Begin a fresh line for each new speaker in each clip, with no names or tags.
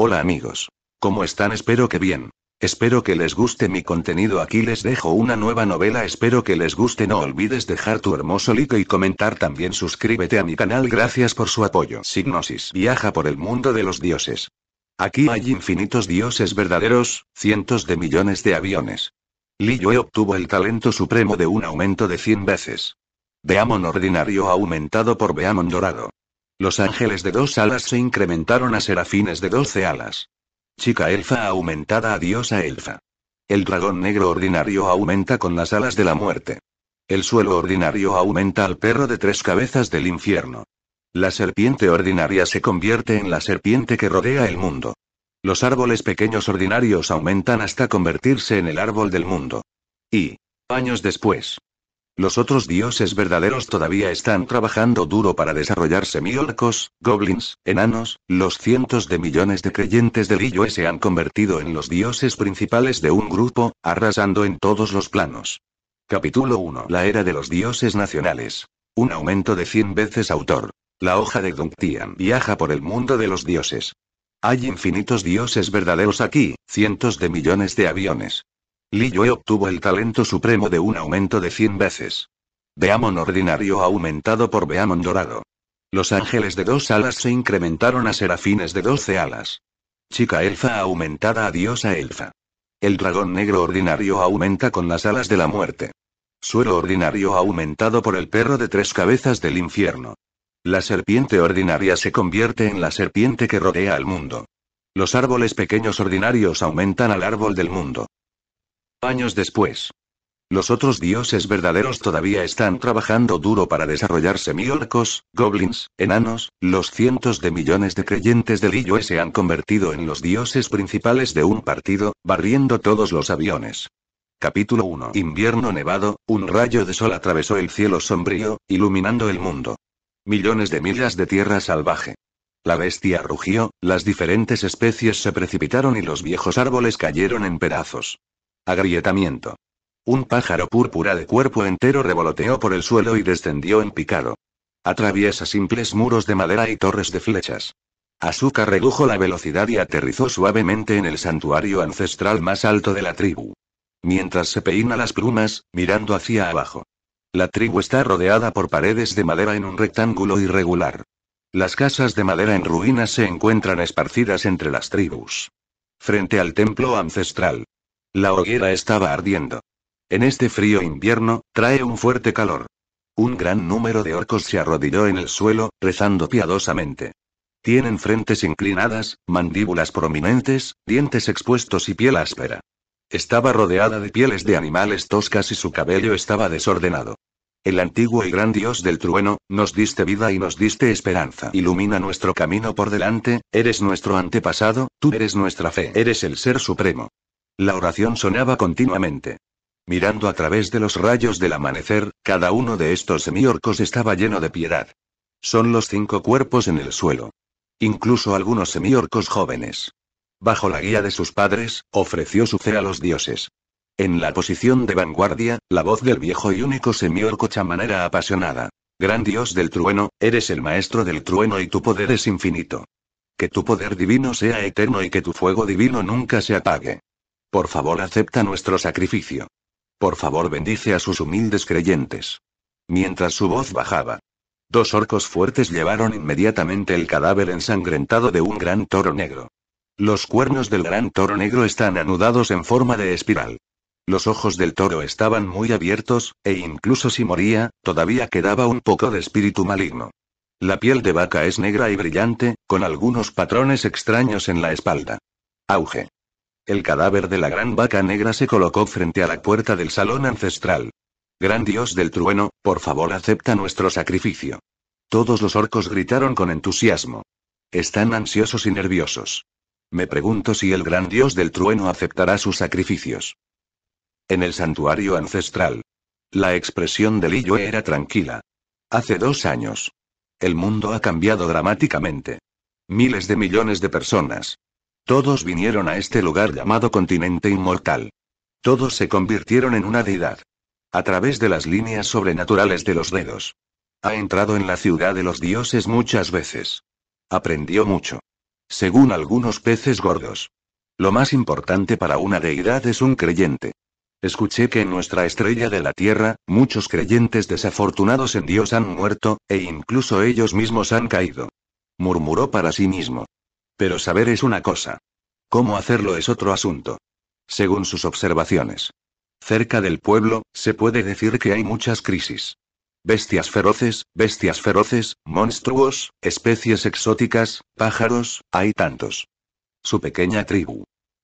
Hola amigos. ¿Cómo están? Espero que bien. Espero que les guste mi contenido. Aquí les dejo una nueva novela. Espero que les guste. No olvides dejar tu hermoso like y comentar también. Suscríbete a mi canal. Gracias por su apoyo. Signosis viaja por el mundo de los dioses. Aquí hay infinitos dioses verdaderos, cientos de millones de aviones. Li Yue obtuvo el talento supremo de un aumento de 100 veces. Beamon ordinario aumentado por Beamon dorado. Los ángeles de dos alas se incrementaron a serafines de doce alas. Chica elfa aumentada a diosa elfa. El dragón negro ordinario aumenta con las alas de la muerte. El suelo ordinario aumenta al perro de tres cabezas del infierno. La serpiente ordinaria se convierte en la serpiente que rodea el mundo. Los árboles pequeños ordinarios aumentan hasta convertirse en el árbol del mundo. Y, años después, los otros dioses verdaderos todavía están trabajando duro para desarrollarse. semiorcos, goblins, enanos, los cientos de millones de creyentes de Liyue se han convertido en los dioses principales de un grupo, arrasando en todos los planos. Capítulo 1 La era de los dioses nacionales. Un aumento de 100 veces autor. La hoja de Dungtian viaja por el mundo de los dioses. Hay infinitos dioses verdaderos aquí, cientos de millones de aviones, Liyue obtuvo el talento supremo de un aumento de 100 veces. Beamon ordinario aumentado por Beamon dorado. Los ángeles de dos alas se incrementaron a serafines de 12 alas. Chica elfa aumentada a diosa elfa. El dragón negro ordinario aumenta con las alas de la muerte. Suelo ordinario aumentado por el perro de tres cabezas del infierno. La serpiente ordinaria se convierte en la serpiente que rodea al mundo. Los árboles pequeños ordinarios aumentan al árbol del mundo años después. Los otros dioses verdaderos todavía están trabajando duro para desarrollarse orcos, goblins, enanos, los cientos de millones de creyentes de Illoe se han convertido en los dioses principales de un partido, barriendo todos los aviones. Capítulo 1 Invierno nevado, un rayo de sol atravesó el cielo sombrío, iluminando el mundo. Millones de millas de tierra salvaje. La bestia rugió, las diferentes especies se precipitaron y los viejos árboles cayeron en pedazos. Agrietamiento. Un pájaro púrpura de cuerpo entero revoloteó por el suelo y descendió en picado. Atraviesa simples muros de madera y torres de flechas. Azúcar redujo la velocidad y aterrizó suavemente en el santuario ancestral más alto de la tribu. Mientras se peina las plumas, mirando hacia abajo. La tribu está rodeada por paredes de madera en un rectángulo irregular. Las casas de madera en ruinas se encuentran esparcidas entre las tribus. Frente al templo ancestral, la hoguera estaba ardiendo. En este frío invierno, trae un fuerte calor. Un gran número de orcos se arrodilló en el suelo, rezando piadosamente. Tienen frentes inclinadas, mandíbulas prominentes, dientes expuestos y piel áspera. Estaba rodeada de pieles de animales toscas y su cabello estaba desordenado. El antiguo y gran Dios del trueno, nos diste vida y nos diste esperanza. Ilumina nuestro camino por delante, eres nuestro antepasado, tú eres nuestra fe, eres el Ser Supremo. La oración sonaba continuamente. Mirando a través de los rayos del amanecer, cada uno de estos semiorcos estaba lleno de piedad. Son los cinco cuerpos en el suelo. Incluso algunos semiorcos jóvenes. Bajo la guía de sus padres, ofreció su fe a los dioses. En la posición de vanguardia, la voz del viejo y único semiorco chamanera apasionada. Gran dios del trueno, eres el maestro del trueno y tu poder es infinito. Que tu poder divino sea eterno y que tu fuego divino nunca se apague. Por favor acepta nuestro sacrificio. Por favor bendice a sus humildes creyentes. Mientras su voz bajaba. Dos orcos fuertes llevaron inmediatamente el cadáver ensangrentado de un gran toro negro. Los cuernos del gran toro negro están anudados en forma de espiral. Los ojos del toro estaban muy abiertos, e incluso si moría, todavía quedaba un poco de espíritu maligno. La piel de vaca es negra y brillante, con algunos patrones extraños en la espalda. Auge el cadáver de la gran vaca negra se colocó frente a la puerta del salón ancestral. Gran dios del trueno, por favor acepta nuestro sacrificio. Todos los orcos gritaron con entusiasmo. Están ansiosos y nerviosos. Me pregunto si el gran dios del trueno aceptará sus sacrificios. En el santuario ancestral. La expresión de Lillo era tranquila. Hace dos años. El mundo ha cambiado dramáticamente. Miles de millones de personas, todos vinieron a este lugar llamado continente inmortal. Todos se convirtieron en una deidad. A través de las líneas sobrenaturales de los dedos. Ha entrado en la ciudad de los dioses muchas veces. Aprendió mucho. Según algunos peces gordos. Lo más importante para una deidad es un creyente. Escuché que en nuestra estrella de la Tierra, muchos creyentes desafortunados en Dios han muerto, e incluso ellos mismos han caído. Murmuró para sí mismo. Pero saber es una cosa. Cómo hacerlo es otro asunto. Según sus observaciones. Cerca del pueblo, se puede decir que hay muchas crisis. Bestias feroces, bestias feroces, monstruos, especies exóticas, pájaros, hay tantos. Su pequeña tribu.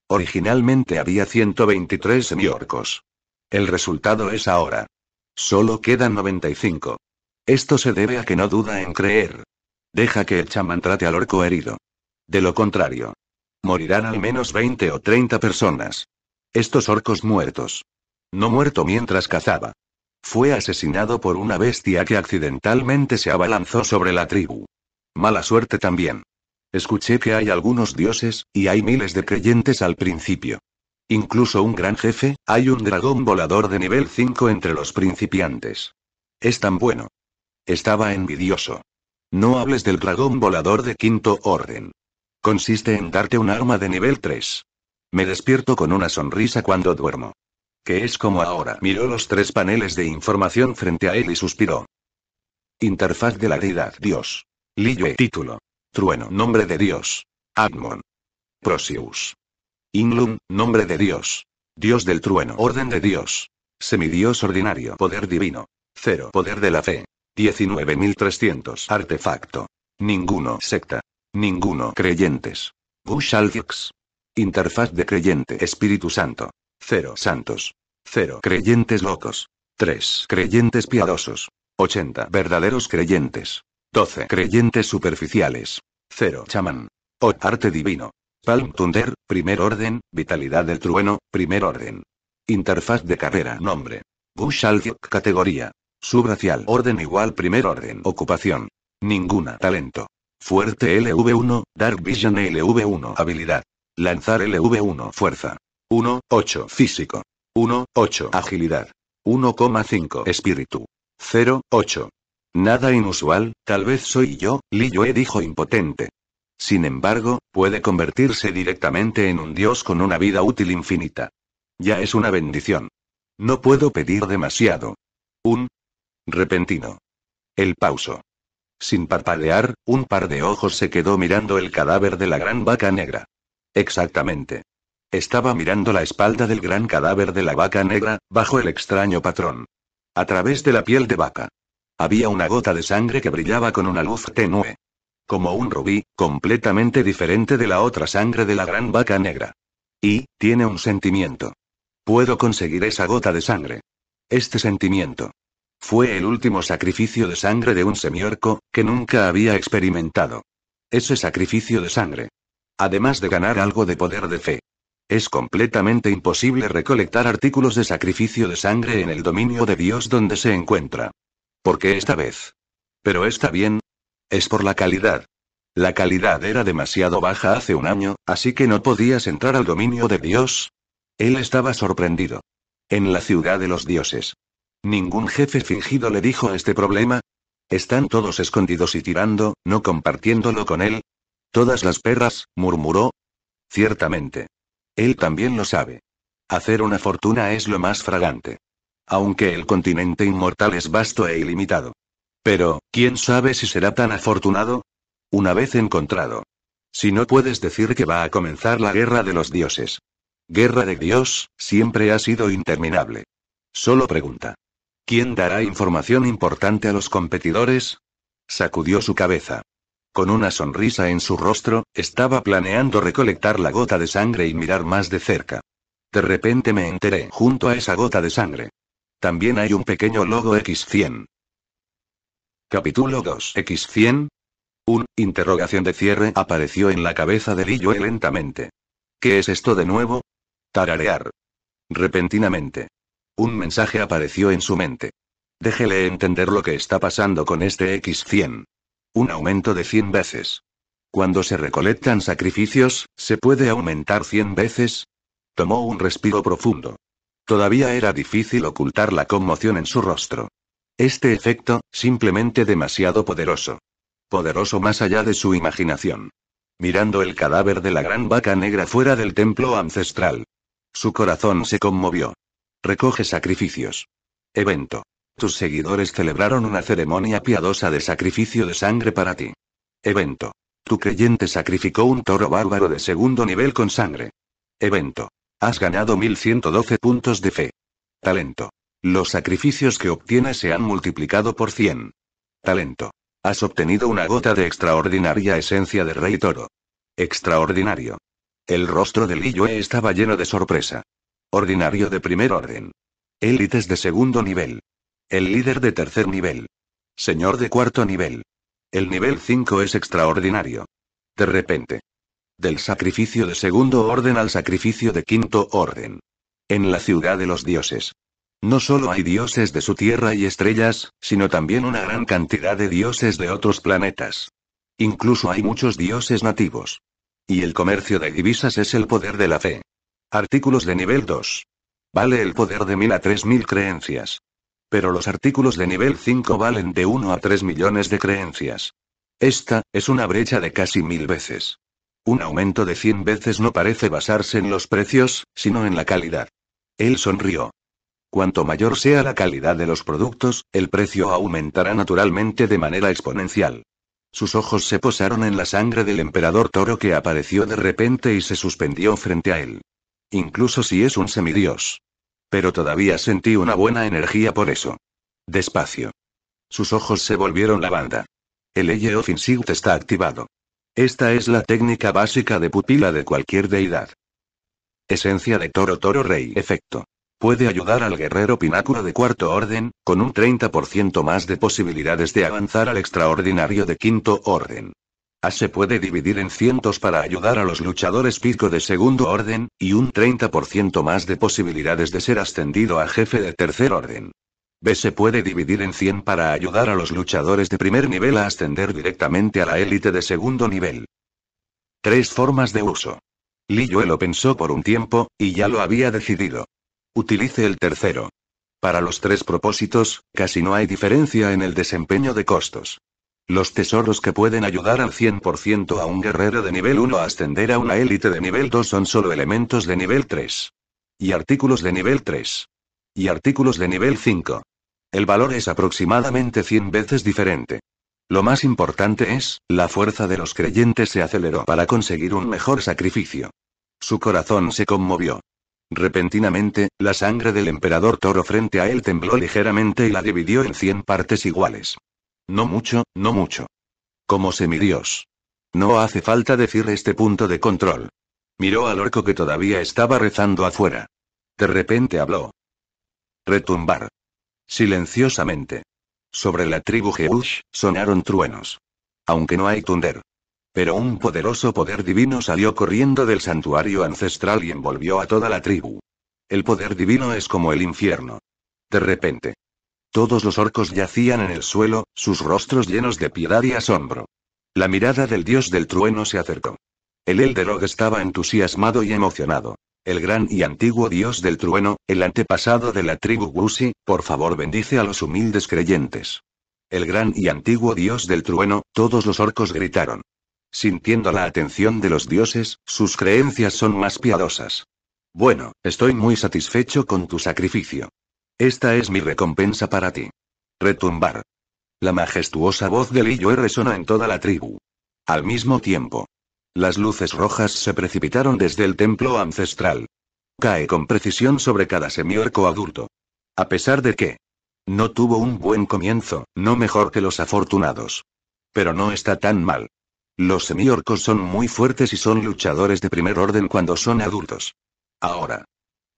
Originalmente había 123 semi-orcos. El resultado es ahora. Solo quedan 95. Esto se debe a que no duda en creer. Deja que el chamán trate al orco herido. De lo contrario, morirán al menos 20 o 30 personas. Estos orcos muertos. No muerto mientras cazaba. Fue asesinado por una bestia que accidentalmente se abalanzó sobre la tribu. Mala suerte también. Escuché que hay algunos dioses, y hay miles de creyentes al principio. Incluso un gran jefe, hay un dragón volador de nivel 5 entre los principiantes. Es tan bueno. Estaba envidioso. No hables del dragón volador de quinto orden. Consiste en darte un arma de nivel 3. Me despierto con una sonrisa cuando duermo. Que es como ahora. Miró los tres paneles de información frente a él y suspiró. Interfaz de la deidad Dios. Liyue título. Trueno nombre de Dios. Admon. Prosius. Inlum nombre de Dios. Dios del trueno. Orden de Dios. Semidios ordinario. Poder divino. Cero. Poder de la fe. 19.300. Artefacto. Ninguno. Secta. Ninguno. Creyentes. Gush Interfaz de creyente. Espíritu Santo. Cero santos. Cero creyentes locos. Tres creyentes piadosos. 80 verdaderos creyentes. 12 creyentes superficiales. Cero chamán. O arte divino. Palm Thunder, primer orden, vitalidad del trueno, primer orden. Interfaz de carrera, nombre. Bush categoría. Subracial, orden igual, primer orden, ocupación. Ninguna, talento. Fuerte LV1, Dark Vision LV1 Habilidad. Lanzar LV1 Fuerza. 1,8. Físico. 1,8. Agilidad. 1,5 Espíritu. 0,8. Nada inusual, tal vez soy yo, Li dijo impotente. Sin embargo, puede convertirse directamente en un dios con una vida útil infinita. Ya es una bendición. No puedo pedir demasiado. Un repentino. El pauso. Sin parpadear, un par de ojos se quedó mirando el cadáver de la gran vaca negra. Exactamente. Estaba mirando la espalda del gran cadáver de la vaca negra, bajo el extraño patrón. A través de la piel de vaca. Había una gota de sangre que brillaba con una luz tenue. Como un rubí, completamente diferente de la otra sangre de la gran vaca negra. Y, tiene un sentimiento. Puedo conseguir esa gota de sangre. Este sentimiento. Fue el último sacrificio de sangre de un semiorco, que nunca había experimentado. Ese sacrificio de sangre. Además de ganar algo de poder de fe. Es completamente imposible recolectar artículos de sacrificio de sangre en el dominio de Dios donde se encuentra. Porque esta vez? Pero está bien. Es por la calidad. La calidad era demasiado baja hace un año, así que no podías entrar al dominio de Dios. Él estaba sorprendido. En la ciudad de los dioses. Ningún jefe fingido le dijo este problema. Están todos escondidos y tirando, no compartiéndolo con él. Todas las perras, murmuró. Ciertamente. Él también lo sabe. Hacer una fortuna es lo más fragante. Aunque el continente inmortal es vasto e ilimitado. Pero, ¿quién sabe si será tan afortunado? Una vez encontrado. Si no puedes decir que va a comenzar la guerra de los dioses. Guerra de Dios, siempre ha sido interminable. Solo pregunta. ¿Quién dará información importante a los competidores? Sacudió su cabeza. Con una sonrisa en su rostro, estaba planeando recolectar la gota de sangre y mirar más de cerca. De repente me enteré junto a esa gota de sangre. También hay un pequeño logo X100. Capítulo 2 X100. Un interrogación de cierre apareció en la cabeza de Lillo lentamente. ¿Qué es esto de nuevo? Tararear. Repentinamente. Un mensaje apareció en su mente. Déjele entender lo que está pasando con este X100. Un aumento de 100 veces. Cuando se recolectan sacrificios, ¿se puede aumentar 100 veces? Tomó un respiro profundo. Todavía era difícil ocultar la conmoción en su rostro. Este efecto, simplemente demasiado poderoso. Poderoso más allá de su imaginación. Mirando el cadáver de la gran vaca negra fuera del templo ancestral. Su corazón se conmovió. Recoge sacrificios. Evento. Tus seguidores celebraron una ceremonia piadosa de sacrificio de sangre para ti. Evento. Tu creyente sacrificó un toro bárbaro de segundo nivel con sangre. Evento. Has ganado 1112 puntos de fe. Talento. Los sacrificios que obtienes se han multiplicado por 100. Talento. Has obtenido una gota de extraordinaria esencia de rey toro. Extraordinario. El rostro de Liyue estaba lleno de sorpresa. Ordinario de primer orden. Élites de segundo nivel. El líder de tercer nivel. Señor de cuarto nivel. El nivel 5 es extraordinario. De repente. Del sacrificio de segundo orden al sacrificio de quinto orden. En la ciudad de los dioses. No solo hay dioses de su tierra y estrellas, sino también una gran cantidad de dioses de otros planetas. Incluso hay muchos dioses nativos. Y el comercio de divisas es el poder de la fe. Artículos de nivel 2. Vale el poder de mil a 3000 creencias. Pero los artículos de nivel 5 valen de 1 a 3 millones de creencias. Esta, es una brecha de casi mil veces. Un aumento de 100 veces no parece basarse en los precios, sino en la calidad. Él sonrió. Cuanto mayor sea la calidad de los productos, el precio aumentará naturalmente de manera exponencial. Sus ojos se posaron en la sangre del emperador toro que apareció de repente y se suspendió frente a él. Incluso si es un semidios. Pero todavía sentí una buena energía por eso. Despacio. Sus ojos se volvieron banda. El of Insight está activado. Esta es la técnica básica de pupila de cualquier deidad. Esencia de Toro Toro Rey. Efecto. Puede ayudar al guerrero pináculo de cuarto orden, con un 30% más de posibilidades de avanzar al extraordinario de quinto orden. A ah, se puede dividir en cientos para ayudar a los luchadores pico de segundo orden, y un 30% más de posibilidades de ser ascendido a jefe de tercer orden. B se puede dividir en 100 para ayudar a los luchadores de primer nivel a ascender directamente a la élite de segundo nivel. Tres formas de uso. Liyue lo pensó por un tiempo, y ya lo había decidido. Utilice el tercero. Para los tres propósitos, casi no hay diferencia en el desempeño de costos. Los tesoros que pueden ayudar al 100% a un guerrero de nivel 1 a ascender a una élite de nivel 2 son solo elementos de nivel 3. Y artículos de nivel 3. Y artículos de nivel 5. El valor es aproximadamente 100 veces diferente. Lo más importante es, la fuerza de los creyentes se aceleró para conseguir un mejor sacrificio. Su corazón se conmovió. Repentinamente, la sangre del emperador toro frente a él tembló ligeramente y la dividió en 100 partes iguales. No mucho, no mucho. Como semidios. No hace falta decir este punto de control. Miró al orco que todavía estaba rezando afuera. De repente habló. Retumbar. Silenciosamente. Sobre la tribu Jeush, sonaron truenos. Aunque no hay tunder. Pero un poderoso poder divino salió corriendo del santuario ancestral y envolvió a toda la tribu. El poder divino es como el infierno. De repente. Todos los orcos yacían en el suelo, sus rostros llenos de piedad y asombro. La mirada del dios del trueno se acercó. El Elderog estaba entusiasmado y emocionado. El gran y antiguo dios del trueno, el antepasado de la tribu Wusi, por favor bendice a los humildes creyentes. El gran y antiguo dios del trueno, todos los orcos gritaron. Sintiendo la atención de los dioses, sus creencias son más piadosas. Bueno, estoy muy satisfecho con tu sacrificio. Esta es mi recompensa para ti. Retumbar. La majestuosa voz de Li resona en toda la tribu. Al mismo tiempo. Las luces rojas se precipitaron desde el templo ancestral. Cae con precisión sobre cada semiorco adulto. A pesar de que. No tuvo un buen comienzo, no mejor que los afortunados. Pero no está tan mal. Los semiorcos son muy fuertes y son luchadores de primer orden cuando son adultos. Ahora,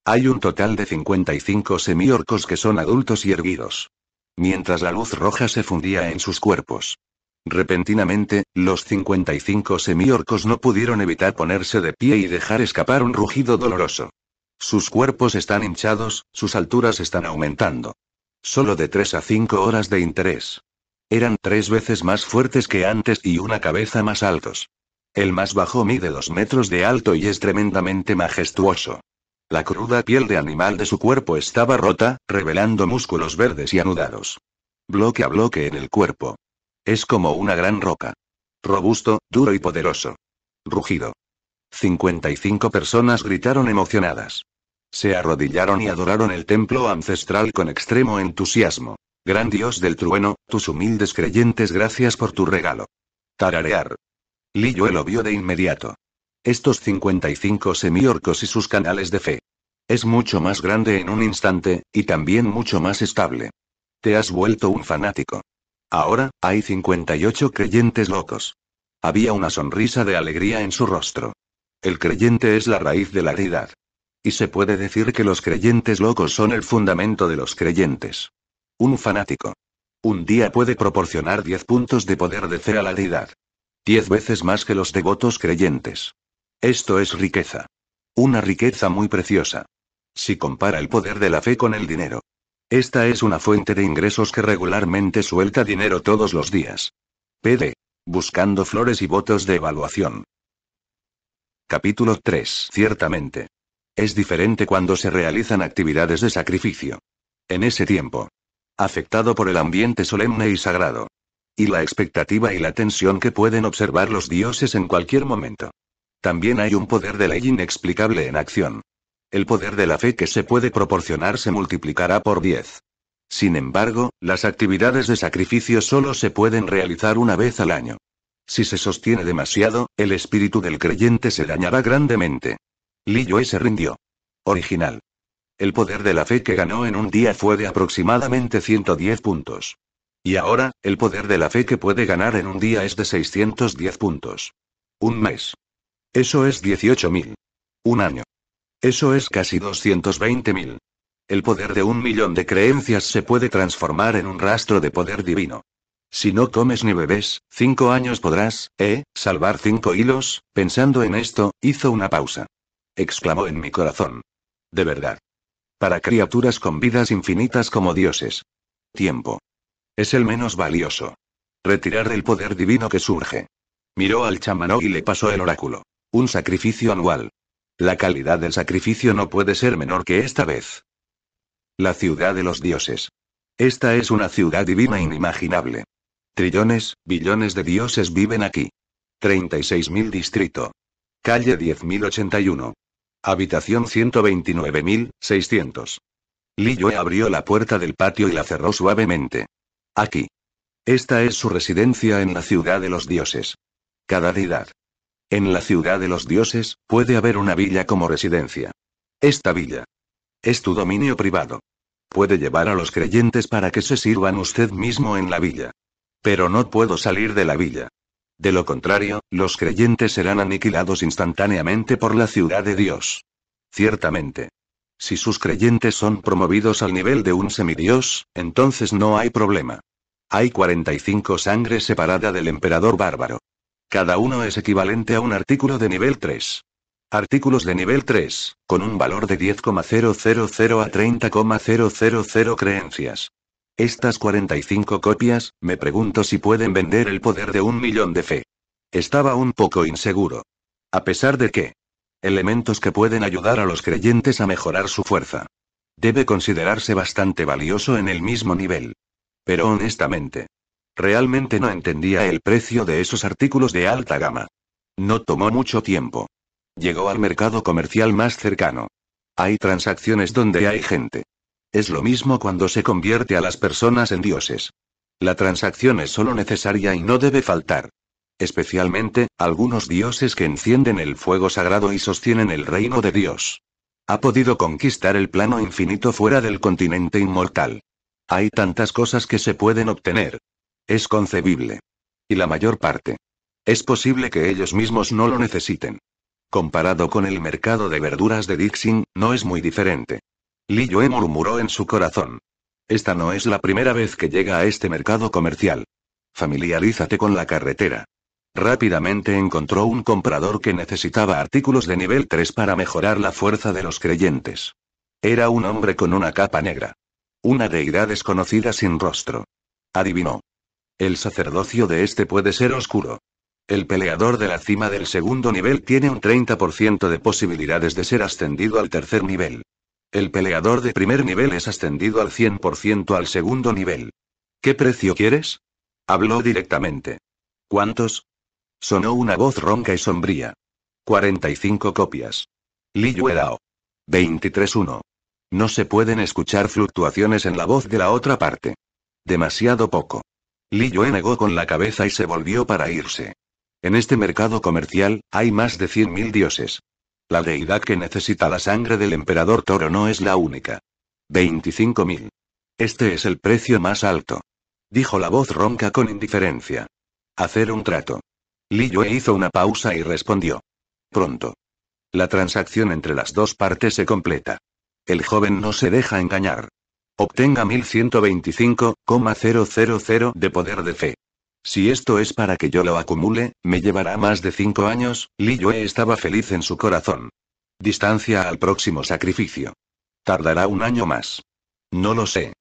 hay un total de 55 semiorcos que son adultos y erguidos. Mientras la luz roja se fundía en sus cuerpos. Repentinamente, los 55 semiorcos no pudieron evitar ponerse de pie y dejar escapar un rugido doloroso. Sus cuerpos están hinchados, sus alturas están aumentando. Solo de 3 a 5 horas de interés. Eran tres veces más fuertes que antes y una cabeza más altos. El más bajo mide 2 metros de alto y es tremendamente majestuoso. La cruda piel de animal de su cuerpo estaba rota, revelando músculos verdes y anudados. Bloque a bloque en el cuerpo. Es como una gran roca. Robusto, duro y poderoso. Rugido. 55 personas gritaron emocionadas. Se arrodillaron y adoraron el templo ancestral con extremo entusiasmo. Gran Dios del trueno, tus humildes creyentes gracias por tu regalo. Tararear. lillo lo vio de inmediato estos 55 semiorcos y sus canales de fe. Es mucho más grande en un instante, y también mucho más estable. Te has vuelto un fanático. Ahora, hay 58 creyentes locos. Había una sonrisa de alegría en su rostro. El creyente es la raíz de la deidad. Y se puede decir que los creyentes locos son el fundamento de los creyentes. Un fanático. Un día puede proporcionar 10 puntos de poder de fe a la deidad. 10 veces más que los devotos creyentes. Esto es riqueza. Una riqueza muy preciosa. Si compara el poder de la fe con el dinero. Esta es una fuente de ingresos que regularmente suelta dinero todos los días. PD. Buscando flores y votos de evaluación. Capítulo 3. Ciertamente. Es diferente cuando se realizan actividades de sacrificio. En ese tiempo. Afectado por el ambiente solemne y sagrado. Y la expectativa y la tensión que pueden observar los dioses en cualquier momento. También hay un poder de ley inexplicable en acción. El poder de la fe que se puede proporcionar se multiplicará por 10. Sin embargo, las actividades de sacrificio solo se pueden realizar una vez al año. Si se sostiene demasiado, el espíritu del creyente se dañará grandemente. Li e se rindió. Original. El poder de la fe que ganó en un día fue de aproximadamente 110 puntos. Y ahora, el poder de la fe que puede ganar en un día es de 610 puntos. Un mes. Eso es 18.000. Un año. Eso es casi 220.000. El poder de un millón de creencias se puede transformar en un rastro de poder divino. Si no comes ni bebes, cinco años podrás, eh, salvar cinco hilos, pensando en esto, hizo una pausa. Exclamó en mi corazón. De verdad. Para criaturas con vidas infinitas como dioses. Tiempo. Es el menos valioso. Retirar el poder divino que surge. Miró al chamano y le pasó el oráculo. Un sacrificio anual. La calidad del sacrificio no puede ser menor que esta vez. La ciudad de los dioses. Esta es una ciudad divina inimaginable. Trillones, billones de dioses viven aquí. 36.000 distrito. Calle 10.081. Habitación 129.600. Li abrió la puerta del patio y la cerró suavemente. Aquí. Esta es su residencia en la ciudad de los dioses. Cada deidad, en la ciudad de los dioses, puede haber una villa como residencia. Esta villa. Es tu dominio privado. Puede llevar a los creyentes para que se sirvan usted mismo en la villa. Pero no puedo salir de la villa. De lo contrario, los creyentes serán aniquilados instantáneamente por la ciudad de Dios. Ciertamente. Si sus creyentes son promovidos al nivel de un semidios, entonces no hay problema. Hay 45 sangre separada del emperador bárbaro. Cada uno es equivalente a un artículo de nivel 3. Artículos de nivel 3, con un valor de 10,000 a 30,000 creencias. Estas 45 copias, me pregunto si pueden vender el poder de un millón de fe. Estaba un poco inseguro. A pesar de que. Elementos que pueden ayudar a los creyentes a mejorar su fuerza. Debe considerarse bastante valioso en el mismo nivel. Pero honestamente, Realmente no entendía el precio de esos artículos de alta gama. No tomó mucho tiempo. Llegó al mercado comercial más cercano. Hay transacciones donde hay gente. Es lo mismo cuando se convierte a las personas en dioses. La transacción es solo necesaria y no debe faltar. Especialmente, algunos dioses que encienden el fuego sagrado y sostienen el reino de Dios. Ha podido conquistar el plano infinito fuera del continente inmortal. Hay tantas cosas que se pueden obtener. Es concebible. Y la mayor parte. Es posible que ellos mismos no lo necesiten. Comparado con el mercado de verduras de Dixing, no es muy diferente. Li Yue murmuró en su corazón. Esta no es la primera vez que llega a este mercado comercial. Familiarízate con la carretera. Rápidamente encontró un comprador que necesitaba artículos de nivel 3 para mejorar la fuerza de los creyentes. Era un hombre con una capa negra. Una deidad desconocida sin rostro. Adivinó. El sacerdocio de este puede ser oscuro. El peleador de la cima del segundo nivel tiene un 30% de posibilidades de ser ascendido al tercer nivel. El peleador de primer nivel es ascendido al 100% al segundo nivel. ¿Qué precio quieres? Habló directamente. ¿Cuántos? Sonó una voz ronca y sombría. 45 copias. Li Yuedao. 23-1. No se pueden escuchar fluctuaciones en la voz de la otra parte. Demasiado poco. Li Yue negó con la cabeza y se volvió para irse. En este mercado comercial, hay más de 100.000 dioses. La deidad que necesita la sangre del emperador toro no es la única. 25.000. Este es el precio más alto. Dijo la voz ronca con indiferencia. Hacer un trato. Li Yue hizo una pausa y respondió. Pronto. La transacción entre las dos partes se completa. El joven no se deja engañar. Obtenga 1125,000 de poder de fe. Si esto es para que yo lo acumule, me llevará más de cinco años, Li Yue estaba feliz en su corazón. Distancia al próximo sacrificio. Tardará un año más. No lo sé.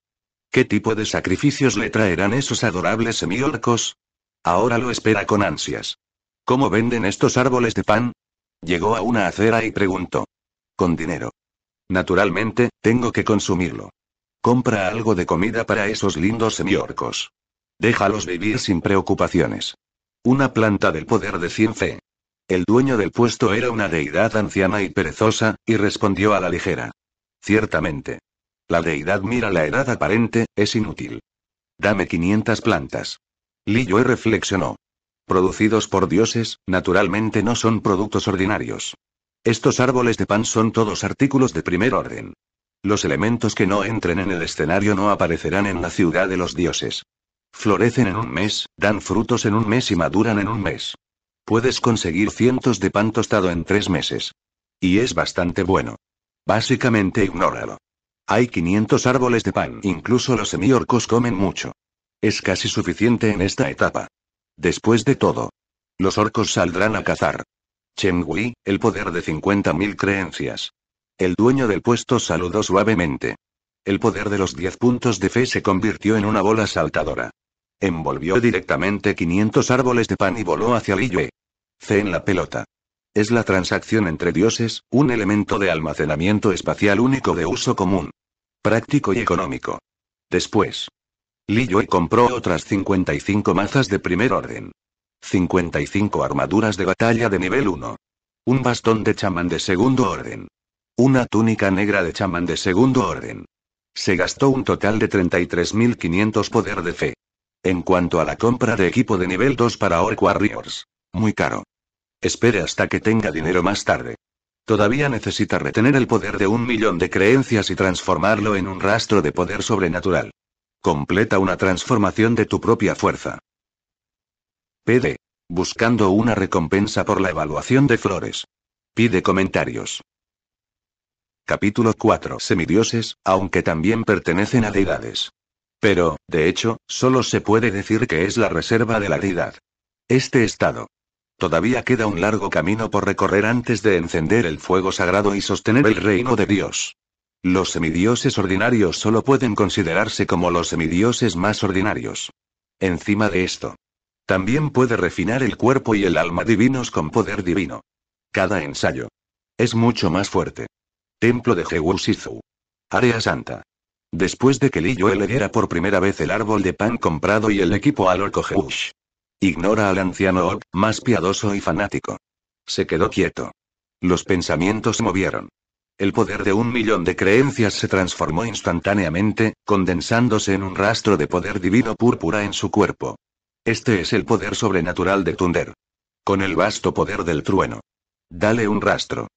¿Qué tipo de sacrificios le traerán esos adorables semiorcos? Ahora lo espera con ansias. ¿Cómo venden estos árboles de pan? Llegó a una acera y preguntó. Con dinero. Naturalmente, tengo que consumirlo. Compra algo de comida para esos lindos semiorcos. Déjalos vivir sin preocupaciones. Una planta del poder de cien El dueño del puesto era una deidad anciana y perezosa, y respondió a la ligera. Ciertamente. La deidad mira la edad aparente, es inútil. Dame 500 plantas. Li reflexionó. Producidos por dioses, naturalmente no son productos ordinarios. Estos árboles de pan son todos artículos de primer orden. Los elementos que no entren en el escenario no aparecerán en la ciudad de los dioses. Florecen en un mes, dan frutos en un mes y maduran en un mes. Puedes conseguir cientos de pan tostado en tres meses. Y es bastante bueno. Básicamente ignóralo. Hay 500 árboles de pan, incluso los semiorcos comen mucho. Es casi suficiente en esta etapa. Después de todo, los orcos saldrán a cazar. Chengui, el poder de 50.000 creencias. El dueño del puesto saludó suavemente. El poder de los diez puntos de fe se convirtió en una bola saltadora. Envolvió directamente 500 árboles de pan y voló hacia Liyue. C en la pelota. Es la transacción entre dioses, un elemento de almacenamiento espacial único de uso común. Práctico y económico. Después. Liyue compró otras 55 mazas de primer orden. 55 armaduras de batalla de nivel 1. Un bastón de chamán de segundo orden. Una túnica negra de chamán de segundo orden. Se gastó un total de 33.500 poder de fe. En cuanto a la compra de equipo de nivel 2 para Orc Warriors. Muy caro. Espere hasta que tenga dinero más tarde. Todavía necesita retener el poder de un millón de creencias y transformarlo en un rastro de poder sobrenatural. Completa una transformación de tu propia fuerza. PD. Buscando una recompensa por la evaluación de flores. Pide comentarios. Capítulo 4. Semidioses, aunque también pertenecen a deidades. Pero, de hecho, solo se puede decir que es la reserva de la deidad. Este estado. Todavía queda un largo camino por recorrer antes de encender el fuego sagrado y sostener el reino de Dios. Los semidioses ordinarios solo pueden considerarse como los semidioses más ordinarios. Encima de esto. También puede refinar el cuerpo y el alma divinos con poder divino. Cada ensayo. Es mucho más fuerte. Templo de Jehushizu. Área Santa. Después de que Li le diera por primera vez el árbol de pan comprado y el equipo al orco Ignora al anciano más piadoso y fanático. Se quedó quieto. Los pensamientos se movieron. El poder de un millón de creencias se transformó instantáneamente, condensándose en un rastro de poder divino púrpura en su cuerpo. Este es el poder sobrenatural de Tunder. Con el vasto poder del trueno. Dale un rastro.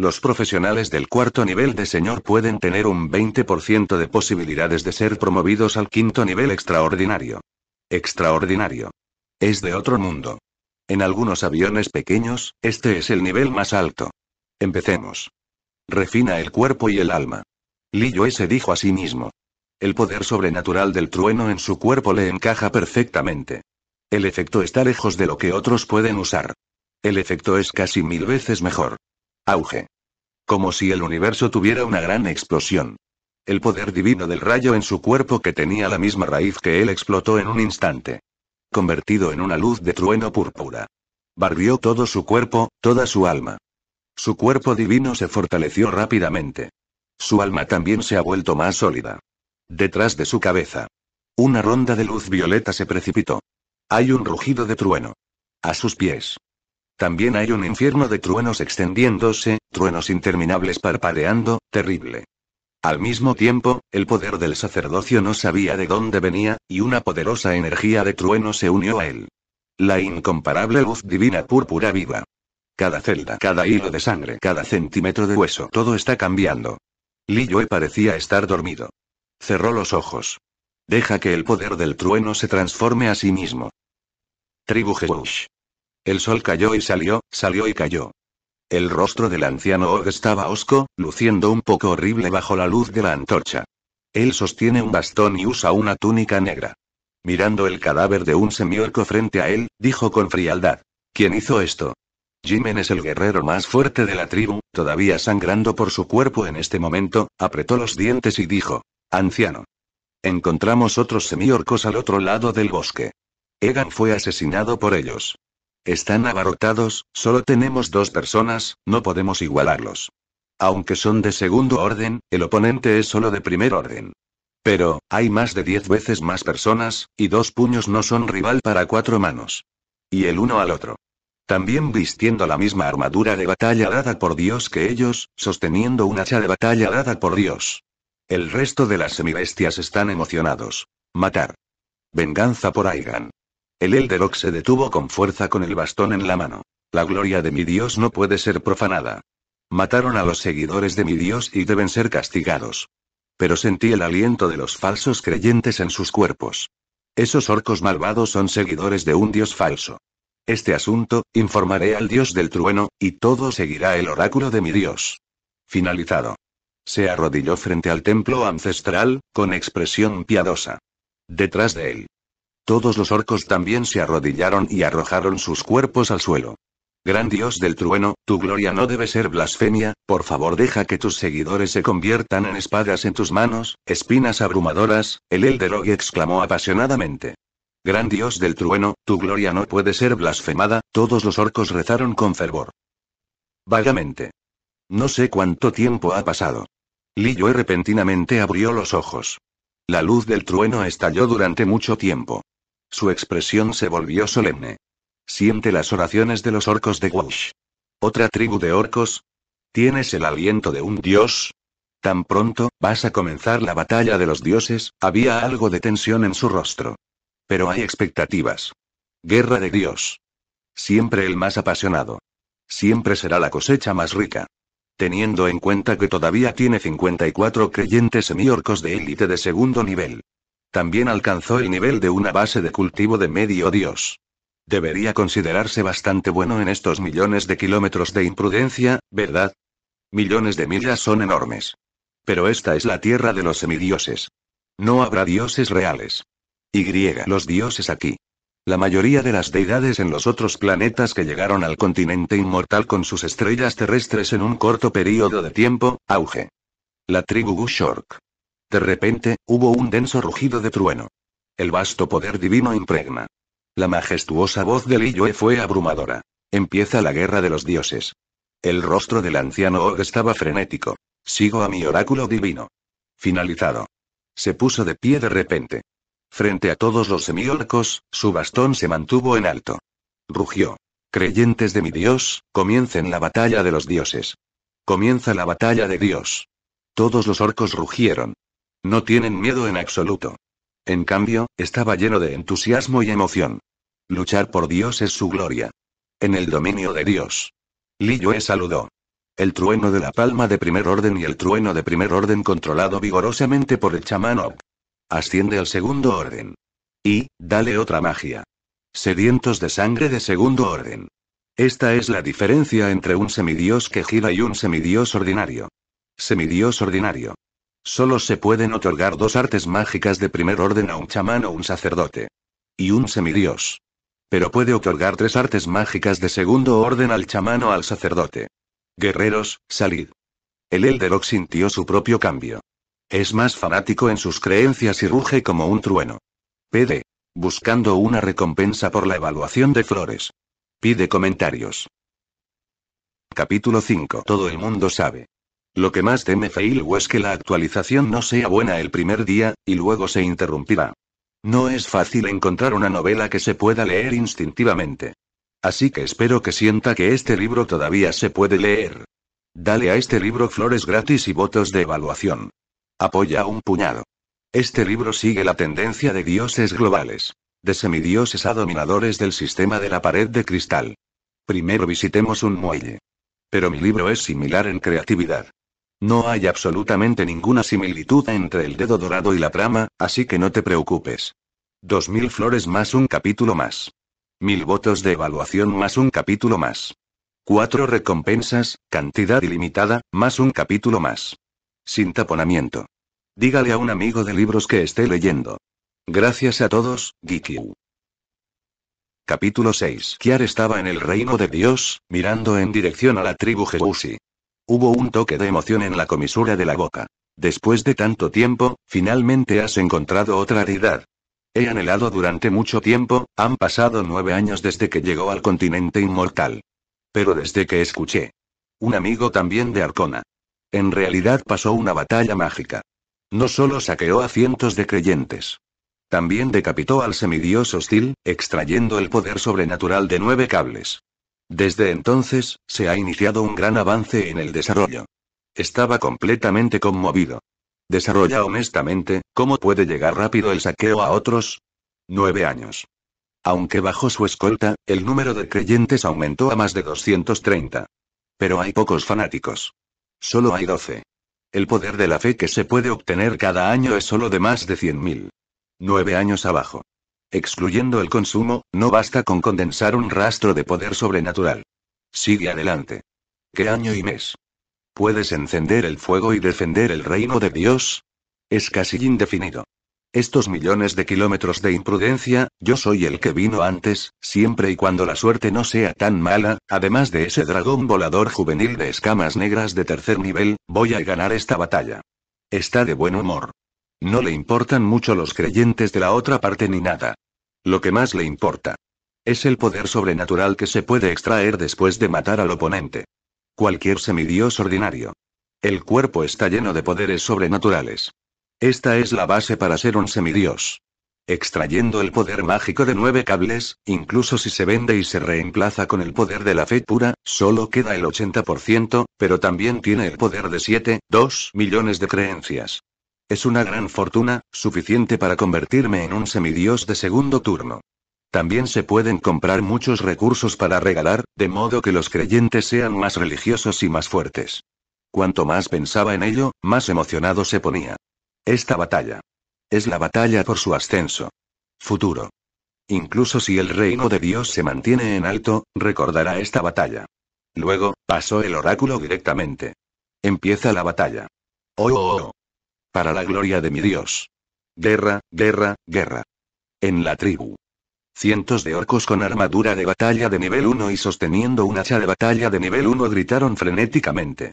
Los profesionales del cuarto nivel de señor pueden tener un 20% de posibilidades de ser promovidos al quinto nivel extraordinario. Extraordinario. Es de otro mundo. En algunos aviones pequeños, este es el nivel más alto. Empecemos. Refina el cuerpo y el alma. Li Yue se dijo a sí mismo. El poder sobrenatural del trueno en su cuerpo le encaja perfectamente. El efecto está lejos de lo que otros pueden usar. El efecto es casi mil veces mejor. Auge. Como si el universo tuviera una gran explosión. El poder divino del rayo en su cuerpo que tenía la misma raíz que él explotó en un instante. Convertido en una luz de trueno púrpura. Barrió todo su cuerpo, toda su alma. Su cuerpo divino se fortaleció rápidamente. Su alma también se ha vuelto más sólida. Detrás de su cabeza. Una ronda de luz violeta se precipitó. Hay un rugido de trueno. A sus pies. También hay un infierno de truenos extendiéndose, truenos interminables parpadeando, terrible. Al mismo tiempo, el poder del sacerdocio no sabía de dónde venía, y una poderosa energía de trueno se unió a él. La incomparable luz divina púrpura viva. Cada celda, cada hilo de sangre, cada centímetro de hueso, todo está cambiando. Li Yue parecía estar dormido. Cerró los ojos. Deja que el poder del trueno se transforme a sí mismo. Tribu el sol cayó y salió, salió y cayó. El rostro del anciano Og estaba osco, luciendo un poco horrible bajo la luz de la antorcha. Él sostiene un bastón y usa una túnica negra. Mirando el cadáver de un semiorco frente a él, dijo con frialdad. ¿Quién hizo esto? Jimen es el guerrero más fuerte de la tribu, todavía sangrando por su cuerpo en este momento, apretó los dientes y dijo. Anciano. Encontramos otros semiorcos al otro lado del bosque. Egan fue asesinado por ellos. Están abarrotados, solo tenemos dos personas, no podemos igualarlos. Aunque son de segundo orden, el oponente es solo de primer orden. Pero, hay más de diez veces más personas, y dos puños no son rival para cuatro manos. Y el uno al otro. También vistiendo la misma armadura de batalla dada por Dios que ellos, sosteniendo un hacha de batalla dada por Dios. El resto de las semibestias están emocionados. Matar. Venganza por Aigan. El Elderock se detuvo con fuerza con el bastón en la mano. La gloria de mi Dios no puede ser profanada. Mataron a los seguidores de mi Dios y deben ser castigados. Pero sentí el aliento de los falsos creyentes en sus cuerpos. Esos orcos malvados son seguidores de un Dios falso. Este asunto, informaré al Dios del trueno, y todo seguirá el oráculo de mi Dios. Finalizado. Se arrodilló frente al templo ancestral, con expresión piadosa. Detrás de él, todos los orcos también se arrodillaron y arrojaron sus cuerpos al suelo. Gran Dios del trueno, tu gloria no debe ser blasfemia, por favor deja que tus seguidores se conviertan en espadas en tus manos, espinas abrumadoras, el Elderog exclamó apasionadamente. Gran Dios del trueno, tu gloria no puede ser blasfemada, todos los orcos rezaron con fervor. Vagamente. No sé cuánto tiempo ha pasado. Lilloe repentinamente abrió los ojos. La luz del trueno estalló durante mucho tiempo. Su expresión se volvió solemne. Siente las oraciones de los orcos de Wush. ¿Otra tribu de orcos? ¿Tienes el aliento de un dios? Tan pronto, vas a comenzar la batalla de los dioses, había algo de tensión en su rostro. Pero hay expectativas. Guerra de Dios. Siempre el más apasionado. Siempre será la cosecha más rica. Teniendo en cuenta que todavía tiene 54 creyentes semi-orcos de élite de segundo nivel. También alcanzó el nivel de una base de cultivo de medio dios. Debería considerarse bastante bueno en estos millones de kilómetros de imprudencia, ¿verdad? Millones de millas son enormes. Pero esta es la tierra de los semidioses. No habrá dioses reales. Y los dioses aquí. La mayoría de las deidades en los otros planetas que llegaron al continente inmortal con sus estrellas terrestres en un corto periodo de tiempo, auge. La tribu Gushork. De repente, hubo un denso rugido de trueno. El vasto poder divino impregna. La majestuosa voz de Li fue abrumadora. Empieza la guerra de los dioses. El rostro del anciano Og estaba frenético. Sigo a mi oráculo divino. Finalizado. Se puso de pie de repente. Frente a todos los semiorcos, su bastón se mantuvo en alto. Rugió. Creyentes de mi Dios, comiencen la batalla de los dioses. Comienza la batalla de Dios. Todos los orcos rugieron. No tienen miedo en absoluto. En cambio, estaba lleno de entusiasmo y emoción. Luchar por Dios es su gloria. En el dominio de Dios. Li saludó. El trueno de la palma de primer orden y el trueno de primer orden controlado vigorosamente por el chamán Asciende al segundo orden. Y, dale otra magia. Sedientos de sangre de segundo orden. Esta es la diferencia entre un semidios que gira y un semidios ordinario. Semidios ordinario. Solo se pueden otorgar dos artes mágicas de primer orden a un chamán o un sacerdote. Y un semidios. Pero puede otorgar tres artes mágicas de segundo orden al chamán o al sacerdote. Guerreros, salid. El Elderock sintió su propio cambio. Es más fanático en sus creencias y ruge como un trueno. Pede. Buscando una recompensa por la evaluación de flores. Pide comentarios. Capítulo 5. Todo el mundo sabe. Lo que más teme Failu es que la actualización no sea buena el primer día, y luego se interrumpirá. No es fácil encontrar una novela que se pueda leer instintivamente. Así que espero que sienta que este libro todavía se puede leer. Dale a este libro flores gratis y votos de evaluación. Apoya un puñado. Este libro sigue la tendencia de dioses globales. De semidioses a dominadores del sistema de la pared de cristal. Primero visitemos un muelle. Pero mi libro es similar en creatividad. No hay absolutamente ninguna similitud entre el dedo dorado y la trama, así que no te preocupes. Dos mil flores más un capítulo más. Mil votos de evaluación más un capítulo más. Cuatro recompensas, cantidad ilimitada, más un capítulo más. Sin taponamiento. Dígale a un amigo de libros que esté leyendo. Gracias a todos, Gikyu. Capítulo 6. Kiar estaba en el reino de Dios, mirando en dirección a la tribu Jebusi. Hubo un toque de emoción en la comisura de la boca. Después de tanto tiempo, finalmente has encontrado otra deidad. He anhelado durante mucho tiempo, han pasado nueve años desde que llegó al continente inmortal. Pero desde que escuché. Un amigo también de Arcona. En realidad pasó una batalla mágica. No solo saqueó a cientos de creyentes. También decapitó al semidios hostil, extrayendo el poder sobrenatural de nueve cables. Desde entonces, se ha iniciado un gran avance en el desarrollo. Estaba completamente conmovido. Desarrolla honestamente, ¿cómo puede llegar rápido el saqueo a otros? Nueve años. Aunque bajo su escolta, el número de creyentes aumentó a más de 230. Pero hay pocos fanáticos. Solo hay 12. El poder de la fe que se puede obtener cada año es solo de más de 100.000. Nueve años abajo. Excluyendo el consumo, no basta con condensar un rastro de poder sobrenatural. Sigue adelante. ¿Qué año y mes? ¿Puedes encender el fuego y defender el reino de Dios? Es casi indefinido. Estos millones de kilómetros de imprudencia, yo soy el que vino antes, siempre y cuando la suerte no sea tan mala, además de ese dragón volador juvenil de escamas negras de tercer nivel, voy a ganar esta batalla. Está de buen humor. No le importan mucho los creyentes de la otra parte ni nada. Lo que más le importa es el poder sobrenatural que se puede extraer después de matar al oponente. Cualquier semidios ordinario. El cuerpo está lleno de poderes sobrenaturales. Esta es la base para ser un semidios. Extrayendo el poder mágico de nueve cables, incluso si se vende y se reemplaza con el poder de la fe pura, solo queda el 80%, pero también tiene el poder de 7, 2 millones de creencias. Es una gran fortuna, suficiente para convertirme en un semidios de segundo turno. También se pueden comprar muchos recursos para regalar, de modo que los creyentes sean más religiosos y más fuertes. Cuanto más pensaba en ello, más emocionado se ponía. Esta batalla. Es la batalla por su ascenso. Futuro. Incluso si el reino de Dios se mantiene en alto, recordará esta batalla. Luego, pasó el oráculo directamente. Empieza la batalla. Oh, oh, oh. Para la gloria de mi Dios. Guerra, guerra, guerra. En la tribu. Cientos de orcos con armadura de batalla de nivel 1 y sosteniendo un hacha de batalla de nivel 1 gritaron frenéticamente.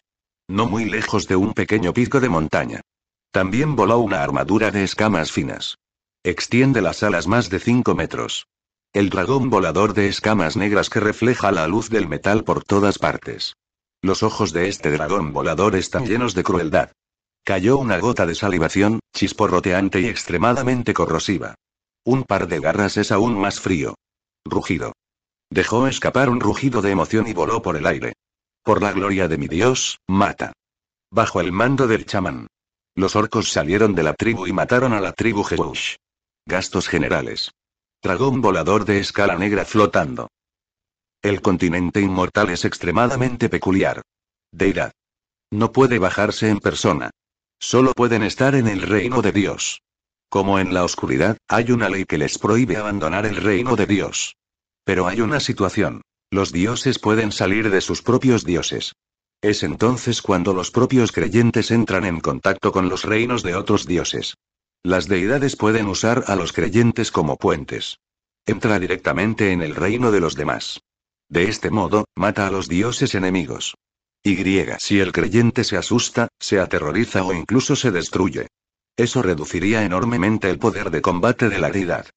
No muy lejos de un pequeño pico de montaña. También voló una armadura de escamas finas. Extiende las alas más de 5 metros. El dragón volador de escamas negras que refleja la luz del metal por todas partes. Los ojos de este dragón volador están llenos de crueldad. Cayó una gota de salivación, chisporroteante y extremadamente corrosiva. Un par de garras es aún más frío. Rugido. Dejó escapar un rugido de emoción y voló por el aire. Por la gloria de mi Dios, mata. Bajo el mando del chamán. Los orcos salieron de la tribu y mataron a la tribu Jebush. Gastos generales. un volador de escala negra flotando. El continente inmortal es extremadamente peculiar. Deidad. No puede bajarse en persona. Solo pueden estar en el reino de Dios. Como en la oscuridad, hay una ley que les prohíbe abandonar el reino de Dios. Pero hay una situación. Los dioses pueden salir de sus propios dioses. Es entonces cuando los propios creyentes entran en contacto con los reinos de otros dioses. Las deidades pueden usar a los creyentes como puentes. Entra directamente en el reino de los demás. De este modo, mata a los dioses enemigos. Y. Si el creyente se asusta, se aterroriza o incluso se destruye. Eso reduciría enormemente el poder de combate de la deidad.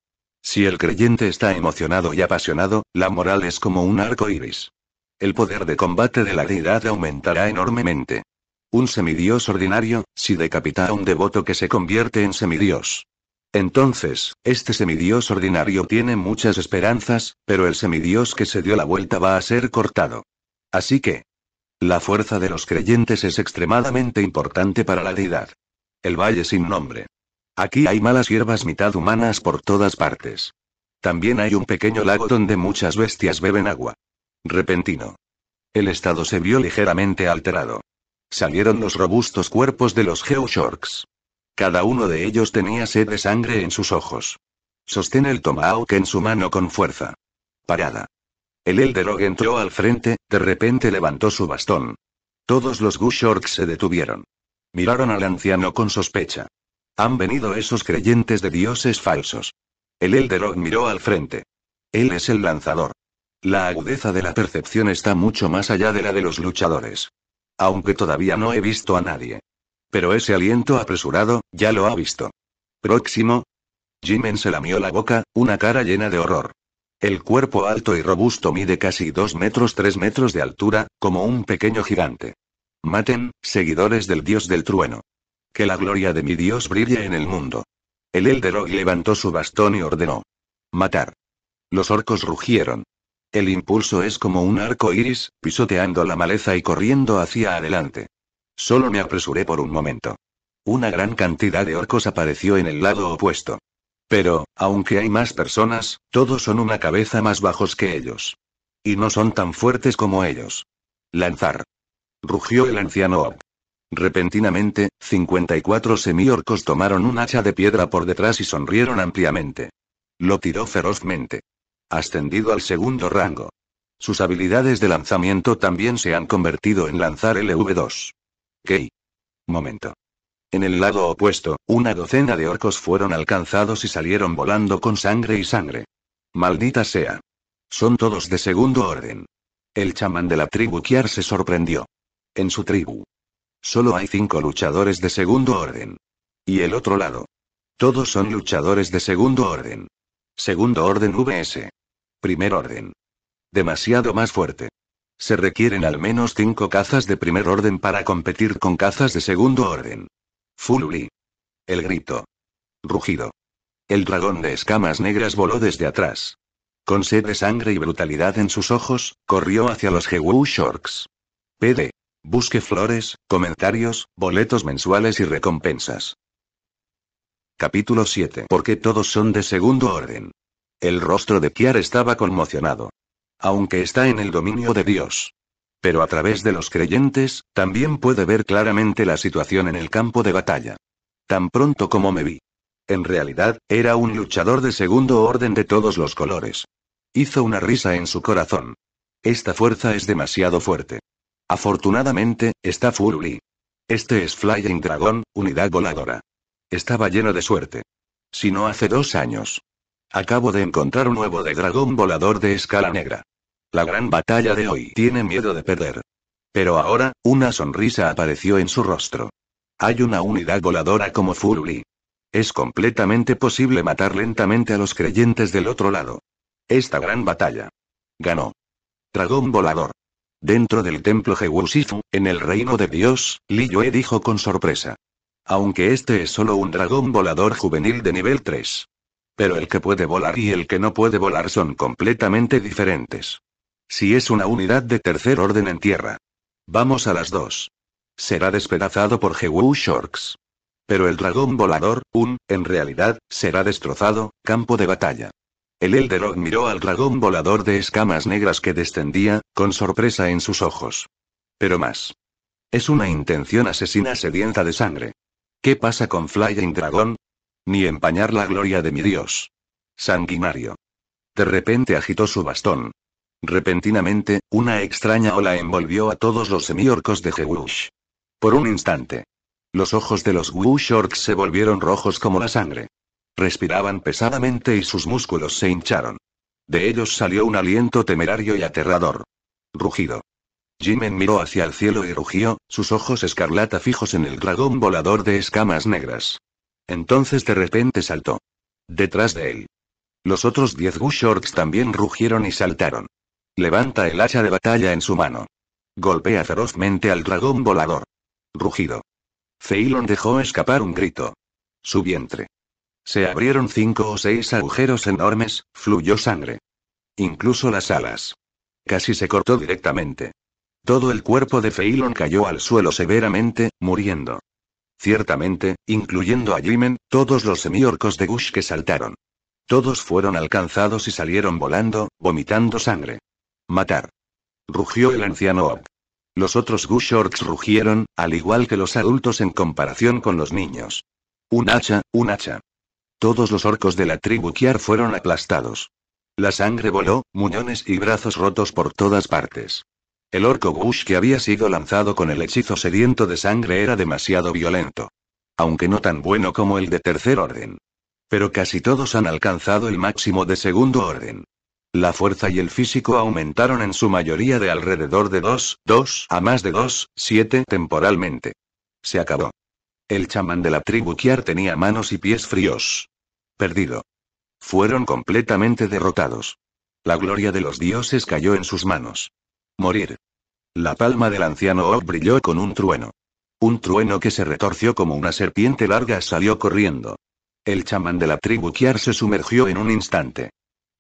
Si el creyente está emocionado y apasionado, la moral es como un arco iris. El poder de combate de la deidad aumentará enormemente. Un semidios ordinario, si decapita a un devoto que se convierte en semidios. Entonces, este semidios ordinario tiene muchas esperanzas, pero el semidios que se dio la vuelta va a ser cortado. Así que, la fuerza de los creyentes es extremadamente importante para la deidad. El valle sin nombre. Aquí hay malas hierbas mitad humanas por todas partes. También hay un pequeño lago donde muchas bestias beben agua. Repentino. El estado se vio ligeramente alterado. Salieron los robustos cuerpos de los Geoshorks. Cada uno de ellos tenía sed de sangre en sus ojos. Sostén el tomahawk en su mano con fuerza. Parada. El Elderog entró al frente, de repente levantó su bastón. Todos los Gushorks se detuvieron. Miraron al anciano con sospecha. Han venido esos creyentes de dioses falsos. El Elderog miró al frente. Él es el lanzador. La agudeza de la percepción está mucho más allá de la de los luchadores. Aunque todavía no he visto a nadie. Pero ese aliento apresurado, ya lo ha visto. Próximo. Jimen se lamió la boca, una cara llena de horror. El cuerpo alto y robusto mide casi 2 metros 3 metros de altura, como un pequeño gigante. Maten, seguidores del dios del trueno. Que la gloria de mi dios brille en el mundo. El Elderog levantó su bastón y ordenó. Matar. Los orcos rugieron. El impulso es como un arco iris, pisoteando la maleza y corriendo hacia adelante. Solo me apresuré por un momento. Una gran cantidad de orcos apareció en el lado opuesto. Pero, aunque hay más personas, todos son una cabeza más bajos que ellos. Y no son tan fuertes como ellos. Lanzar. Rugió el anciano op Repentinamente, 54 semiorcos tomaron un hacha de piedra por detrás y sonrieron ampliamente. Lo tiró ferozmente. Ascendido al segundo rango. Sus habilidades de lanzamiento también se han convertido en lanzar LV2. ¿Qué? Momento. En el lado opuesto, una docena de orcos fueron alcanzados y salieron volando con sangre y sangre. Maldita sea. Son todos de segundo orden. El chamán de la tribu Kiar se sorprendió. En su tribu. Solo hay cinco luchadores de segundo orden. Y el otro lado. Todos son luchadores de segundo orden. Segundo orden VS. Primer orden. Demasiado más fuerte. Se requieren al menos cinco cazas de primer orden para competir con cazas de segundo orden. Fululi. El grito. Rugido. El dragón de escamas negras voló desde atrás. Con sed de sangre y brutalidad en sus ojos, corrió hacia los Hewu Sharks. PD. Busque flores, comentarios, boletos mensuales y recompensas. Capítulo 7. Porque todos son de segundo orden. El rostro de Kiar estaba conmocionado. Aunque está en el dominio de Dios pero a través de los creyentes, también puede ver claramente la situación en el campo de batalla. Tan pronto como me vi. En realidad, era un luchador de segundo orden de todos los colores. Hizo una risa en su corazón. Esta fuerza es demasiado fuerte. Afortunadamente, está Furuli. Este es Flying Dragon, unidad voladora. Estaba lleno de suerte. Si no hace dos años. Acabo de encontrar un nuevo de dragón volador de escala negra. La gran batalla de hoy tiene miedo de perder. Pero ahora, una sonrisa apareció en su rostro. Hay una unidad voladora como Furuli. Es completamente posible matar lentamente a los creyentes del otro lado. Esta gran batalla. Ganó. Dragón volador. Dentro del templo Jewusifu, en el reino de Dios, Li Yue dijo con sorpresa. Aunque este es solo un dragón volador juvenil de nivel 3. Pero el que puede volar y el que no puede volar son completamente diferentes. Si es una unidad de tercer orden en tierra. Vamos a las dos. Será despedazado por hewu Sharks. Pero el dragón volador, un, en realidad, será destrozado, campo de batalla. El Elderog miró al dragón volador de escamas negras que descendía, con sorpresa en sus ojos. Pero más. Es una intención asesina sedienta de sangre. ¿Qué pasa con Flying Dragon? Ni empañar la gloria de mi dios. Sanguinario. De repente agitó su bastón. Repentinamente, una extraña ola envolvió a todos los semiorcos de Gewush. Por un instante. Los ojos de los Wushorks se volvieron rojos como la sangre. Respiraban pesadamente y sus músculos se hincharon. De ellos salió un aliento temerario y aterrador. Rugido. Jimen miró hacia el cielo y rugió, sus ojos escarlata fijos en el dragón volador de escamas negras. Entonces de repente saltó. Detrás de él. Los otros diez Gushorks también rugieron y saltaron. Levanta el hacha de batalla en su mano. Golpea ferozmente al dragón volador. Rugido. Feilon dejó escapar un grito. Su vientre. Se abrieron cinco o seis agujeros enormes, fluyó sangre. Incluso las alas. Casi se cortó directamente. Todo el cuerpo de Feilon cayó al suelo severamente, muriendo. Ciertamente, incluyendo a Jimen, todos los semiorcos de Gush que saltaron. Todos fueron alcanzados y salieron volando, vomitando sangre. Matar. Rugió el anciano og. Los otros orcs rugieron, al igual que los adultos en comparación con los niños. Un hacha, un hacha. Todos los orcos de la tribu Kiar fueron aplastados. La sangre voló, muñones y brazos rotos por todas partes. El orco Gush que había sido lanzado con el hechizo sediento de sangre era demasiado violento. Aunque no tan bueno como el de tercer orden. Pero casi todos han alcanzado el máximo de segundo orden. La fuerza y el físico aumentaron en su mayoría de alrededor de 2, 2 a más de 2, 7 temporalmente. Se acabó. El chamán de la tribu Kiar tenía manos y pies fríos. Perdido. Fueron completamente derrotados. La gloria de los dioses cayó en sus manos. Morir. La palma del anciano Og brilló con un trueno. Un trueno que se retorció como una serpiente larga salió corriendo. El chamán de la tribu Kiar se sumergió en un instante.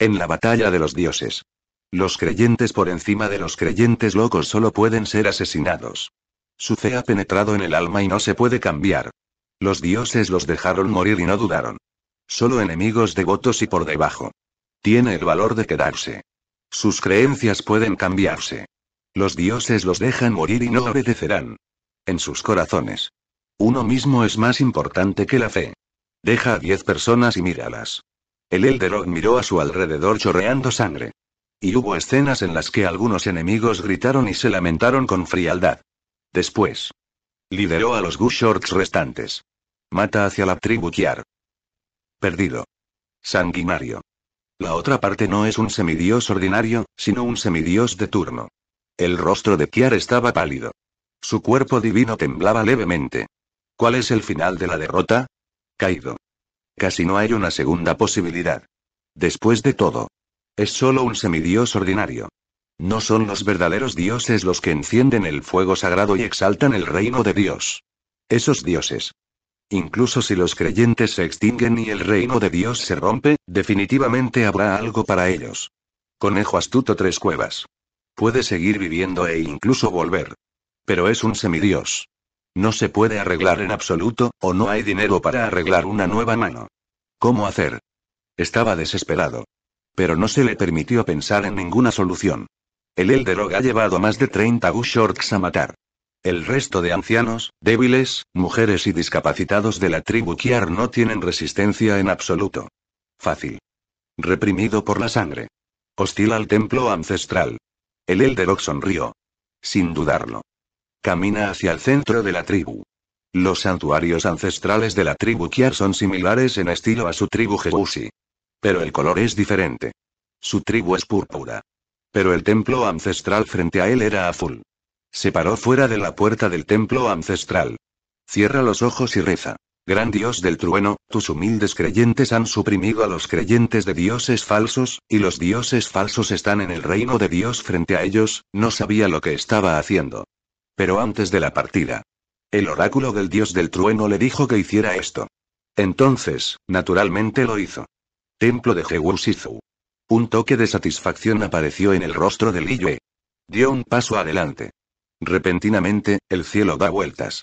En la batalla de los dioses. Los creyentes por encima de los creyentes locos solo pueden ser asesinados. Su fe ha penetrado en el alma y no se puede cambiar. Los dioses los dejaron morir y no dudaron. Solo enemigos devotos y por debajo. Tiene el valor de quedarse. Sus creencias pueden cambiarse. Los dioses los dejan morir y no obedecerán. En sus corazones. Uno mismo es más importante que la fe. Deja a diez personas y míralas. El Elderog miró a su alrededor chorreando sangre. Y hubo escenas en las que algunos enemigos gritaron y se lamentaron con frialdad. Después. Lideró a los Gushorts restantes. Mata hacia la tribu Kiar. Perdido. Sanguinario. La otra parte no es un semidios ordinario, sino un semidios de turno. El rostro de Kiar estaba pálido. Su cuerpo divino temblaba levemente. ¿Cuál es el final de la derrota? Caído. Casi no hay una segunda posibilidad. Después de todo. Es solo un semidios ordinario. No son los verdaderos dioses los que encienden el fuego sagrado y exaltan el reino de Dios. Esos dioses. Incluso si los creyentes se extinguen y el reino de Dios se rompe, definitivamente habrá algo para ellos. Conejo astuto tres cuevas. Puede seguir viviendo e incluso volver. Pero es un semidios. No se puede arreglar en absoluto, o no hay dinero para arreglar una nueva mano. ¿Cómo hacer? Estaba desesperado. Pero no se le permitió pensar en ninguna solución. El Elderog ha llevado más de 30 Gushorks a matar. El resto de ancianos, débiles, mujeres y discapacitados de la tribu Kiar no tienen resistencia en absoluto. Fácil. Reprimido por la sangre. Hostil al templo ancestral. El Elderog sonrió. Sin dudarlo camina hacia el centro de la tribu. Los santuarios ancestrales de la tribu Kiar son similares en estilo a su tribu Jebusi. Pero el color es diferente. Su tribu es púrpura. Pero el templo ancestral frente a él era azul. Se paró fuera de la puerta del templo ancestral. Cierra los ojos y reza. Gran Dios del trueno, tus humildes creyentes han suprimido a los creyentes de dioses falsos, y los dioses falsos están en el reino de Dios frente a ellos, no sabía lo que estaba haciendo pero antes de la partida. El oráculo del dios del trueno le dijo que hiciera esto. Entonces, naturalmente lo hizo. Templo de Shizu. Un toque de satisfacción apareció en el rostro de Liyue. Dio un paso adelante. Repentinamente, el cielo da vueltas.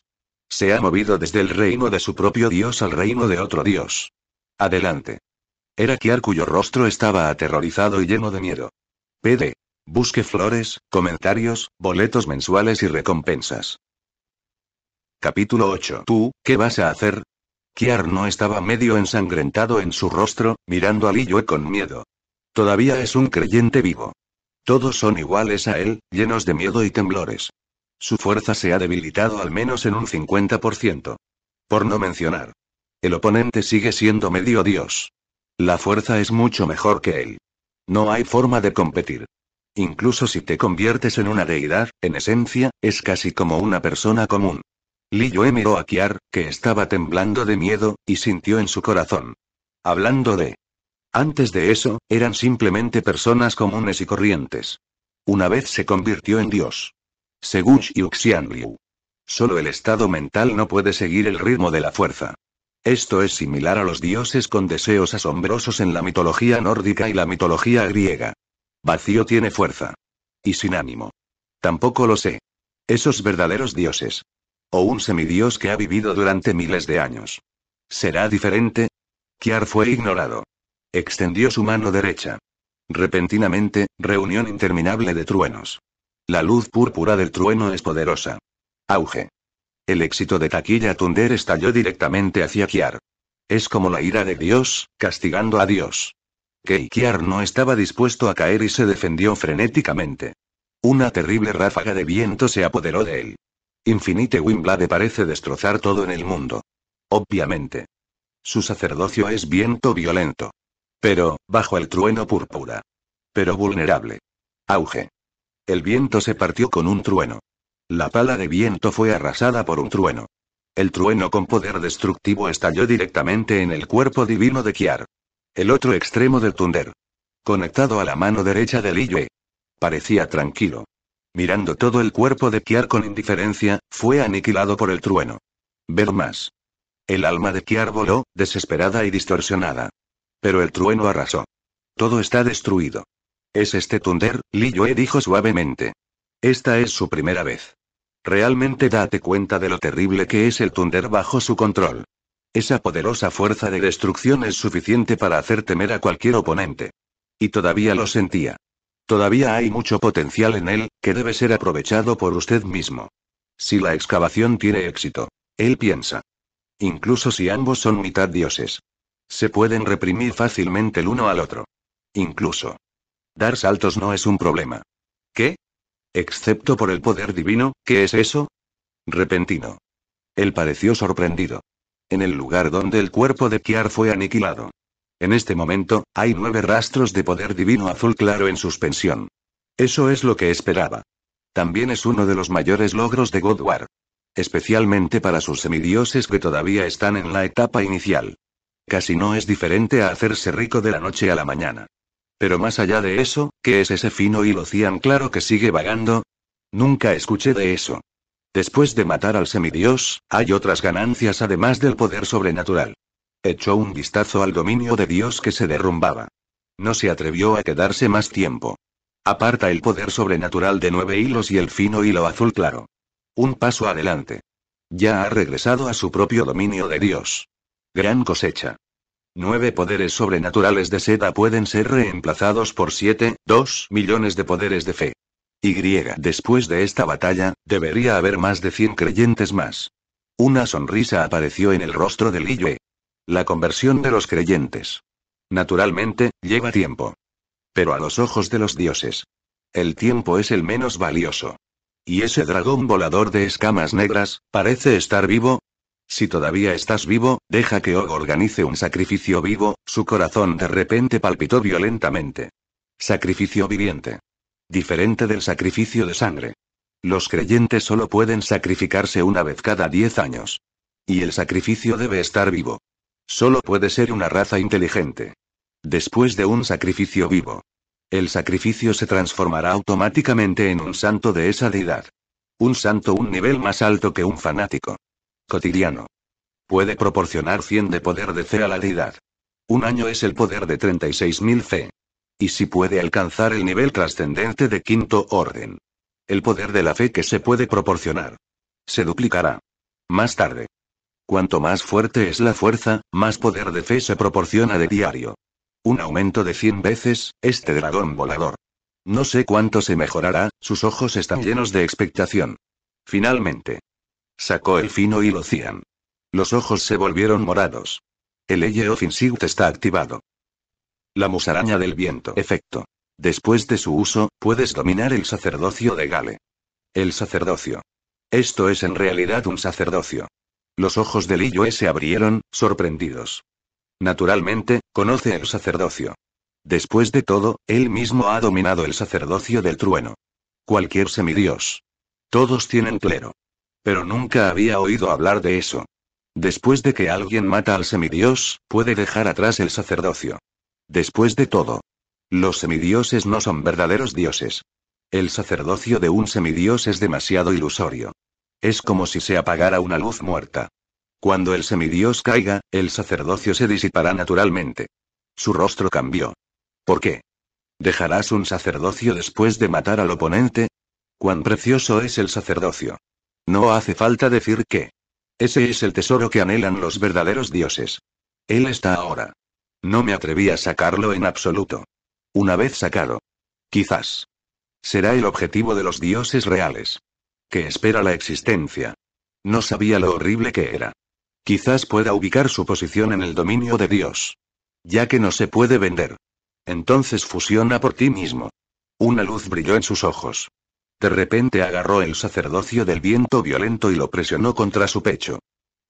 Se ha movido desde el reino de su propio dios al reino de otro dios. Adelante. Era Kiar cuyo rostro estaba aterrorizado y lleno de miedo. PD. Busque flores, comentarios, boletos mensuales y recompensas. Capítulo 8. ¿Tú, qué vas a hacer? Kiar no estaba medio ensangrentado en su rostro, mirando a Liyue con miedo. Todavía es un creyente vivo. Todos son iguales a él, llenos de miedo y temblores. Su fuerza se ha debilitado al menos en un 50%. Por no mencionar. El oponente sigue siendo medio dios. La fuerza es mucho mejor que él. No hay forma de competir. Incluso si te conviertes en una deidad, en esencia, es casi como una persona común. Li miró a Kiar, que estaba temblando de miedo, y sintió en su corazón. Hablando de... Antes de eso, eran simplemente personas comunes y corrientes. Una vez se convirtió en Dios. Seguch Xian Liu. Solo el estado mental no puede seguir el ritmo de la fuerza. Esto es similar a los dioses con deseos asombrosos en la mitología nórdica y la mitología griega. Vacío tiene fuerza. Y sin ánimo. Tampoco lo sé. Esos verdaderos dioses. O un semidios que ha vivido durante miles de años. ¿Será diferente? Kiar fue ignorado. Extendió su mano derecha. Repentinamente, reunión interminable de truenos. La luz púrpura del trueno es poderosa. Auge. El éxito de Taquilla Tunder estalló directamente hacia Kiar. Es como la ira de Dios, castigando a Dios. Kei-Kiar no estaba dispuesto a caer y se defendió frenéticamente. Una terrible ráfaga de viento se apoderó de él. Infinite Wimblade parece destrozar todo en el mundo. Obviamente. Su sacerdocio es viento violento. Pero, bajo el trueno púrpura. Pero vulnerable. Auge. El viento se partió con un trueno. La pala de viento fue arrasada por un trueno. El trueno con poder destructivo estalló directamente en el cuerpo divino de Kiar el otro extremo del tunder. Conectado a la mano derecha de Li Parecía tranquilo. Mirando todo el cuerpo de Kiar con indiferencia, fue aniquilado por el trueno. Ver más. El alma de Kiar voló, desesperada y distorsionada. Pero el trueno arrasó. Todo está destruido. Es este tunder, Li dijo suavemente. Esta es su primera vez. Realmente date cuenta de lo terrible que es el tunder bajo su control. Esa poderosa fuerza de destrucción es suficiente para hacer temer a cualquier oponente. Y todavía lo sentía. Todavía hay mucho potencial en él, que debe ser aprovechado por usted mismo. Si la excavación tiene éxito, él piensa. Incluso si ambos son mitad dioses. Se pueden reprimir fácilmente el uno al otro. Incluso. Dar saltos no es un problema. ¿Qué? Excepto por el poder divino, ¿qué es eso? Repentino. Él pareció sorprendido en el lugar donde el cuerpo de Kiar fue aniquilado. En este momento, hay nueve rastros de poder divino azul claro en suspensión. Eso es lo que esperaba. También es uno de los mayores logros de Godwar. Especialmente para sus semidioses que todavía están en la etapa inicial. Casi no es diferente a hacerse rico de la noche a la mañana. Pero más allá de eso, ¿qué es ese fino hilo cian claro que sigue vagando? Nunca escuché de eso. Después de matar al semidios, hay otras ganancias además del poder sobrenatural. Echó un vistazo al dominio de Dios que se derrumbaba. No se atrevió a quedarse más tiempo. Aparta el poder sobrenatural de nueve hilos y el fino hilo azul claro. Un paso adelante. Ya ha regresado a su propio dominio de Dios. Gran cosecha. Nueve poderes sobrenaturales de seda pueden ser reemplazados por siete, dos millones de poderes de fe. Y. Después de esta batalla, debería haber más de 100 creyentes más. Una sonrisa apareció en el rostro de Li La conversión de los creyentes. Naturalmente, lleva tiempo. Pero a los ojos de los dioses. El tiempo es el menos valioso. ¿Y ese dragón volador de escamas negras, parece estar vivo? Si todavía estás vivo, deja que Og organice un sacrificio vivo, su corazón de repente palpitó violentamente. Sacrificio viviente. Diferente del sacrificio de sangre. Los creyentes solo pueden sacrificarse una vez cada 10 años. Y el sacrificio debe estar vivo. Solo puede ser una raza inteligente. Después de un sacrificio vivo. El sacrificio se transformará automáticamente en un santo de esa deidad. Un santo un nivel más alto que un fanático. Cotidiano. Puede proporcionar 100 de poder de fe a la deidad. Un año es el poder de 36.000 fe. Y si puede alcanzar el nivel trascendente de quinto orden. El poder de la fe que se puede proporcionar. Se duplicará. Más tarde. Cuanto más fuerte es la fuerza, más poder de fe se proporciona de diario. Un aumento de 100 veces, este dragón volador. No sé cuánto se mejorará, sus ojos están llenos de expectación. Finalmente. Sacó el fino y lo cian. Los ojos se volvieron morados. El Eye of Insight está activado. La musaraña del viento. Efecto. Después de su uso, puedes dominar el sacerdocio de Gale. El sacerdocio. Esto es en realidad un sacerdocio. Los ojos de Lillo se abrieron, sorprendidos. Naturalmente, conoce el sacerdocio. Después de todo, él mismo ha dominado el sacerdocio del trueno. Cualquier semidios. Todos tienen clero. Pero nunca había oído hablar de eso. Después de que alguien mata al semidios, puede dejar atrás el sacerdocio. Después de todo, los semidioses no son verdaderos dioses. El sacerdocio de un semidios es demasiado ilusorio. Es como si se apagara una luz muerta. Cuando el semidios caiga, el sacerdocio se disipará naturalmente. Su rostro cambió. ¿Por qué? ¿Dejarás un sacerdocio después de matar al oponente? Cuán precioso es el sacerdocio. No hace falta decir que. Ese es el tesoro que anhelan los verdaderos dioses. Él está ahora. No me atreví a sacarlo en absoluto. Una vez sacado. Quizás. Será el objetivo de los dioses reales. Que espera la existencia. No sabía lo horrible que era. Quizás pueda ubicar su posición en el dominio de Dios. Ya que no se puede vender. Entonces fusiona por ti mismo. Una luz brilló en sus ojos. De repente agarró el sacerdocio del viento violento y lo presionó contra su pecho.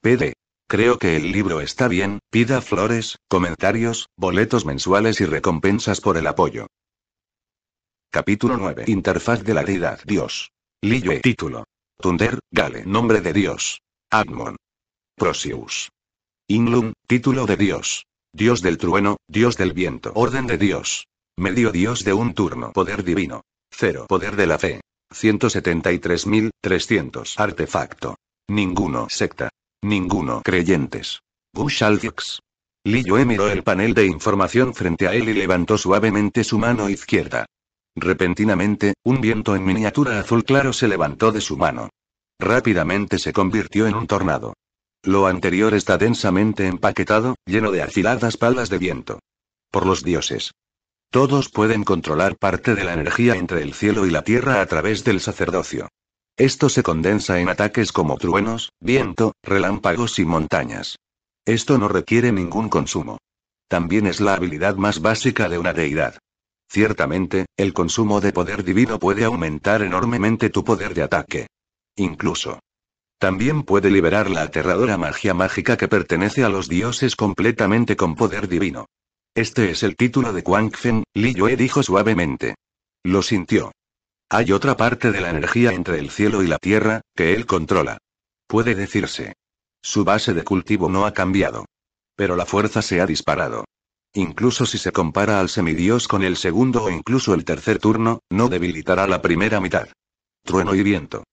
PD. Creo que el libro está bien, pida flores, comentarios, boletos mensuales y recompensas por el apoyo. Capítulo 9. Interfaz de la deidad Dios. Lille título. Tunder, Gale, nombre de Dios. Admon. Prosius. Inglum, título de Dios. Dios del trueno, Dios del viento, orden de Dios. Medio Dios de un turno, poder divino. Cero, poder de la fe. 173.300. Artefacto. Ninguno, secta. Ninguno. Creyentes. Bush Lillo Lilloe miró el panel de información frente a él y levantó suavemente su mano izquierda. Repentinamente, un viento en miniatura azul claro se levantó de su mano. Rápidamente se convirtió en un tornado. Lo anterior está densamente empaquetado, lleno de afiladas palas de viento. Por los dioses. Todos pueden controlar parte de la energía entre el cielo y la tierra a través del sacerdocio. Esto se condensa en ataques como truenos, viento, relámpagos y montañas. Esto no requiere ningún consumo. También es la habilidad más básica de una deidad. Ciertamente, el consumo de poder divino puede aumentar enormemente tu poder de ataque. Incluso. También puede liberar la aterradora magia mágica que pertenece a los dioses completamente con poder divino. Este es el título de Quang Feng, Li Yue dijo suavemente. Lo sintió. Hay otra parte de la energía entre el cielo y la tierra, que él controla. Puede decirse. Su base de cultivo no ha cambiado. Pero la fuerza se ha disparado. Incluso si se compara al semidios con el segundo o incluso el tercer turno, no debilitará la primera mitad. Trueno y viento.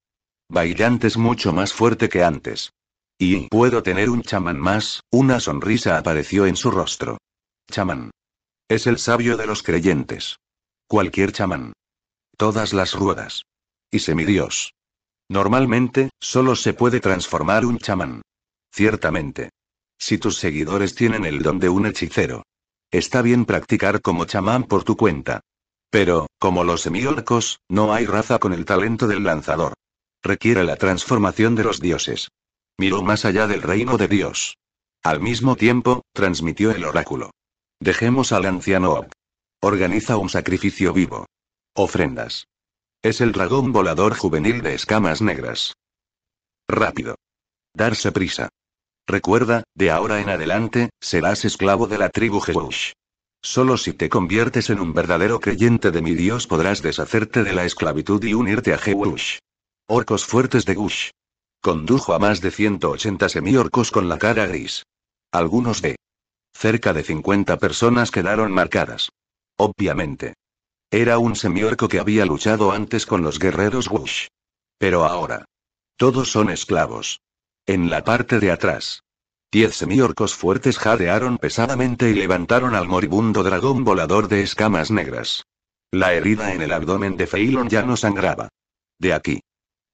Bailante es mucho más fuerte que antes. Y puedo tener un chamán más, una sonrisa apareció en su rostro. Chamán. Es el sabio de los creyentes. Cualquier chamán. Todas las ruedas. Y semidios. Normalmente, solo se puede transformar un chamán. Ciertamente. Si tus seguidores tienen el don de un hechicero. Está bien practicar como chamán por tu cuenta. Pero, como los semiorcos, no hay raza con el talento del lanzador. Requiere la transformación de los dioses. Miró más allá del reino de Dios. Al mismo tiempo, transmitió el oráculo. Dejemos al anciano Organiza un sacrificio vivo. Ofrendas. Es el dragón volador juvenil de escamas negras. Rápido. Darse prisa. Recuerda, de ahora en adelante, serás esclavo de la tribu Jebush. Solo si te conviertes en un verdadero creyente de mi Dios podrás deshacerte de la esclavitud y unirte a Jebush. Orcos fuertes de Gush. Condujo a más de 180 semiorcos con la cara gris. Algunos de cerca de 50 personas quedaron marcadas. Obviamente. Era un semiorco que había luchado antes con los guerreros Wush. Pero ahora. Todos son esclavos. En la parte de atrás. Diez semiorcos fuertes jadearon pesadamente y levantaron al moribundo dragón volador de escamas negras. La herida en el abdomen de Feilon ya no sangraba. De aquí.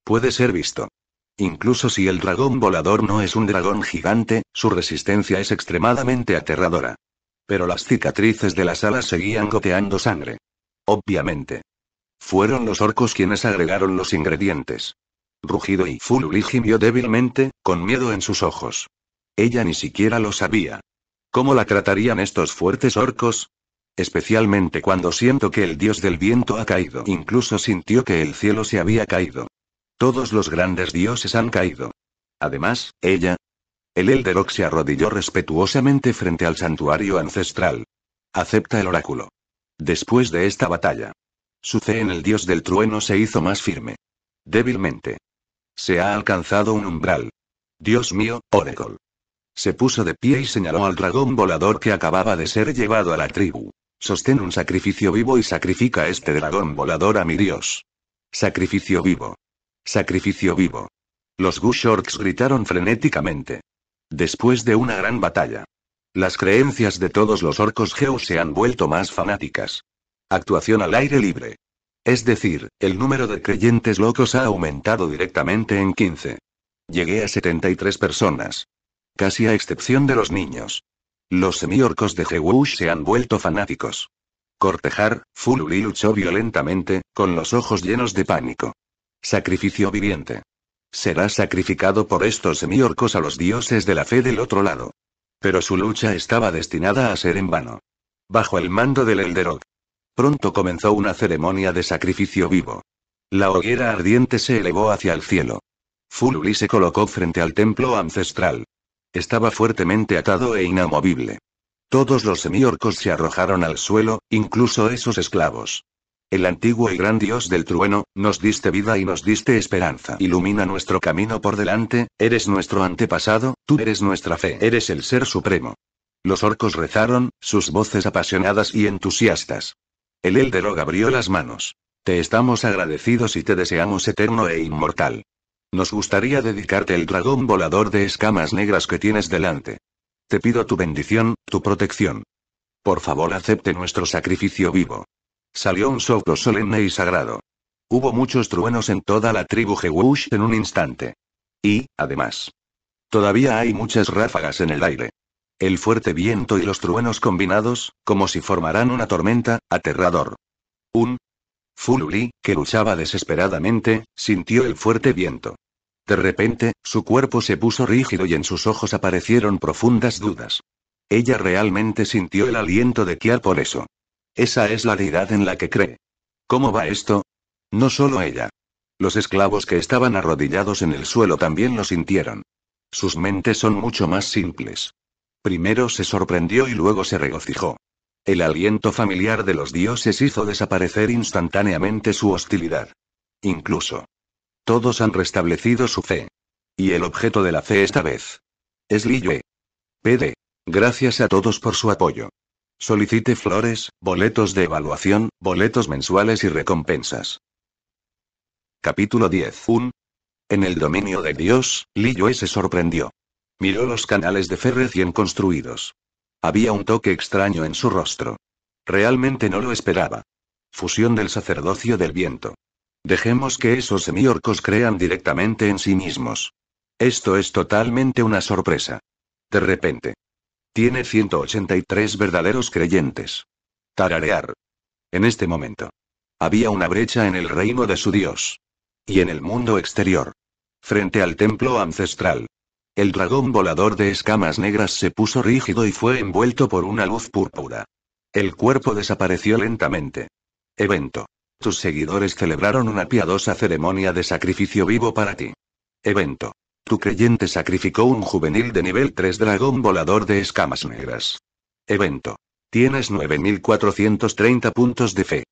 Puede ser visto. Incluso si el dragón volador no es un dragón gigante, su resistencia es extremadamente aterradora. Pero las cicatrices de las alas seguían goteando sangre. Obviamente. Fueron los orcos quienes agregaron los ingredientes. Rugido y Fululi gimió débilmente, con miedo en sus ojos. Ella ni siquiera lo sabía. ¿Cómo la tratarían estos fuertes orcos? Especialmente cuando siento que el dios del viento ha caído. Incluso sintió que el cielo se había caído. Todos los grandes dioses han caído. Además, ella. El Elderock se arrodilló respetuosamente frente al santuario ancestral. Acepta el oráculo. Después de esta batalla. Su fe en el dios del trueno se hizo más firme. Débilmente. Se ha alcanzado un umbral. Dios mío, Oracle. Se puso de pie y señaló al dragón volador que acababa de ser llevado a la tribu. Sostén un sacrificio vivo y sacrifica este dragón volador a mi dios. Sacrificio vivo. Sacrificio vivo. Los Gushorks gritaron frenéticamente. Después de una gran batalla, las creencias de todos los orcos Geus se han vuelto más fanáticas. Actuación al aire libre. Es decir, el número de creyentes locos ha aumentado directamente en 15. Llegué a 73 personas. Casi a excepción de los niños. Los semiorcos de Jewush se han vuelto fanáticos. Cortejar, Fululi luchó violentamente, con los ojos llenos de pánico. Sacrificio viviente. Será sacrificado por estos semiorcos a los dioses de la fe del otro lado. Pero su lucha estaba destinada a ser en vano. Bajo el mando del Elderot. Pronto comenzó una ceremonia de sacrificio vivo. La hoguera ardiente se elevó hacia el cielo. Fululi se colocó frente al templo ancestral. Estaba fuertemente atado e inamovible. Todos los semiorcos se arrojaron al suelo, incluso esos esclavos. El antiguo y gran Dios del trueno, nos diste vida y nos diste esperanza. Ilumina nuestro camino por delante, eres nuestro antepasado, tú eres nuestra fe, eres el ser supremo. Los orcos rezaron, sus voces apasionadas y entusiastas. El Elderog abrió las manos. Te estamos agradecidos y te deseamos eterno e inmortal. Nos gustaría dedicarte el dragón volador de escamas negras que tienes delante. Te pido tu bendición, tu protección. Por favor acepte nuestro sacrificio vivo. Salió un soplo solemne y sagrado. Hubo muchos truenos en toda la tribu Jewush en un instante. Y, además, todavía hay muchas ráfagas en el aire. El fuerte viento y los truenos combinados, como si formaran una tormenta, aterrador. Un Fululi, que luchaba desesperadamente, sintió el fuerte viento. De repente, su cuerpo se puso rígido y en sus ojos aparecieron profundas dudas. Ella realmente sintió el aliento de Kiar por eso. Esa es la deidad en la que cree. ¿Cómo va esto? No solo ella. Los esclavos que estaban arrodillados en el suelo también lo sintieron. Sus mentes son mucho más simples. Primero se sorprendió y luego se regocijó. El aliento familiar de los dioses hizo desaparecer instantáneamente su hostilidad. Incluso. Todos han restablecido su fe. Y el objeto de la fe esta vez. Es Liyue. PD. Gracias a todos por su apoyo. Solicite flores, boletos de evaluación, boletos mensuales y recompensas. Capítulo 10. En el dominio de Dios, Liyue se sorprendió. Miró los canales de ferre recién construidos. Había un toque extraño en su rostro. Realmente no lo esperaba. Fusión del sacerdocio del viento. Dejemos que esos semiorcos crean directamente en sí mismos. Esto es totalmente una sorpresa. De repente. Tiene 183 verdaderos creyentes. Tararear. En este momento. Había una brecha en el reino de su dios. Y en el mundo exterior. Frente al templo ancestral. El dragón volador de escamas negras se puso rígido y fue envuelto por una luz púrpura. El cuerpo desapareció lentamente. Evento. Tus seguidores celebraron una piadosa ceremonia de sacrificio vivo para ti. Evento. Tu creyente sacrificó un juvenil de nivel 3 dragón volador de escamas negras. Evento. Tienes 9.430 puntos de fe.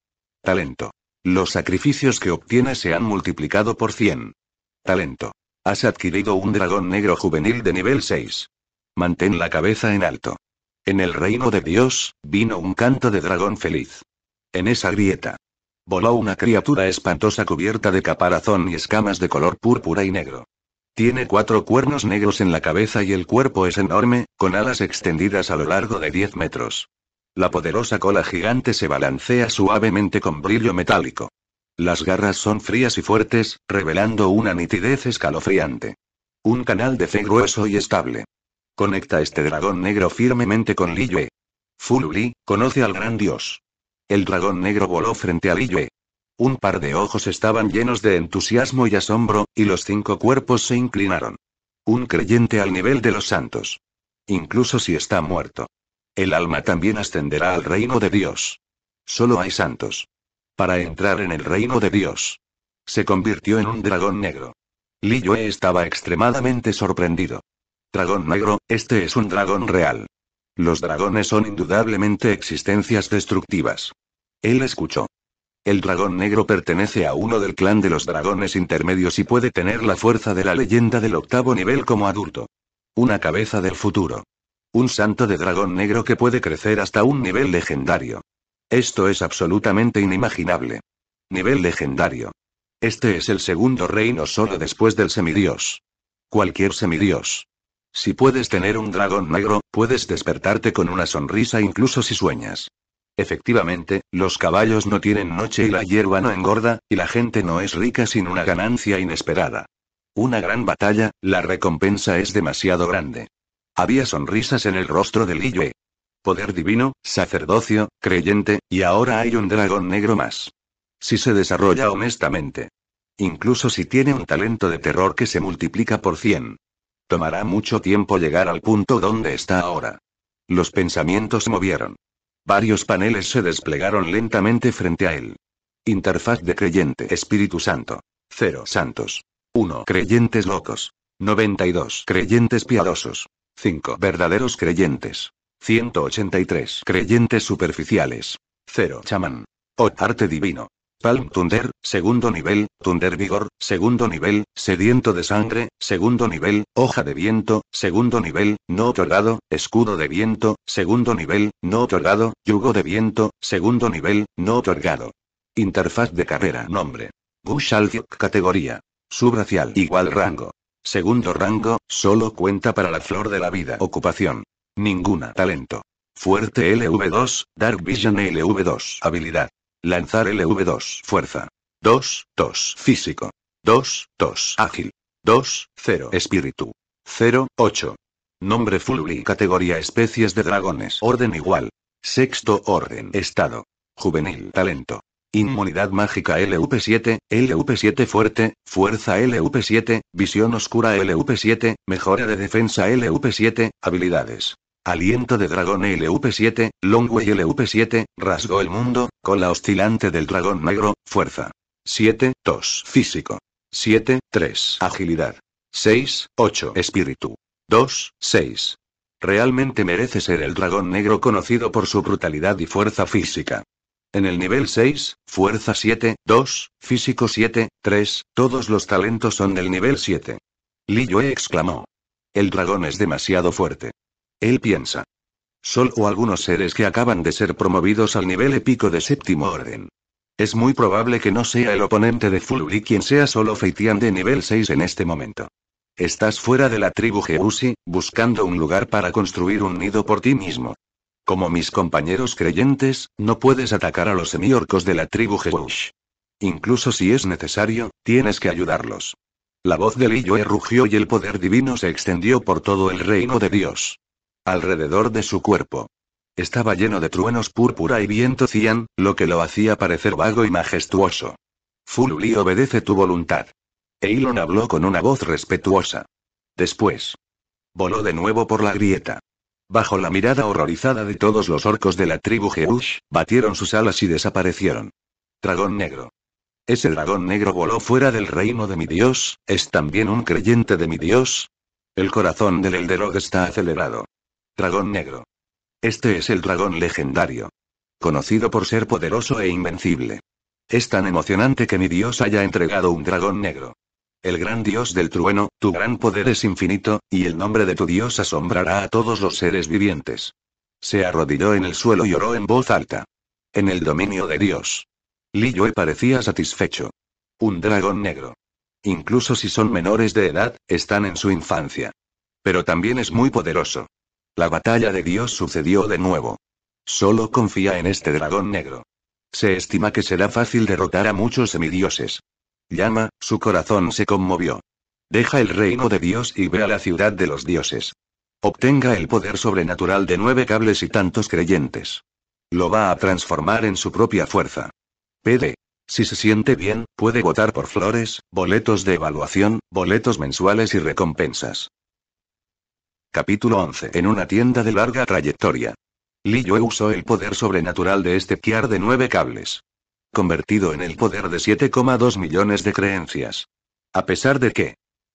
Talento. Los sacrificios que obtienes se han multiplicado por 100. Talento. Has adquirido un dragón negro juvenil de nivel 6. Mantén la cabeza en alto. En el reino de Dios, vino un canto de dragón feliz. En esa grieta. Voló una criatura espantosa cubierta de caparazón y escamas de color púrpura y negro. Tiene cuatro cuernos negros en la cabeza y el cuerpo es enorme, con alas extendidas a lo largo de 10 metros. La poderosa cola gigante se balancea suavemente con brillo metálico. Las garras son frías y fuertes, revelando una nitidez escalofriante. Un canal de fe grueso y estable. Conecta este dragón negro firmemente con Liyue. Fululi, conoce al gran dios. El dragón negro voló frente a Liyue, un par de ojos estaban llenos de entusiasmo y asombro, y los cinco cuerpos se inclinaron. Un creyente al nivel de los santos. Incluso si está muerto. El alma también ascenderá al reino de Dios. Solo hay santos. Para entrar en el reino de Dios. Se convirtió en un dragón negro. Li Yue estaba extremadamente sorprendido. Dragón negro, este es un dragón real. Los dragones son indudablemente existencias destructivas. Él escuchó. El dragón negro pertenece a uno del clan de los dragones intermedios y puede tener la fuerza de la leyenda del octavo nivel como adulto. Una cabeza del futuro. Un santo de dragón negro que puede crecer hasta un nivel legendario. Esto es absolutamente inimaginable. Nivel legendario. Este es el segundo reino solo después del semidios. Cualquier semidios. Si puedes tener un dragón negro, puedes despertarte con una sonrisa incluso si sueñas. Efectivamente, los caballos no tienen noche y la hierba no engorda, y la gente no es rica sin una ganancia inesperada. Una gran batalla, la recompensa es demasiado grande. Había sonrisas en el rostro de Liyue. Poder divino, sacerdocio, creyente, y ahora hay un dragón negro más. Si se desarrolla honestamente. Incluso si tiene un talento de terror que se multiplica por 100. Tomará mucho tiempo llegar al punto donde está ahora. Los pensamientos se movieron. Varios paneles se desplegaron lentamente frente a él. Interfaz de creyente Espíritu Santo. 0 santos. 1 creyentes locos. 92 creyentes piadosos. 5 verdaderos creyentes. 183 creyentes superficiales. 0 chamán. O arte divino. Palm Tunder, segundo nivel, Thunder Vigor, segundo nivel, Sediento de Sangre, segundo nivel, Hoja de Viento, segundo nivel, no otorgado, Escudo de Viento, segundo nivel, no otorgado, Yugo de Viento, segundo nivel, no otorgado. Interfaz de carrera Nombre. Bush Categoría. Subracial igual rango. Segundo rango, solo cuenta para la flor de la vida. Ocupación. Ninguna talento. Fuerte LV2, Dark Vision LV2. Habilidad. Lanzar LV2. Fuerza. 2, 2. Físico. 2, 2. Ágil. 2, 0. Espíritu. 0, 8. Nombre Fululi. Categoría especies de dragones. Orden igual. Sexto orden. Estado. Juvenil. Talento. Inmunidad mágica lv 7 lv 7 fuerte, fuerza lv 7 visión oscura lv 7 mejora de defensa lv 7 habilidades. Aliento de dragón LV7, Longway LV7, rasgó el mundo, con la oscilante del dragón negro, fuerza. 7, 2, físico. 7, 3, agilidad. 6, 8, espíritu. 2, 6. Realmente merece ser el dragón negro conocido por su brutalidad y fuerza física. En el nivel 6, fuerza 7, 2, físico 7, 3, todos los talentos son del nivel 7. Li Yue exclamó. El dragón es demasiado fuerte. Él piensa. Sol o algunos seres que acaban de ser promovidos al nivel épico de séptimo orden. Es muy probable que no sea el oponente de Fuluri quien sea solo Feitian de nivel 6 en este momento. Estás fuera de la tribu Geusi, buscando un lugar para construir un nido por ti mismo. Como mis compañeros creyentes, no puedes atacar a los semiorcos de la tribu Geush. Incluso si es necesario, tienes que ayudarlos. La voz de Liyue rugió y el poder divino se extendió por todo el reino de Dios alrededor de su cuerpo. Estaba lleno de truenos púrpura y viento cian, lo que lo hacía parecer vago y majestuoso. Fululi obedece tu voluntad. Eilon habló con una voz respetuosa. Después. Voló de nuevo por la grieta. Bajo la mirada horrorizada de todos los orcos de la tribu Geush, batieron sus alas y desaparecieron. Dragón negro. Ese dragón negro voló fuera del reino de mi dios, es también un creyente de mi dios. El corazón del Elderog está acelerado. Dragón negro. Este es el dragón legendario. Conocido por ser poderoso e invencible. Es tan emocionante que mi dios haya entregado un dragón negro. El gran dios del trueno, tu gran poder es infinito, y el nombre de tu dios asombrará a todos los seres vivientes. Se arrodilló en el suelo y oró en voz alta. En el dominio de Dios. Li parecía satisfecho. Un dragón negro. Incluso si son menores de edad, están en su infancia. Pero también es muy poderoso. La batalla de Dios sucedió de nuevo. Solo confía en este dragón negro. Se estima que será fácil derrotar a muchos semidioses. Llama, su corazón se conmovió. Deja el reino de Dios y ve a la ciudad de los dioses. Obtenga el poder sobrenatural de nueve cables y tantos creyentes. Lo va a transformar en su propia fuerza. Pede. Si se siente bien, puede votar por flores, boletos de evaluación, boletos mensuales y recompensas. Capítulo 11. En una tienda de larga trayectoria. Li usó el poder sobrenatural de este Kiar de nueve cables. Convertido en el poder de 7,2 millones de creencias. A pesar de que.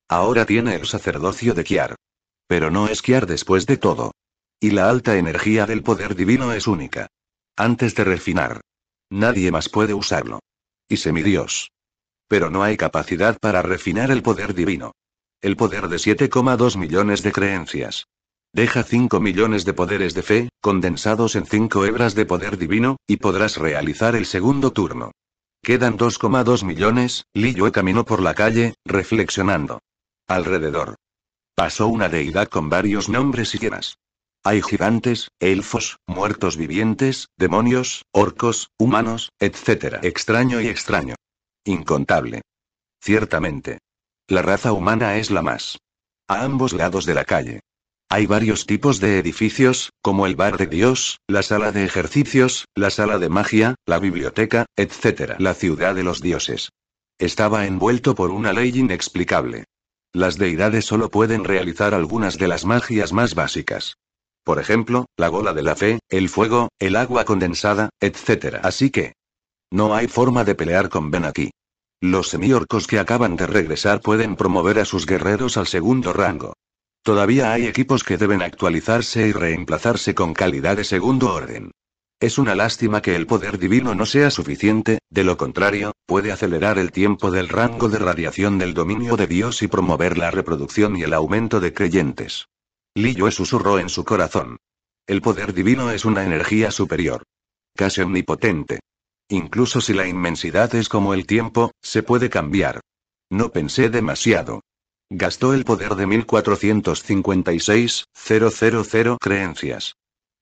Ahora tiene el sacerdocio de Kiar. Pero no es Kiar después de todo. Y la alta energía del poder divino es única. Antes de refinar. Nadie más puede usarlo. Y Dios. Pero no hay capacidad para refinar el poder divino el poder de 7,2 millones de creencias. Deja 5 millones de poderes de fe, condensados en 5 hebras de poder divino, y podrás realizar el segundo turno. Quedan 2,2 millones, Li Yue caminó por la calle, reflexionando. Alrededor. Pasó una deidad con varios nombres y llenas. Hay gigantes, elfos, muertos vivientes, demonios, orcos, humanos, etc. Extraño y extraño. Incontable. Ciertamente, la raza humana es la más. A ambos lados de la calle. Hay varios tipos de edificios, como el bar de Dios, la sala de ejercicios, la sala de magia, la biblioteca, etc. La ciudad de los dioses. Estaba envuelto por una ley inexplicable. Las deidades solo pueden realizar algunas de las magias más básicas. Por ejemplo, la gola de la fe, el fuego, el agua condensada, etc. Así que... No hay forma de pelear con Ben aquí. Los semiorcos que acaban de regresar pueden promover a sus guerreros al segundo rango. Todavía hay equipos que deben actualizarse y reemplazarse con calidad de segundo orden. Es una lástima que el poder divino no sea suficiente, de lo contrario, puede acelerar el tiempo del rango de radiación del dominio de Dios y promover la reproducción y el aumento de creyentes. Liyue susurró en su corazón. El poder divino es una energía superior. Casi omnipotente. Incluso si la inmensidad es como el tiempo, se puede cambiar. No pensé demasiado. Gastó el poder de 1456000 creencias.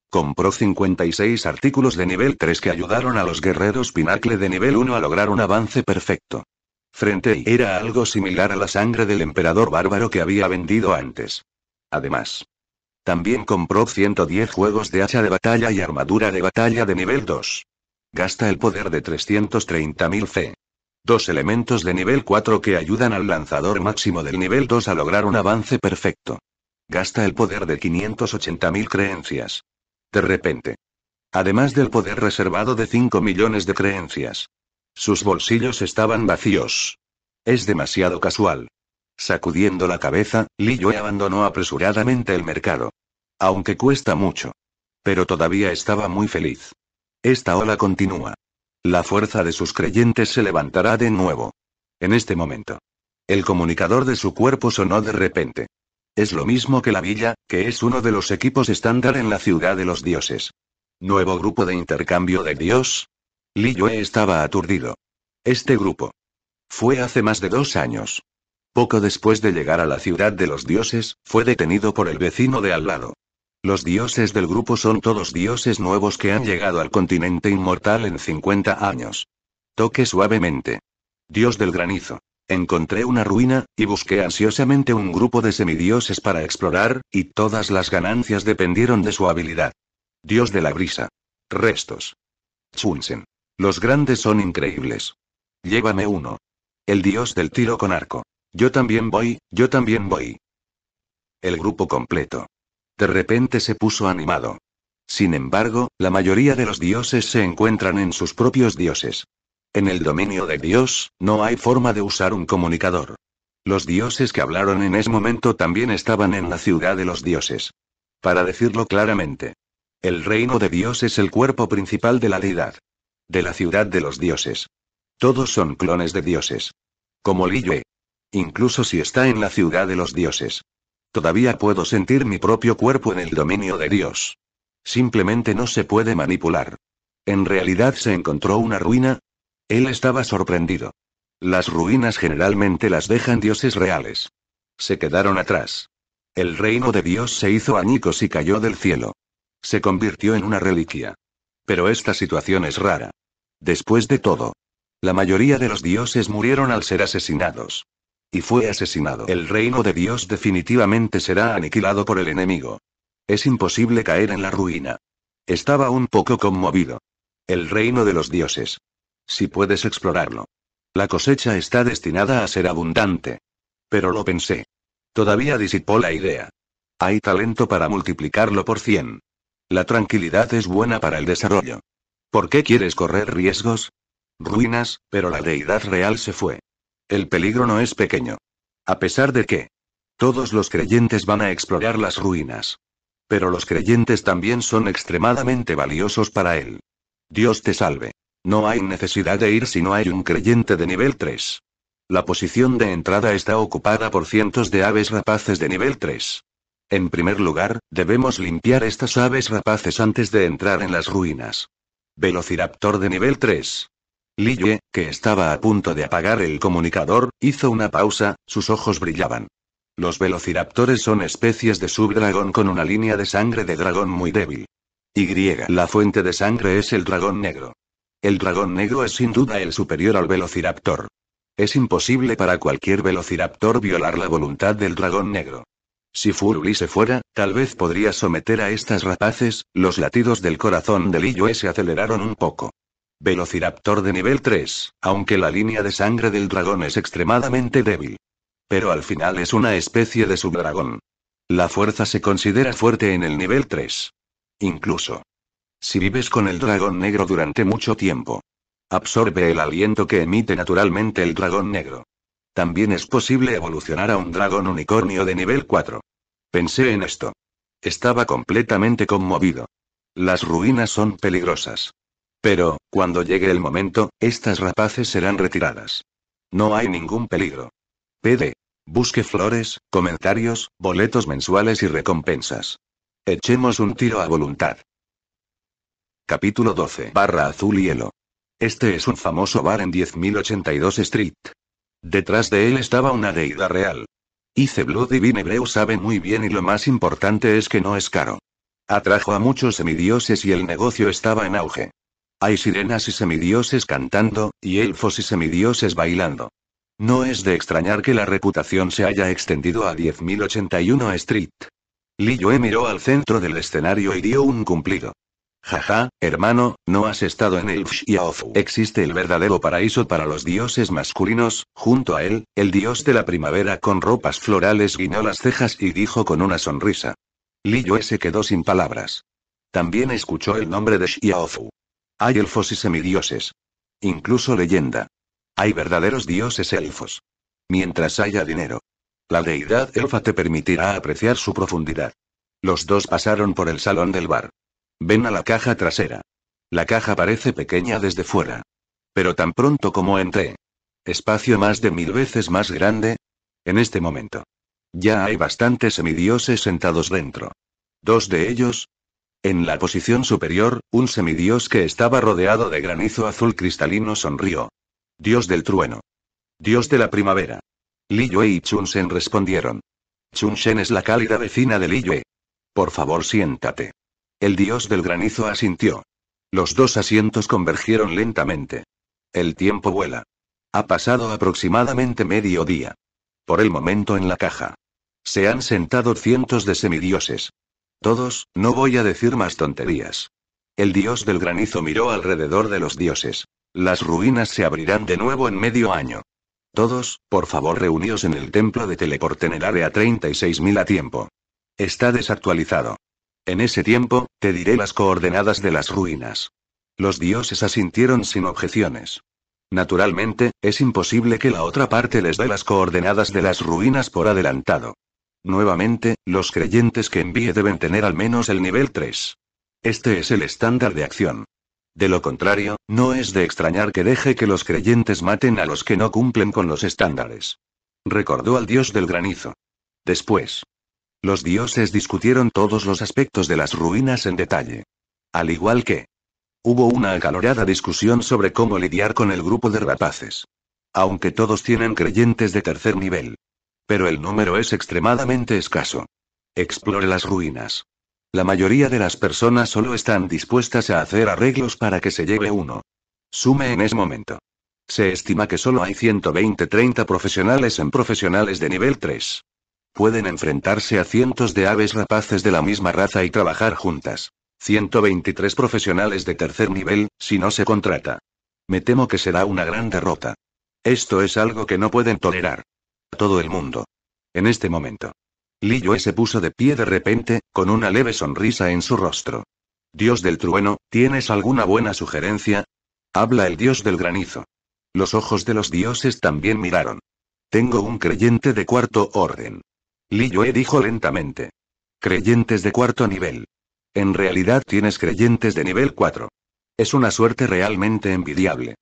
Compró 56 artículos de nivel 3 que ayudaron a los guerreros Pinacle de nivel 1 a lograr un avance perfecto. Frente era algo similar a la sangre del emperador bárbaro que había vendido antes. Además, también compró 110 juegos de hacha de batalla y armadura de batalla de nivel 2. Gasta el poder de 330.000 C. Dos elementos de nivel 4 que ayudan al lanzador máximo del nivel 2 a lograr un avance perfecto. Gasta el poder de 580.000 creencias. De repente. Además del poder reservado de 5 millones de creencias. Sus bolsillos estaban vacíos. Es demasiado casual. Sacudiendo la cabeza, Li Yue abandonó apresuradamente el mercado. Aunque cuesta mucho. Pero todavía estaba muy feliz. Esta ola continúa. La fuerza de sus creyentes se levantará de nuevo. En este momento. El comunicador de su cuerpo sonó de repente. Es lo mismo que la villa, que es uno de los equipos estándar en la ciudad de los dioses. Nuevo grupo de intercambio de dios. Li Yue estaba aturdido. Este grupo. Fue hace más de dos años. Poco después de llegar a la ciudad de los dioses, fue detenido por el vecino de al lado. Los dioses del grupo son todos dioses nuevos que han llegado al continente inmortal en 50 años. Toque suavemente. Dios del granizo. Encontré una ruina, y busqué ansiosamente un grupo de semidioses para explorar, y todas las ganancias dependieron de su habilidad. Dios de la brisa. Restos. Chunsen. Los grandes son increíbles. Llévame uno. El dios del tiro con arco. Yo también voy, yo también voy. El grupo completo. De repente se puso animado. Sin embargo, la mayoría de los dioses se encuentran en sus propios dioses. En el dominio de Dios, no hay forma de usar un comunicador. Los dioses que hablaron en ese momento también estaban en la ciudad de los dioses. Para decirlo claramente, el reino de Dios es el cuerpo principal de la deidad. De la ciudad de los dioses. Todos son clones de dioses. Como Liyue. Incluso si está en la ciudad de los dioses. Todavía puedo sentir mi propio cuerpo en el dominio de Dios. Simplemente no se puede manipular. ¿En realidad se encontró una ruina? Él estaba sorprendido. Las ruinas generalmente las dejan dioses reales. Se quedaron atrás. El reino de Dios se hizo añicos y cayó del cielo. Se convirtió en una reliquia. Pero esta situación es rara. Después de todo. La mayoría de los dioses murieron al ser asesinados y fue asesinado. El reino de Dios definitivamente será aniquilado por el enemigo. Es imposible caer en la ruina. Estaba un poco conmovido. El reino de los dioses. Si puedes explorarlo. La cosecha está destinada a ser abundante. Pero lo pensé. Todavía disipó la idea. Hay talento para multiplicarlo por cien. La tranquilidad es buena para el desarrollo. ¿Por qué quieres correr riesgos? Ruinas, pero la deidad real se fue. El peligro no es pequeño. A pesar de que todos los creyentes van a explorar las ruinas. Pero los creyentes también son extremadamente valiosos para él. Dios te salve. No hay necesidad de ir si no hay un creyente de nivel 3. La posición de entrada está ocupada por cientos de aves rapaces de nivel 3. En primer lugar, debemos limpiar estas aves rapaces antes de entrar en las ruinas. Velociraptor de nivel 3. Lille, que estaba a punto de apagar el comunicador, hizo una pausa, sus ojos brillaban. Los velociraptores son especies de subdragón con una línea de sangre de dragón muy débil. Y. La fuente de sangre es el dragón negro. El dragón negro es sin duda el superior al velociraptor. Es imposible para cualquier velociraptor violar la voluntad del dragón negro. Si Furuli se fuera, tal vez podría someter a estas rapaces, los latidos del corazón de Liyue se aceleraron un poco. Velociraptor de nivel 3, aunque la línea de sangre del dragón es extremadamente débil. Pero al final es una especie de subdragón. La fuerza se considera fuerte en el nivel 3. Incluso. Si vives con el dragón negro durante mucho tiempo. Absorbe el aliento que emite naturalmente el dragón negro. También es posible evolucionar a un dragón unicornio de nivel 4. Pensé en esto. Estaba completamente conmovido. Las ruinas son peligrosas. Pero, cuando llegue el momento, estas rapaces serán retiradas. No hay ningún peligro. PD. Busque flores, comentarios, boletos mensuales y recompensas. Echemos un tiro a voluntad. Capítulo 12. Barra Azul Hielo. Este es un famoso bar en 10.082 Street. Detrás de él estaba una deidad real. Hice Blood Divine Brew sabe muy bien y lo más importante es que no es caro. Atrajo a muchos semidioses y el negocio estaba en auge. Hay sirenas y semidioses cantando, y elfos y semidioses bailando. No es de extrañar que la reputación se haya extendido a 10.081 Street. Liyue miró al centro del escenario y dio un cumplido. Jaja, hermano, no has estado en el Existe el verdadero paraíso para los dioses masculinos, junto a él, el dios de la primavera con ropas florales guiñó las cejas y dijo con una sonrisa. Liyue se quedó sin palabras. También escuchó el nombre de Shiaofu. Hay elfos y semidioses. Incluso leyenda. Hay verdaderos dioses elfos. Mientras haya dinero. La deidad elfa te permitirá apreciar su profundidad. Los dos pasaron por el salón del bar. Ven a la caja trasera. La caja parece pequeña desde fuera. Pero tan pronto como entré. Espacio más de mil veces más grande. En este momento. Ya hay bastantes semidioses sentados dentro. Dos de ellos, en la posición superior, un semidios que estaba rodeado de granizo azul cristalino sonrió. Dios del trueno. Dios de la primavera. Li Yue y Chun Shen respondieron. Chun Shen es la cálida vecina de Li Yue. Por favor, siéntate. El dios del granizo asintió. Los dos asientos convergieron lentamente. El tiempo vuela. Ha pasado aproximadamente medio día. Por el momento en la caja. Se han sentado cientos de semidioses. Todos, no voy a decir más tonterías. El dios del granizo miró alrededor de los dioses. Las ruinas se abrirán de nuevo en medio año. Todos, por favor, reuníos en el templo de el a 36.000 a tiempo. Está desactualizado. En ese tiempo, te diré las coordenadas de las ruinas. Los dioses asintieron sin objeciones. Naturalmente, es imposible que la otra parte les dé las coordenadas de las ruinas por adelantado. Nuevamente, los creyentes que envíe deben tener al menos el nivel 3. Este es el estándar de acción. De lo contrario, no es de extrañar que deje que los creyentes maten a los que no cumplen con los estándares. Recordó al dios del granizo. Después. Los dioses discutieron todos los aspectos de las ruinas en detalle. Al igual que. Hubo una acalorada discusión sobre cómo lidiar con el grupo de rapaces. Aunque todos tienen creyentes de tercer nivel. Pero el número es extremadamente escaso. Explore las ruinas. La mayoría de las personas solo están dispuestas a hacer arreglos para que se lleve uno. Sume en ese momento. Se estima que solo hay 120-30 profesionales en profesionales de nivel 3. Pueden enfrentarse a cientos de aves rapaces de la misma raza y trabajar juntas. 123 profesionales de tercer nivel, si no se contrata. Me temo que será una gran derrota. Esto es algo que no pueden tolerar todo el mundo. En este momento. Li se puso de pie de repente, con una leve sonrisa en su rostro. Dios del trueno, ¿tienes alguna buena sugerencia? Habla el dios del granizo. Los ojos de los dioses también miraron. Tengo un creyente de cuarto orden. Li dijo lentamente. Creyentes de cuarto nivel. En realidad tienes creyentes de nivel 4. Es una suerte realmente envidiable.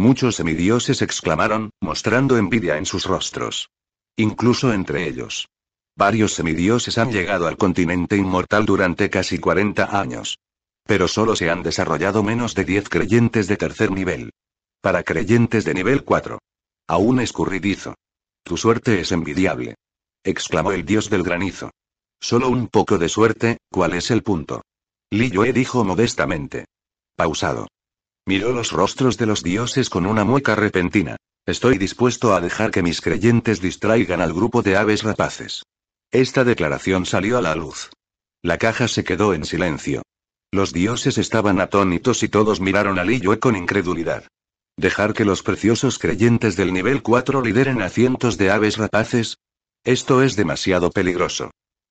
Muchos semidioses exclamaron, mostrando envidia en sus rostros. Incluso entre ellos. Varios semidioses han llegado al continente inmortal durante casi 40 años. Pero solo se han desarrollado menos de 10 creyentes de tercer nivel. Para creyentes de nivel 4. Aún escurridizo. Tu suerte es envidiable. Exclamó el dios del granizo. Solo un poco de suerte, ¿cuál es el punto? Li Yue dijo modestamente. Pausado. Miró los rostros de los dioses con una mueca repentina. Estoy dispuesto a dejar que mis creyentes distraigan al grupo de aves rapaces. Esta declaración salió a la luz. La caja se quedó en silencio. Los dioses estaban atónitos y todos miraron a Liyue con incredulidad. ¿Dejar que los preciosos creyentes del nivel 4 lideren a cientos de aves rapaces? Esto es demasiado peligroso.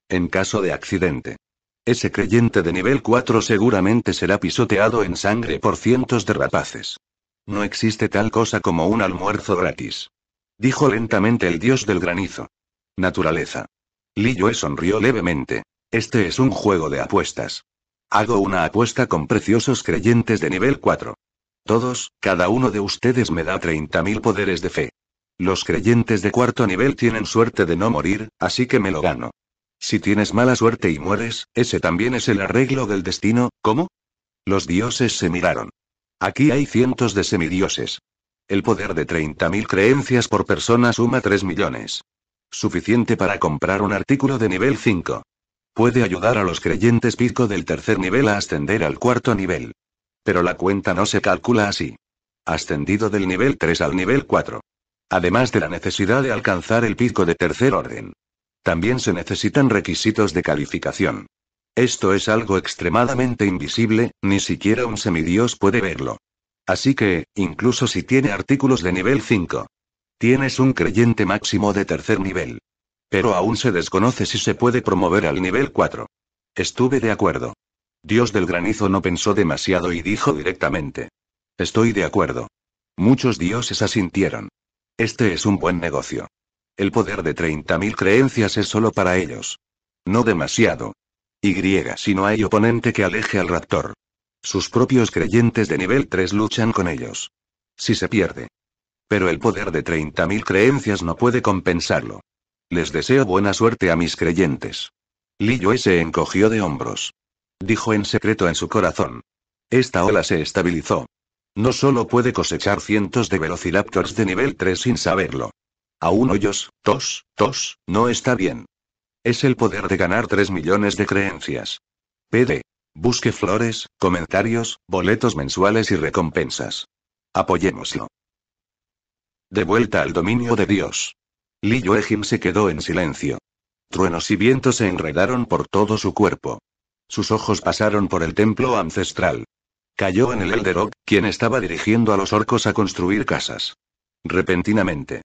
En caso de accidente. Ese creyente de nivel 4 seguramente será pisoteado en sangre por cientos de rapaces. No existe tal cosa como un almuerzo gratis. Dijo lentamente el dios del granizo. Naturaleza. Li sonrió levemente. Este es un juego de apuestas. Hago una apuesta con preciosos creyentes de nivel 4. Todos, cada uno de ustedes me da 30.000 poderes de fe. Los creyentes de cuarto nivel tienen suerte de no morir, así que me lo gano. Si tienes mala suerte y mueres, ese también es el arreglo del destino, ¿cómo? Los dioses se miraron. Aquí hay cientos de semidioses. El poder de 30.000 creencias por persona suma 3 millones. Suficiente para comprar un artículo de nivel 5. Puede ayudar a los creyentes pico del tercer nivel a ascender al cuarto nivel. Pero la cuenta no se calcula así. Ascendido del nivel 3 al nivel 4. Además de la necesidad de alcanzar el pico de tercer orden. También se necesitan requisitos de calificación. Esto es algo extremadamente invisible, ni siquiera un semidios puede verlo. Así que, incluso si tiene artículos de nivel 5, tienes un creyente máximo de tercer nivel. Pero aún se desconoce si se puede promover al nivel 4. Estuve de acuerdo. Dios del granizo no pensó demasiado y dijo directamente. Estoy de acuerdo. Muchos dioses asintieron. Este es un buen negocio. El poder de 30.000 creencias es solo para ellos. No demasiado. Y si no hay oponente que aleje al raptor. Sus propios creyentes de nivel 3 luchan con ellos. Si se pierde. Pero el poder de 30.000 creencias no puede compensarlo. Les deseo buena suerte a mis creyentes. Lilloe se encogió de hombros. Dijo en secreto en su corazón. Esta ola se estabilizó. No solo puede cosechar cientos de velociraptors de nivel 3 sin saberlo. Aún hoyos, tos, tos, no está bien. Es el poder de ganar 3 millones de creencias. PD. Busque flores, comentarios, boletos mensuales y recompensas. Apoyémoslo. De vuelta al dominio de Dios. Li Yuehim se quedó en silencio. Truenos y vientos se enredaron por todo su cuerpo. Sus ojos pasaron por el templo ancestral. Cayó en el Elderog, quien estaba dirigiendo a los orcos a construir casas. Repentinamente,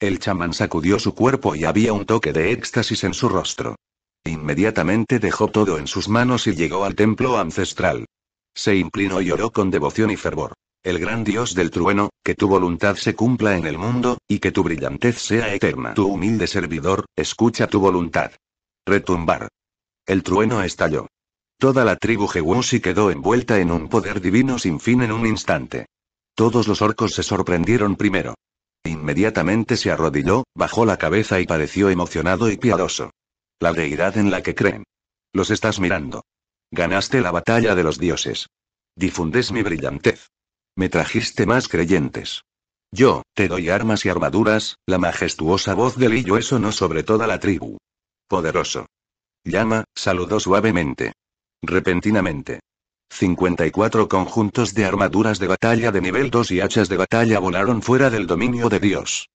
el chamán sacudió su cuerpo y había un toque de éxtasis en su rostro. Inmediatamente dejó todo en sus manos y llegó al templo ancestral. Se inclinó y oró con devoción y fervor. El gran dios del trueno, que tu voluntad se cumpla en el mundo, y que tu brillantez sea eterna. Tu humilde servidor, escucha tu voluntad. Retumbar. El trueno estalló. Toda la tribu Jewusi quedó envuelta en un poder divino sin fin en un instante. Todos los orcos se sorprendieron primero. Inmediatamente se arrodilló, bajó la cabeza y pareció emocionado y piadoso. La deidad en la que creen. Los estás mirando. Ganaste la batalla de los dioses. Difundes mi brillantez. Me trajiste más creyentes. Yo, te doy armas y armaduras, la majestuosa voz del lillo eso no sobre toda la tribu. Poderoso. Llama, saludó suavemente. Repentinamente. 54 conjuntos de armaduras de batalla de nivel 2 y hachas de batalla volaron fuera del dominio de Dios.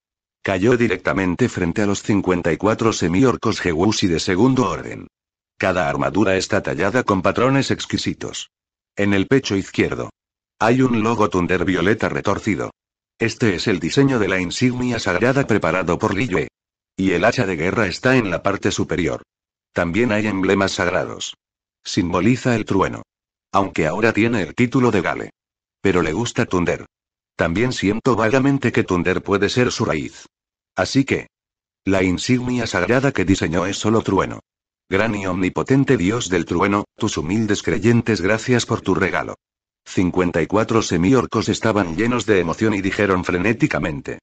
Cayó directamente frente a los 54 semiorcos y de segundo orden. Cada armadura está tallada con patrones exquisitos. En el pecho izquierdo. Hay un logo tunder violeta retorcido. Este es el diseño de la insignia sagrada preparado por Liyue. Y el hacha de guerra está en la parte superior. También hay emblemas sagrados. Simboliza el trueno aunque ahora tiene el título de Gale. Pero le gusta Thunder. También siento vagamente que Thunder puede ser su raíz. Así que... La insignia sagrada que diseñó es solo trueno. Gran y omnipotente dios del trueno, tus humildes creyentes gracias por tu regalo. 54 semiorcos estaban llenos de emoción y dijeron frenéticamente.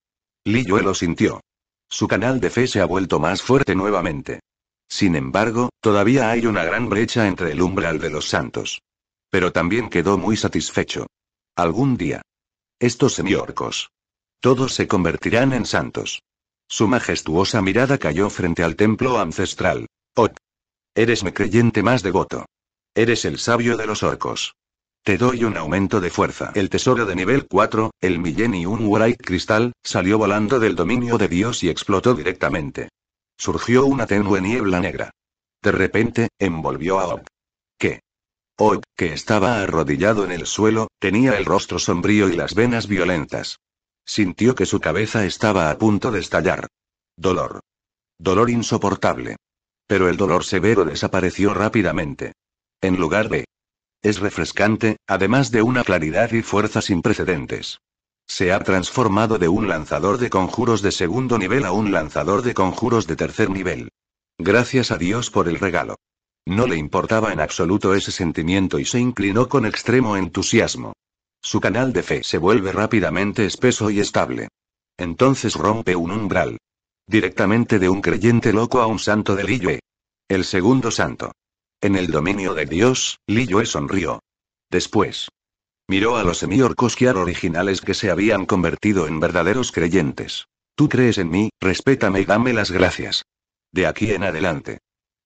Liyue lo sintió. Su canal de fe se ha vuelto más fuerte nuevamente. Sin embargo, todavía hay una gran brecha entre el umbral de los santos. Pero también quedó muy satisfecho. Algún día. Estos semiorcos. Todos se convertirán en santos. Su majestuosa mirada cayó frente al templo ancestral. Ot. Eres mi creyente más devoto. Eres el sabio de los orcos. Te doy un aumento de fuerza. El tesoro de nivel 4, el Millenium White Cristal, salió volando del dominio de Dios y explotó directamente. Surgió una tenue niebla negra. De repente, envolvió a Ok. Hoy, que estaba arrodillado en el suelo, tenía el rostro sombrío y las venas violentas. Sintió que su cabeza estaba a punto de estallar. Dolor. Dolor insoportable. Pero el dolor severo desapareció rápidamente. En lugar de... Es refrescante, además de una claridad y fuerza sin precedentes. Se ha transformado de un lanzador de conjuros de segundo nivel a un lanzador de conjuros de tercer nivel. Gracias a Dios por el regalo. No le importaba en absoluto ese sentimiento y se inclinó con extremo entusiasmo. Su canal de fe se vuelve rápidamente espeso y estable. Entonces rompe un umbral. Directamente de un creyente loco a un santo de Liyue. El segundo santo. En el dominio de Dios, Liyue sonrió. Después. Miró a los semiorcosquiar originales que se habían convertido en verdaderos creyentes. Tú crees en mí, respétame y dame las gracias. De aquí en adelante.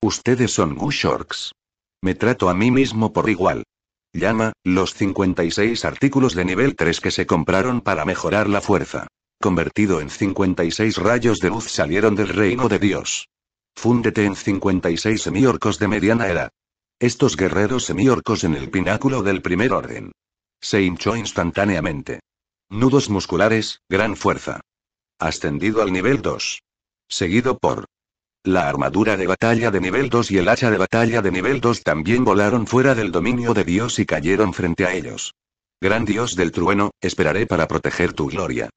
Ustedes son Gushorks. Me trato a mí mismo por igual. Llama, los 56 artículos de nivel 3 que se compraron para mejorar la fuerza. Convertido en 56 rayos de luz salieron del reino de Dios. Fúndete en 56 semiorcos de mediana edad. Estos guerreros semiorcos en el pináculo del primer orden. Se hinchó instantáneamente. Nudos musculares, gran fuerza. Ascendido al nivel 2. Seguido por la armadura de batalla de nivel 2 y el hacha de batalla de nivel 2 también volaron fuera del dominio de Dios y cayeron frente a ellos. Gran Dios del trueno, esperaré para proteger tu gloria.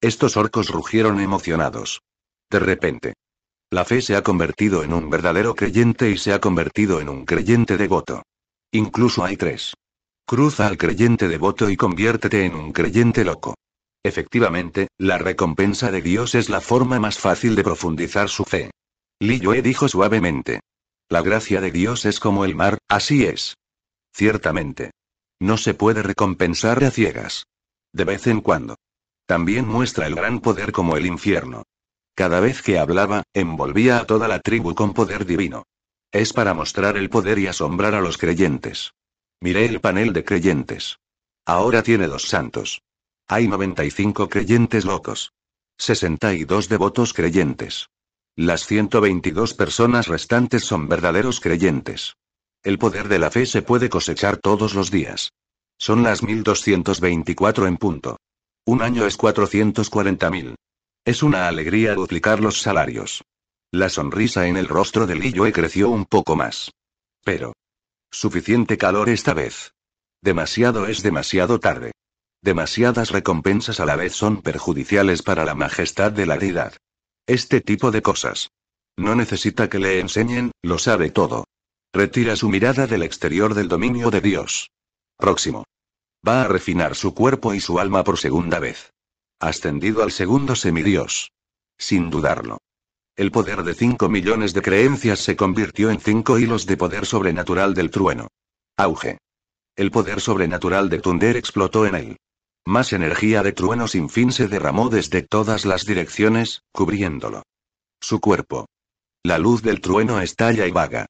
Estos orcos rugieron emocionados. De repente. La fe se ha convertido en un verdadero creyente y se ha convertido en un creyente devoto. Incluso hay tres. Cruza al creyente devoto y conviértete en un creyente loco. Efectivamente, la recompensa de Dios es la forma más fácil de profundizar su fe. Li Yue dijo suavemente. La gracia de Dios es como el mar, así es. Ciertamente. No se puede recompensar a ciegas. De vez en cuando. También muestra el gran poder como el infierno. Cada vez que hablaba, envolvía a toda la tribu con poder divino. Es para mostrar el poder y asombrar a los creyentes. Miré el panel de creyentes. Ahora tiene dos santos. Hay 95 creyentes locos. 62 devotos creyentes. Las 122 personas restantes son verdaderos creyentes. El poder de la fe se puede cosechar todos los días. Son las 1224 en punto. Un año es 440.000. Es una alegría duplicar los salarios. La sonrisa en el rostro de Lilloe creció un poco más. Pero. Suficiente calor esta vez. Demasiado es demasiado tarde. Demasiadas recompensas a la vez son perjudiciales para la majestad de la deidad. Este tipo de cosas. No necesita que le enseñen, lo sabe todo. Retira su mirada del exterior del dominio de Dios. Próximo. Va a refinar su cuerpo y su alma por segunda vez. Ascendido al segundo semidios. Sin dudarlo. El poder de 5 millones de creencias se convirtió en cinco hilos de poder sobrenatural del trueno. Auge. El poder sobrenatural de Tunder explotó en él. Más energía de trueno sin fin se derramó desde todas las direcciones, cubriéndolo. Su cuerpo. La luz del trueno estalla y vaga.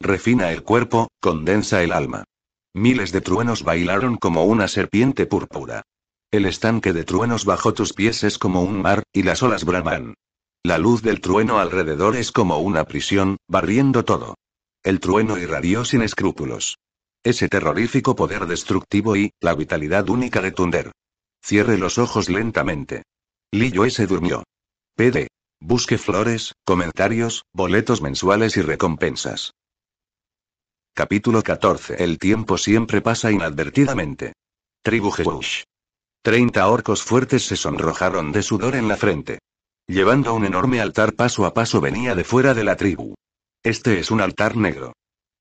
Refina el cuerpo, condensa el alma. Miles de truenos bailaron como una serpiente púrpura. El estanque de truenos bajo tus pies es como un mar, y las olas braman. La luz del trueno alrededor es como una prisión, barriendo todo. El trueno irradió sin escrúpulos. Ese terrorífico poder destructivo y, la vitalidad única de Tunder. Cierre los ojos lentamente. Lillo ese se durmió. PD. Busque flores, comentarios, boletos mensuales y recompensas. Capítulo 14. El tiempo siempre pasa inadvertidamente. Tribu Jebush. Treinta orcos fuertes se sonrojaron de sudor en la frente. Llevando un enorme altar paso a paso venía de fuera de la tribu. Este es un altar negro.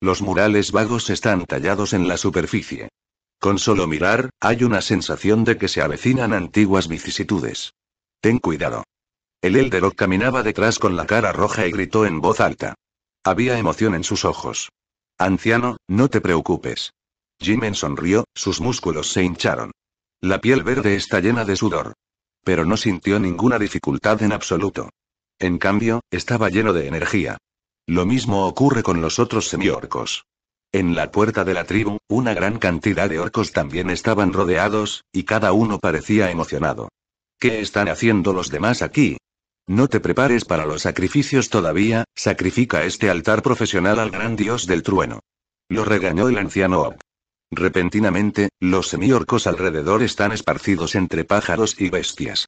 Los murales vagos están tallados en la superficie. Con solo mirar, hay una sensación de que se avecinan antiguas vicisitudes. Ten cuidado. El Elderot caminaba detrás con la cara roja y gritó en voz alta. Había emoción en sus ojos. Anciano, no te preocupes. Jimen sonrió, sus músculos se hincharon. La piel verde está llena de sudor. Pero no sintió ninguna dificultad en absoluto. En cambio, estaba lleno de energía. Lo mismo ocurre con los otros semiorcos. En la puerta de la tribu, una gran cantidad de orcos también estaban rodeados, y cada uno parecía emocionado. ¿Qué están haciendo los demás aquí? No te prepares para los sacrificios todavía, sacrifica este altar profesional al gran dios del trueno. Lo regañó el anciano Repentinamente, los semiorcos alrededor están esparcidos entre pájaros y bestias.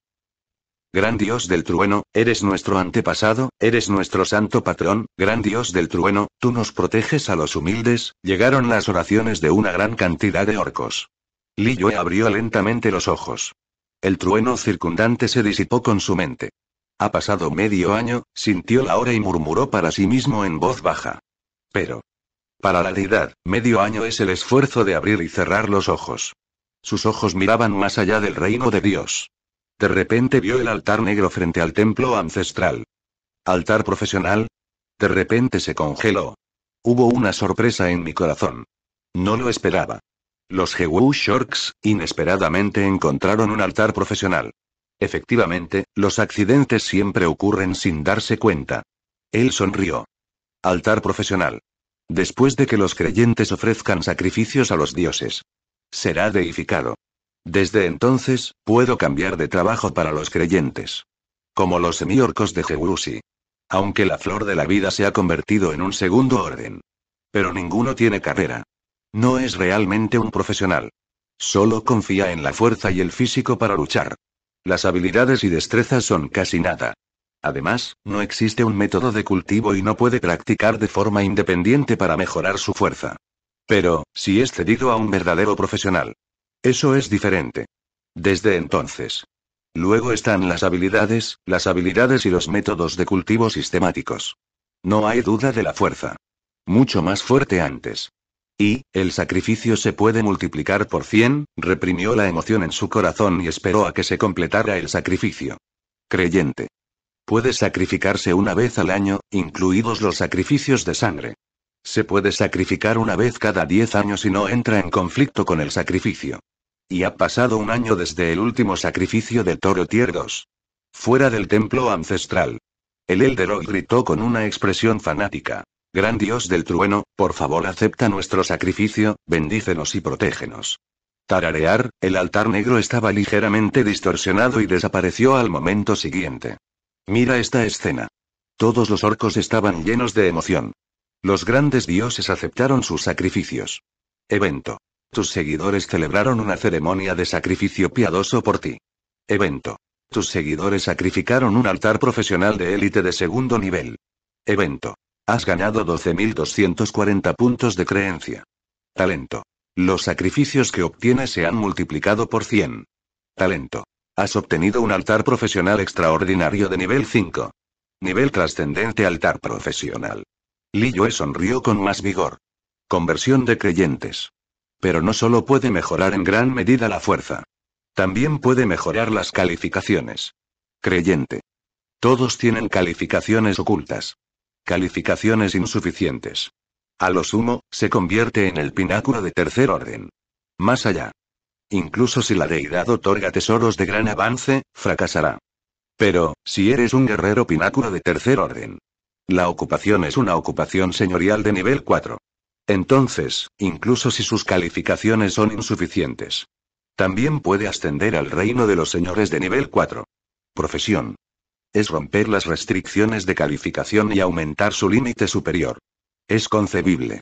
Gran Dios del trueno, eres nuestro antepasado, eres nuestro santo patrón, gran Dios del trueno, tú nos proteges a los humildes, llegaron las oraciones de una gran cantidad de orcos. Li abrió lentamente los ojos. El trueno circundante se disipó con su mente. Ha pasado medio año, sintió la hora y murmuró para sí mismo en voz baja. Pero. Para la deidad, medio año es el esfuerzo de abrir y cerrar los ojos. Sus ojos miraban más allá del reino de Dios. De repente vio el altar negro frente al templo ancestral. ¿Altar profesional? De repente se congeló. Hubo una sorpresa en mi corazón. No lo esperaba. Los Hewu Sharks, inesperadamente encontraron un altar profesional. Efectivamente, los accidentes siempre ocurren sin darse cuenta. Él sonrió. Altar profesional. Después de que los creyentes ofrezcan sacrificios a los dioses. Será deificado. Desde entonces, puedo cambiar de trabajo para los creyentes. Como los semiorcos de Jebusi. Aunque la flor de la vida se ha convertido en un segundo orden. Pero ninguno tiene carrera. No es realmente un profesional. Solo confía en la fuerza y el físico para luchar. Las habilidades y destrezas son casi nada. Además, no existe un método de cultivo y no puede practicar de forma independiente para mejorar su fuerza. Pero, si es cedido a un verdadero profesional, eso es diferente. Desde entonces. Luego están las habilidades, las habilidades y los métodos de cultivo sistemáticos. No hay duda de la fuerza. Mucho más fuerte antes. Y, el sacrificio se puede multiplicar por 100, reprimió la emoción en su corazón y esperó a que se completara el sacrificio. Creyente. Puede sacrificarse una vez al año, incluidos los sacrificios de sangre. Se puede sacrificar una vez cada diez años y no entra en conflicto con el sacrificio. Y ha pasado un año desde el último sacrificio del Toro Tier 2. Fuera del templo ancestral. El Elderoy gritó con una expresión fanática. Gran Dios del trueno, por favor acepta nuestro sacrificio, bendícenos y protégenos. Tararear, el altar negro estaba ligeramente distorsionado y desapareció al momento siguiente. Mira esta escena. Todos los orcos estaban llenos de emoción. Los grandes dioses aceptaron sus sacrificios. Evento. Tus seguidores celebraron una ceremonia de sacrificio piadoso por ti. Evento. Tus seguidores sacrificaron un altar profesional de élite de segundo nivel. Evento. Has ganado 12.240 puntos de creencia. Talento. Los sacrificios que obtienes se han multiplicado por 100. Talento. Has obtenido un altar profesional extraordinario de nivel 5. Nivel trascendente altar profesional. Li sonrió con más vigor. Conversión de creyentes. Pero no solo puede mejorar en gran medida la fuerza. También puede mejorar las calificaciones. Creyente. Todos tienen calificaciones ocultas. Calificaciones insuficientes. A lo sumo, se convierte en el pináculo de tercer orden. Más allá. Incluso si la deidad otorga tesoros de gran avance, fracasará. Pero, si eres un guerrero pináculo de tercer orden, la ocupación es una ocupación señorial de nivel 4. Entonces, incluso si sus calificaciones son insuficientes. También puede ascender al reino de los señores de nivel 4. Profesión. Es romper las restricciones de calificación y aumentar su límite superior. Es concebible.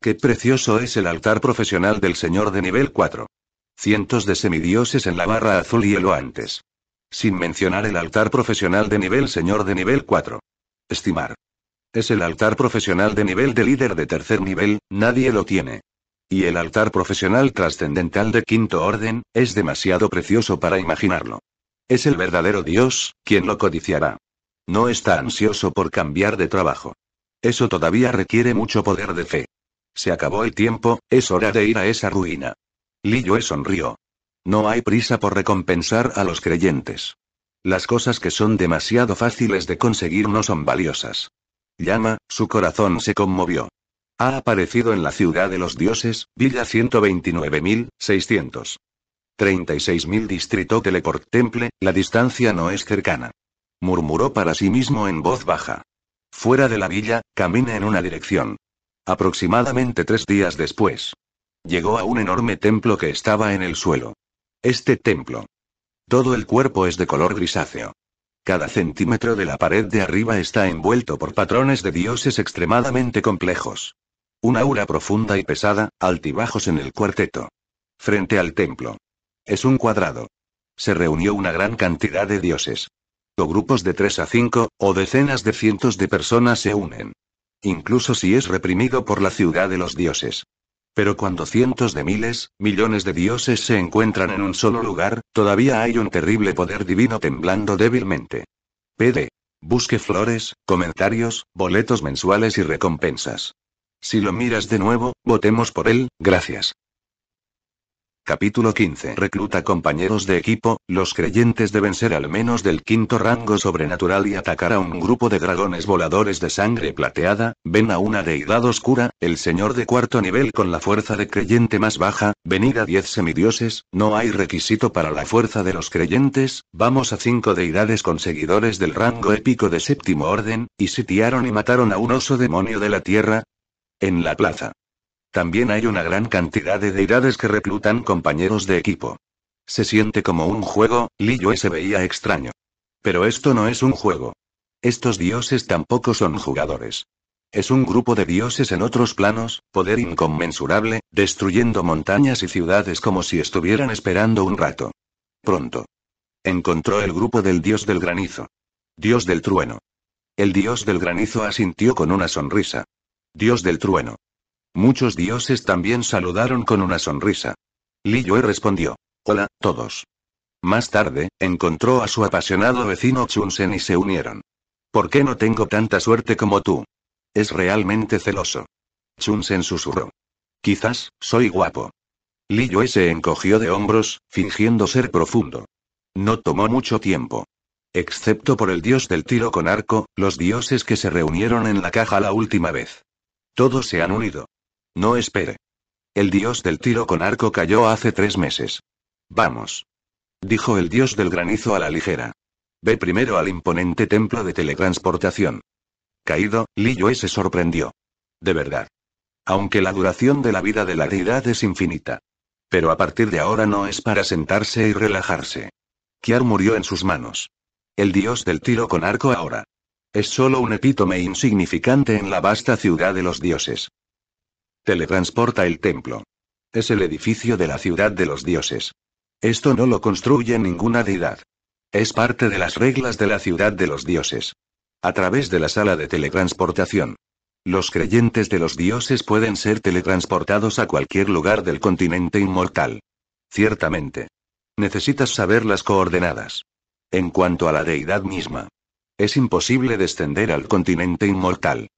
Qué precioso es el altar profesional del señor de nivel 4. Cientos de semidioses en la barra azul y antes. Sin mencionar el altar profesional de nivel señor de nivel 4. Estimar. Es el altar profesional de nivel de líder de tercer nivel, nadie lo tiene. Y el altar profesional trascendental de quinto orden, es demasiado precioso para imaginarlo. Es el verdadero Dios, quien lo codiciará. No está ansioso por cambiar de trabajo. Eso todavía requiere mucho poder de fe. Se acabó el tiempo, es hora de ir a esa ruina. Liyue sonrió. No hay prisa por recompensar a los creyentes. Las cosas que son demasiado fáciles de conseguir no son valiosas. Llama, su corazón se conmovió. Ha aparecido en la ciudad de los dioses, Villa 129.600. 36.000 Distrito Teleport Temple, la distancia no es cercana. Murmuró para sí mismo en voz baja. Fuera de la villa, camina en una dirección. Aproximadamente tres días después. Llegó a un enorme templo que estaba en el suelo. Este templo, todo el cuerpo es de color grisáceo. Cada centímetro de la pared de arriba está envuelto por patrones de dioses extremadamente complejos. Una aura profunda y pesada, altibajos en el cuarteto. Frente al templo. Es un cuadrado. Se reunió una gran cantidad de dioses. O grupos de tres a cinco, o decenas de cientos de personas se unen. Incluso si es reprimido por la ciudad de los dioses. Pero cuando cientos de miles, millones de dioses se encuentran en un solo lugar, todavía hay un terrible poder divino temblando débilmente. PD. Busque flores, comentarios, boletos mensuales y recompensas. Si lo miras de nuevo, votemos por él, gracias. Capítulo 15. Recluta compañeros de equipo, los creyentes deben ser al menos del quinto rango sobrenatural y atacar a un grupo de dragones voladores de sangre plateada, ven a una deidad oscura, el señor de cuarto nivel con la fuerza de creyente más baja, venir a 10 semidioses, no hay requisito para la fuerza de los creyentes, vamos a 5 deidades con seguidores del rango épico de séptimo orden, y sitiaron y mataron a un oso demonio de la tierra. En la plaza. También hay una gran cantidad de deidades que reclutan compañeros de equipo. Se siente como un juego, Li se veía extraño. Pero esto no es un juego. Estos dioses tampoco son jugadores. Es un grupo de dioses en otros planos, poder inconmensurable, destruyendo montañas y ciudades como si estuvieran esperando un rato. Pronto. Encontró el grupo del dios del granizo. Dios del trueno. El dios del granizo asintió con una sonrisa. Dios del trueno. Muchos dioses también saludaron con una sonrisa. Li Yue respondió. Hola, todos. Más tarde, encontró a su apasionado vecino Chunsen y se unieron. ¿Por qué no tengo tanta suerte como tú? Es realmente celoso. Chunsen susurró. Quizás, soy guapo. Li Yue se encogió de hombros, fingiendo ser profundo. No tomó mucho tiempo. Excepto por el dios del tiro con arco, los dioses que se reunieron en la caja la última vez. Todos se han unido. No espere. El dios del tiro con arco cayó hace tres meses. Vamos. Dijo el dios del granizo a la ligera. Ve primero al imponente templo de teletransportación. Caído, Li se sorprendió. De verdad. Aunque la duración de la vida de la deidad es infinita. Pero a partir de ahora no es para sentarse y relajarse. Kiar murió en sus manos. El dios del tiro con arco ahora. Es solo un epítome insignificante en la vasta ciudad de los dioses. Teletransporta el templo. Es el edificio de la ciudad de los dioses. Esto no lo construye ninguna deidad. Es parte de las reglas de la ciudad de los dioses. A través de la sala de teletransportación. Los creyentes de los dioses pueden ser teletransportados a cualquier lugar del continente inmortal. Ciertamente. Necesitas saber las coordenadas. En cuanto a la deidad misma. Es imposible descender al continente inmortal.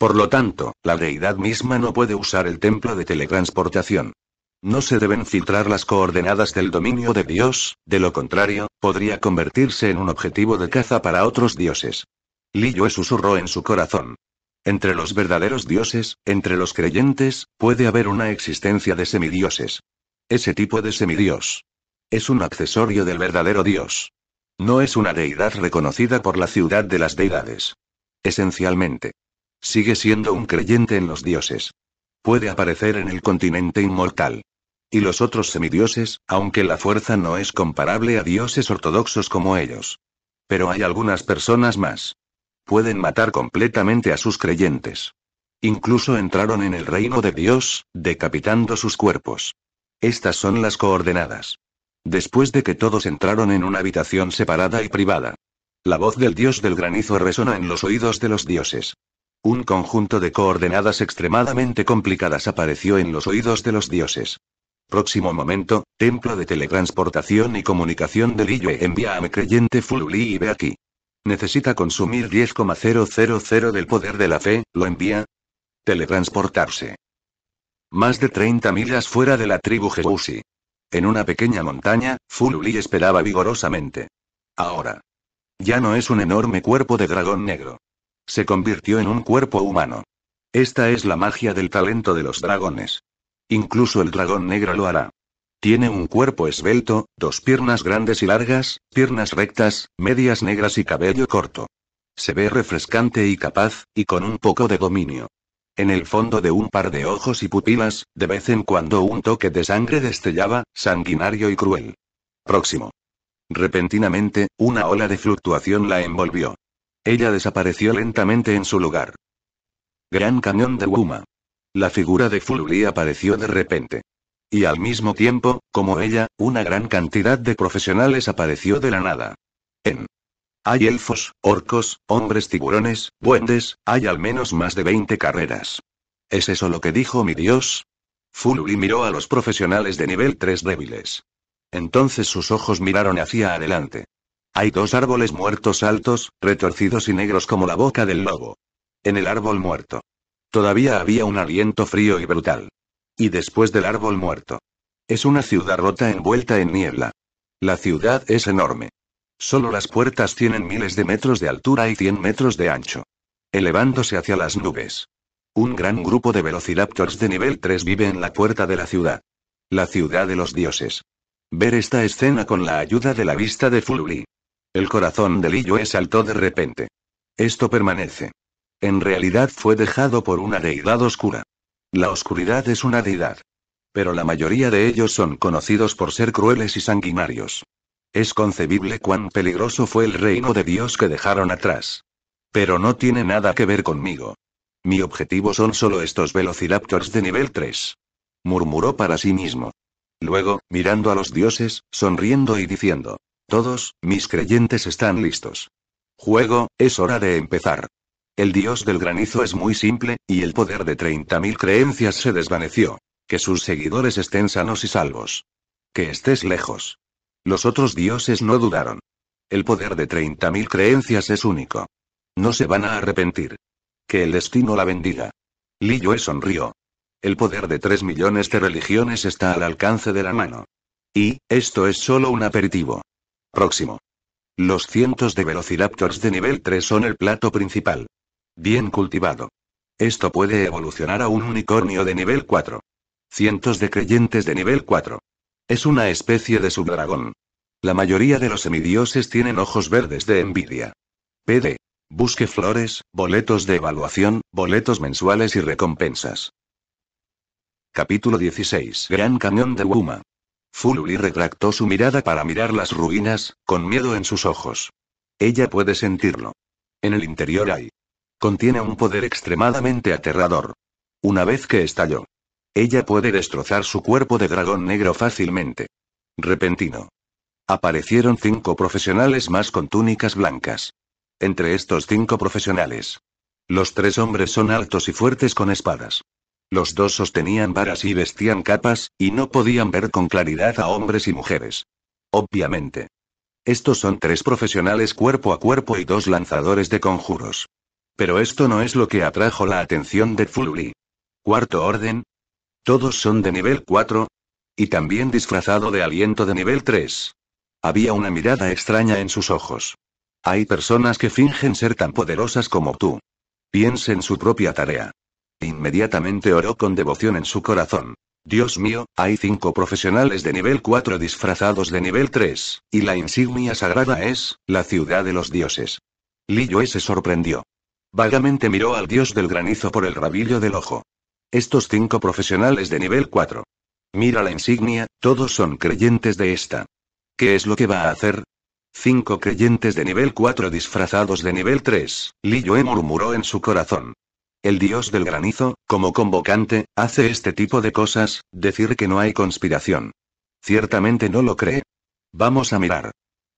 Por lo tanto, la deidad misma no puede usar el templo de teletransportación. No se deben filtrar las coordenadas del dominio de Dios, de lo contrario, podría convertirse en un objetivo de caza para otros dioses. es susurró en su corazón. Entre los verdaderos dioses, entre los creyentes, puede haber una existencia de semidioses. Ese tipo de semidios. Es un accesorio del verdadero dios. No es una deidad reconocida por la ciudad de las deidades. Esencialmente. Sigue siendo un creyente en los dioses. Puede aparecer en el continente inmortal. Y los otros semidioses, aunque la fuerza no es comparable a dioses ortodoxos como ellos. Pero hay algunas personas más. Pueden matar completamente a sus creyentes. Incluso entraron en el reino de Dios, decapitando sus cuerpos. Estas son las coordenadas. Después de que todos entraron en una habitación separada y privada. La voz del dios del granizo resona en los oídos de los dioses. Un conjunto de coordenadas extremadamente complicadas apareció en los oídos de los dioses. Próximo momento, Templo de Teletransportación y Comunicación de Liyue envía a mi creyente Fululi y ve aquí. Necesita consumir 10,000 del poder de la fe, lo envía. Teletransportarse. Más de 30 millas fuera de la tribu Jebusi. En una pequeña montaña, Fululi esperaba vigorosamente. Ahora. Ya no es un enorme cuerpo de dragón negro. Se convirtió en un cuerpo humano. Esta es la magia del talento de los dragones. Incluso el dragón negro lo hará. Tiene un cuerpo esbelto, dos piernas grandes y largas, piernas rectas, medias negras y cabello corto. Se ve refrescante y capaz, y con un poco de dominio. En el fondo de un par de ojos y pupilas, de vez en cuando un toque de sangre destellaba, sanguinario y cruel. Próximo. Repentinamente, una ola de fluctuación la envolvió. Ella desapareció lentamente en su lugar. Gran Cañón de Wuma. La figura de Fululi apareció de repente. Y al mismo tiempo, como ella, una gran cantidad de profesionales apareció de la nada. En. Hay elfos, orcos, hombres tiburones, buendes, hay al menos más de 20 carreras. ¿Es eso lo que dijo mi dios? Fululi miró a los profesionales de nivel 3 débiles. Entonces sus ojos miraron hacia adelante. Hay dos árboles muertos altos, retorcidos y negros como la boca del lobo. En el árbol muerto. Todavía había un aliento frío y brutal. Y después del árbol muerto. Es una ciudad rota envuelta en niebla. La ciudad es enorme. Solo las puertas tienen miles de metros de altura y 100 metros de ancho. Elevándose hacia las nubes. Un gran grupo de velociraptors de nivel 3 vive en la puerta de la ciudad. La ciudad de los dioses. Ver esta escena con la ayuda de la vista de Fululi. El corazón de es saltó de repente. Esto permanece. En realidad fue dejado por una deidad oscura. La oscuridad es una deidad. Pero la mayoría de ellos son conocidos por ser crueles y sanguinarios. Es concebible cuán peligroso fue el reino de Dios que dejaron atrás. Pero no tiene nada que ver conmigo. Mi objetivo son solo estos velociraptors de nivel 3. Murmuró para sí mismo. Luego, mirando a los dioses, sonriendo y diciendo, todos, mis creyentes están listos. Juego, es hora de empezar. El dios del granizo es muy simple, y el poder de 30.000 creencias se desvaneció. Que sus seguidores estén sanos y salvos. Que estés lejos. Los otros dioses no dudaron. El poder de 30.000 creencias es único. No se van a arrepentir. Que el destino la bendiga. Li Yue sonrió. El poder de 3 millones de religiones está al alcance de la mano. Y, esto es solo un aperitivo. Próximo. Los cientos de velociraptors de nivel 3 son el plato principal. Bien cultivado. Esto puede evolucionar a un unicornio de nivel 4. Cientos de creyentes de nivel 4. Es una especie de subdragón. La mayoría de los semidioses tienen ojos verdes de envidia. PD. Busque flores, boletos de evaluación, boletos mensuales y recompensas. Capítulo 16. Gran Cañón de Wuma. Fululi retractó su mirada para mirar las ruinas, con miedo en sus ojos. Ella puede sentirlo. En el interior hay. Contiene un poder extremadamente aterrador. Una vez que estalló. Ella puede destrozar su cuerpo de dragón negro fácilmente. Repentino. Aparecieron cinco profesionales más con túnicas blancas. Entre estos cinco profesionales. Los tres hombres son altos y fuertes con espadas. Los dos sostenían varas y vestían capas, y no podían ver con claridad a hombres y mujeres. Obviamente. Estos son tres profesionales cuerpo a cuerpo y dos lanzadores de conjuros. Pero esto no es lo que atrajo la atención de Fululi. Cuarto orden. Todos son de nivel 4. Y también disfrazado de aliento de nivel 3. Había una mirada extraña en sus ojos. Hay personas que fingen ser tan poderosas como tú. Piensa en su propia tarea. Inmediatamente oró con devoción en su corazón. Dios mío, hay cinco profesionales de nivel 4 disfrazados de nivel 3, y la insignia sagrada es, la ciudad de los dioses. Yue se sorprendió. Vagamente miró al dios del granizo por el rabillo del ojo. Estos cinco profesionales de nivel 4. Mira la insignia, todos son creyentes de esta. ¿Qué es lo que va a hacer? Cinco creyentes de nivel 4 disfrazados de nivel 3, Yue murmuró en su corazón. El dios del granizo, como convocante, hace este tipo de cosas, decir que no hay conspiración. Ciertamente no lo cree. Vamos a mirar.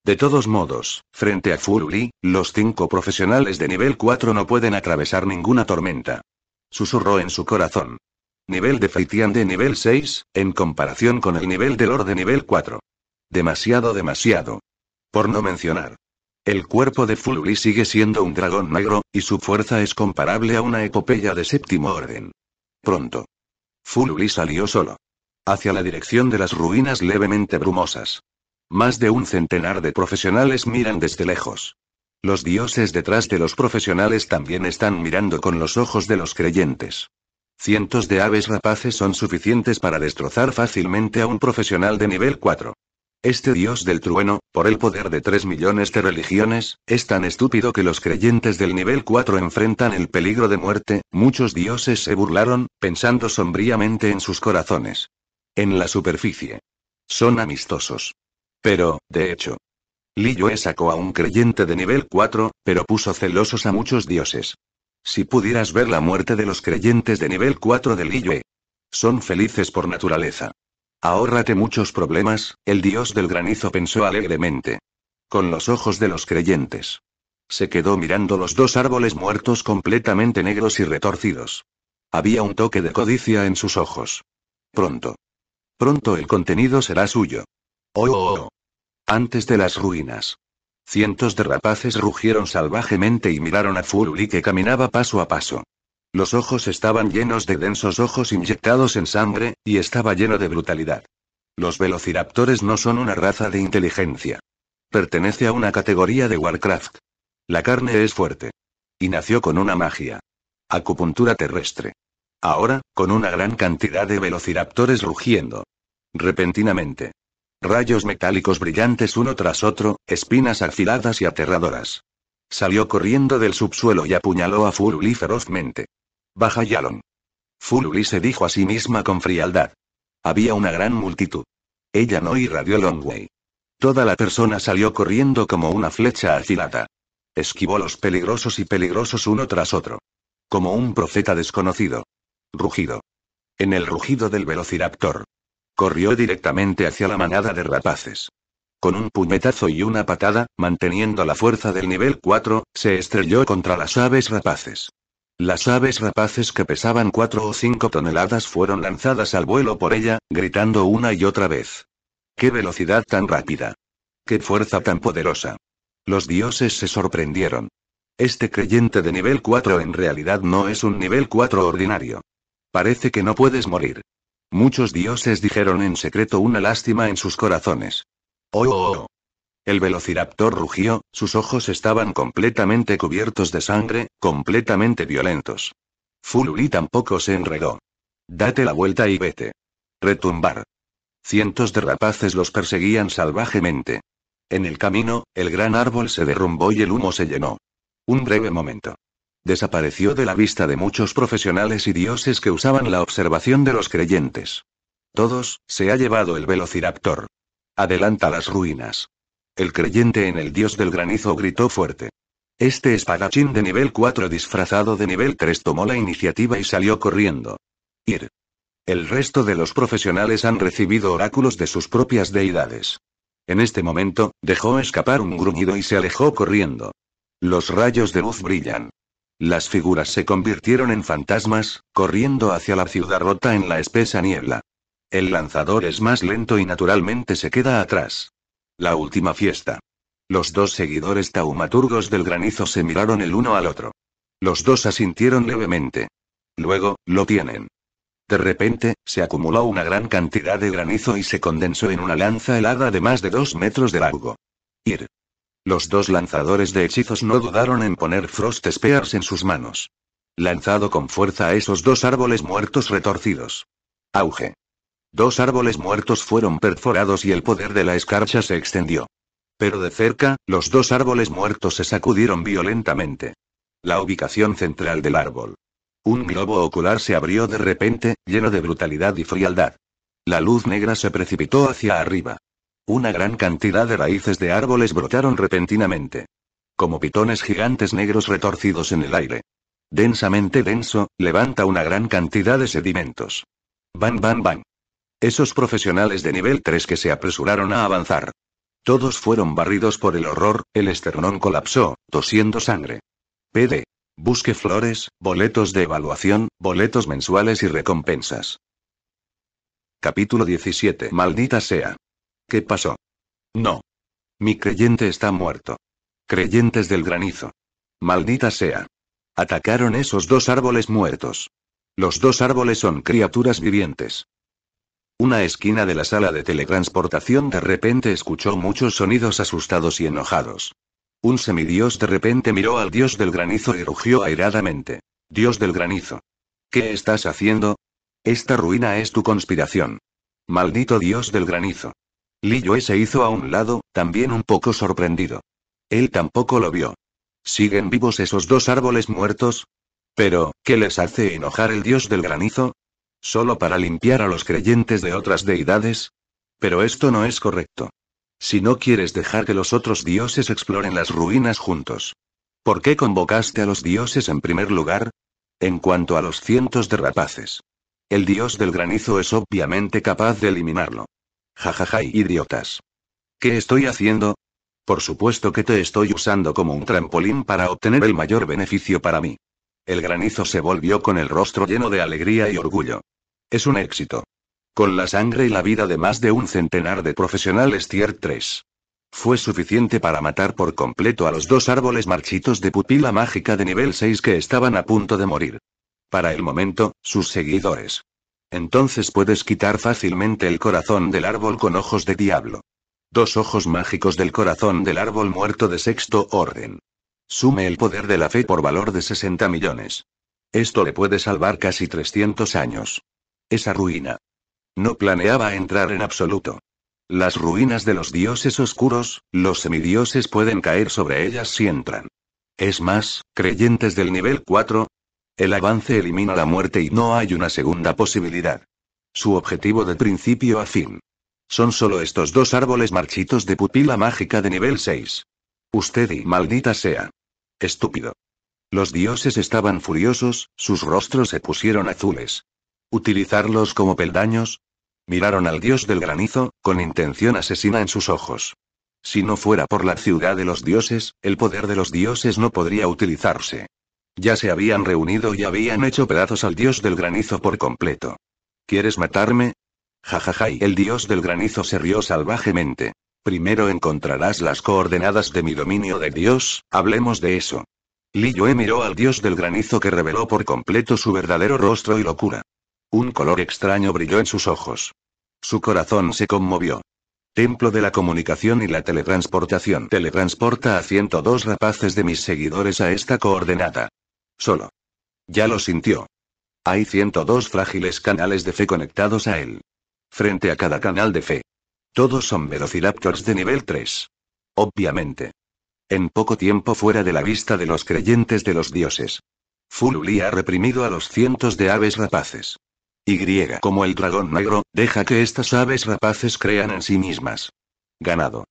De todos modos, frente a Furuli, los cinco profesionales de nivel 4 no pueden atravesar ninguna tormenta. Susurró en su corazón. Nivel de Feitian de nivel 6, en comparación con el nivel de Lord de nivel 4. Demasiado, demasiado. Por no mencionar, el cuerpo de Fululi sigue siendo un dragón negro, y su fuerza es comparable a una epopeya de séptimo orden. Pronto. Fululi salió solo. Hacia la dirección de las ruinas levemente brumosas. Más de un centenar de profesionales miran desde lejos. Los dioses detrás de los profesionales también están mirando con los ojos de los creyentes. Cientos de aves rapaces son suficientes para destrozar fácilmente a un profesional de nivel 4. Este dios del trueno, por el poder de tres millones de religiones, es tan estúpido que los creyentes del nivel 4 enfrentan el peligro de muerte, muchos dioses se burlaron, pensando sombríamente en sus corazones. En la superficie. Son amistosos. Pero, de hecho. Li e sacó a un creyente de nivel 4, pero puso celosos a muchos dioses. Si pudieras ver la muerte de los creyentes de nivel 4 de Li e, Son felices por naturaleza. Ahórrate muchos problemas, el dios del granizo pensó alegremente. Con los ojos de los creyentes. Se quedó mirando los dos árboles muertos completamente negros y retorcidos. Había un toque de codicia en sus ojos. Pronto. Pronto el contenido será suyo. Oh, oh, oh. Antes de las ruinas. Cientos de rapaces rugieron salvajemente y miraron a Fululi que caminaba paso a paso. Los ojos estaban llenos de densos ojos inyectados en sangre, y estaba lleno de brutalidad. Los velociraptores no son una raza de inteligencia. Pertenece a una categoría de Warcraft. La carne es fuerte. Y nació con una magia. Acupuntura terrestre. Ahora, con una gran cantidad de velociraptores rugiendo. Repentinamente. Rayos metálicos brillantes uno tras otro, espinas afiladas y aterradoras. Salió corriendo del subsuelo y apuñaló a Furuli ferozmente. Baja Yalon. Fululi se dijo a sí misma con frialdad. Había una gran multitud. Ella no irradió Longway. Toda la persona salió corriendo como una flecha afilada. Esquivó los peligrosos y peligrosos uno tras otro. Como un profeta desconocido. Rugido. En el rugido del velociraptor. Corrió directamente hacia la manada de rapaces. Con un puñetazo y una patada, manteniendo la fuerza del nivel 4, se estrelló contra las aves rapaces. Las aves rapaces que pesaban cuatro o cinco toneladas fueron lanzadas al vuelo por ella, gritando una y otra vez. ¡Qué velocidad tan rápida! ¡Qué fuerza tan poderosa! Los dioses se sorprendieron. Este creyente de nivel 4 en realidad no es un nivel 4 ordinario. Parece que no puedes morir. Muchos dioses dijeron en secreto una lástima en sus corazones. Oh, oh, oh. El velociraptor rugió, sus ojos estaban completamente cubiertos de sangre, completamente violentos. Fululi tampoco se enredó. Date la vuelta y vete. Retumbar. Cientos de rapaces los perseguían salvajemente. En el camino, el gran árbol se derrumbó y el humo se llenó. Un breve momento. Desapareció de la vista de muchos profesionales y dioses que usaban la observación de los creyentes. Todos, se ha llevado el velociraptor. Adelanta las ruinas. El creyente en el dios del granizo gritó fuerte. Este espadachín de nivel 4 disfrazado de nivel 3 tomó la iniciativa y salió corriendo. Ir. El resto de los profesionales han recibido oráculos de sus propias deidades. En este momento, dejó escapar un gruñido y se alejó corriendo. Los rayos de luz brillan. Las figuras se convirtieron en fantasmas, corriendo hacia la ciudad rota en la espesa niebla. El lanzador es más lento y naturalmente se queda atrás. La última fiesta. Los dos seguidores taumaturgos del granizo se miraron el uno al otro. Los dos asintieron levemente. Luego, lo tienen. De repente, se acumuló una gran cantidad de granizo y se condensó en una lanza helada de más de dos metros de largo. Ir. Los dos lanzadores de hechizos no dudaron en poner Frost Spears en sus manos. Lanzado con fuerza a esos dos árboles muertos retorcidos. Auge. Dos árboles muertos fueron perforados y el poder de la escarcha se extendió. Pero de cerca, los dos árboles muertos se sacudieron violentamente. La ubicación central del árbol. Un globo ocular se abrió de repente, lleno de brutalidad y frialdad. La luz negra se precipitó hacia arriba. Una gran cantidad de raíces de árboles brotaron repentinamente. Como pitones gigantes negros retorcidos en el aire. Densamente denso, levanta una gran cantidad de sedimentos. Bam, bam, bam. Esos profesionales de nivel 3 que se apresuraron a avanzar. Todos fueron barridos por el horror, el esternón colapsó, tosiendo sangre. PD. Busque flores, boletos de evaluación, boletos mensuales y recompensas. Capítulo 17. Maldita sea. ¿Qué pasó? No. Mi creyente está muerto. Creyentes del granizo. Maldita sea. Atacaron esos dos árboles muertos. Los dos árboles son criaturas vivientes una esquina de la sala de teletransportación de repente escuchó muchos sonidos asustados y enojados. Un semidios de repente miró al dios del granizo y rugió airadamente. Dios del granizo. ¿Qué estás haciendo? Esta ruina es tu conspiración. Maldito dios del granizo. Li se hizo a un lado, también un poco sorprendido. Él tampoco lo vio. ¿Siguen vivos esos dos árboles muertos? Pero, ¿qué les hace enojar el dios del granizo? solo para limpiar a los creyentes de otras deidades? Pero esto no es correcto. Si no quieres dejar que los otros dioses exploren las ruinas juntos. ¿Por qué convocaste a los dioses en primer lugar? En cuanto a los cientos de rapaces. El dios del granizo es obviamente capaz de eliminarlo. Jajaja, idiotas. ¿Qué estoy haciendo? Por supuesto que te estoy usando como un trampolín para obtener el mayor beneficio para mí. El granizo se volvió con el rostro lleno de alegría y orgullo. Es un éxito. Con la sangre y la vida de más de un centenar de profesionales tier 3. Fue suficiente para matar por completo a los dos árboles marchitos de pupila mágica de nivel 6 que estaban a punto de morir. Para el momento, sus seguidores. Entonces puedes quitar fácilmente el corazón del árbol con ojos de diablo. Dos ojos mágicos del corazón del árbol muerto de sexto orden. Sume el poder de la fe por valor de 60 millones. Esto le puede salvar casi 300 años esa ruina. No planeaba entrar en absoluto. Las ruinas de los dioses oscuros, los semidioses pueden caer sobre ellas si entran. Es más, creyentes del nivel 4, el avance elimina la muerte y no hay una segunda posibilidad. Su objetivo de principio a fin. Son solo estos dos árboles marchitos de pupila mágica de nivel 6. Usted y maldita sea. Estúpido. Los dioses estaban furiosos, sus rostros se pusieron azules utilizarlos como peldaños? Miraron al dios del granizo, con intención asesina en sus ojos. Si no fuera por la ciudad de los dioses, el poder de los dioses no podría utilizarse. Ya se habían reunido y habían hecho pedazos al dios del granizo por completo. ¿Quieres matarme? y El dios del granizo se rió salvajemente. Primero encontrarás las coordenadas de mi dominio de Dios, hablemos de eso. Li Yue miró al dios del granizo que reveló por completo su verdadero rostro y locura. Un color extraño brilló en sus ojos. Su corazón se conmovió. Templo de la comunicación y la teletransportación. Teletransporta a 102 rapaces de mis seguidores a esta coordenada. Solo. Ya lo sintió. Hay 102 frágiles canales de fe conectados a él. Frente a cada canal de fe. Todos son velociraptors de nivel 3. Obviamente. En poco tiempo fuera de la vista de los creyentes de los dioses. Fululi ha reprimido a los cientos de aves rapaces. Y como el dragón negro, deja que estas aves rapaces crean en sí mismas. Ganado.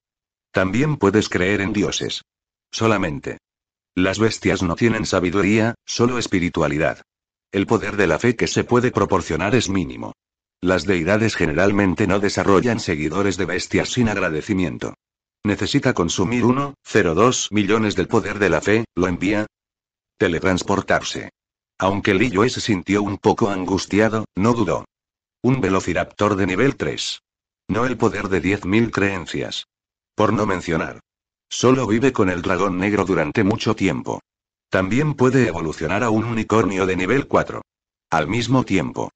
También puedes creer en dioses. Solamente. Las bestias no tienen sabiduría, solo espiritualidad. El poder de la fe que se puede proporcionar es mínimo. Las deidades generalmente no desarrollan seguidores de bestias sin agradecimiento. Necesita consumir 1,02 millones del poder de la fe, lo envía. Teletransportarse. Aunque Lillo se sintió un poco angustiado, no dudó. Un velociraptor de nivel 3. No el poder de 10.000 creencias. Por no mencionar. Solo vive con el dragón negro durante mucho tiempo. También puede evolucionar a un unicornio de nivel 4. Al mismo tiempo.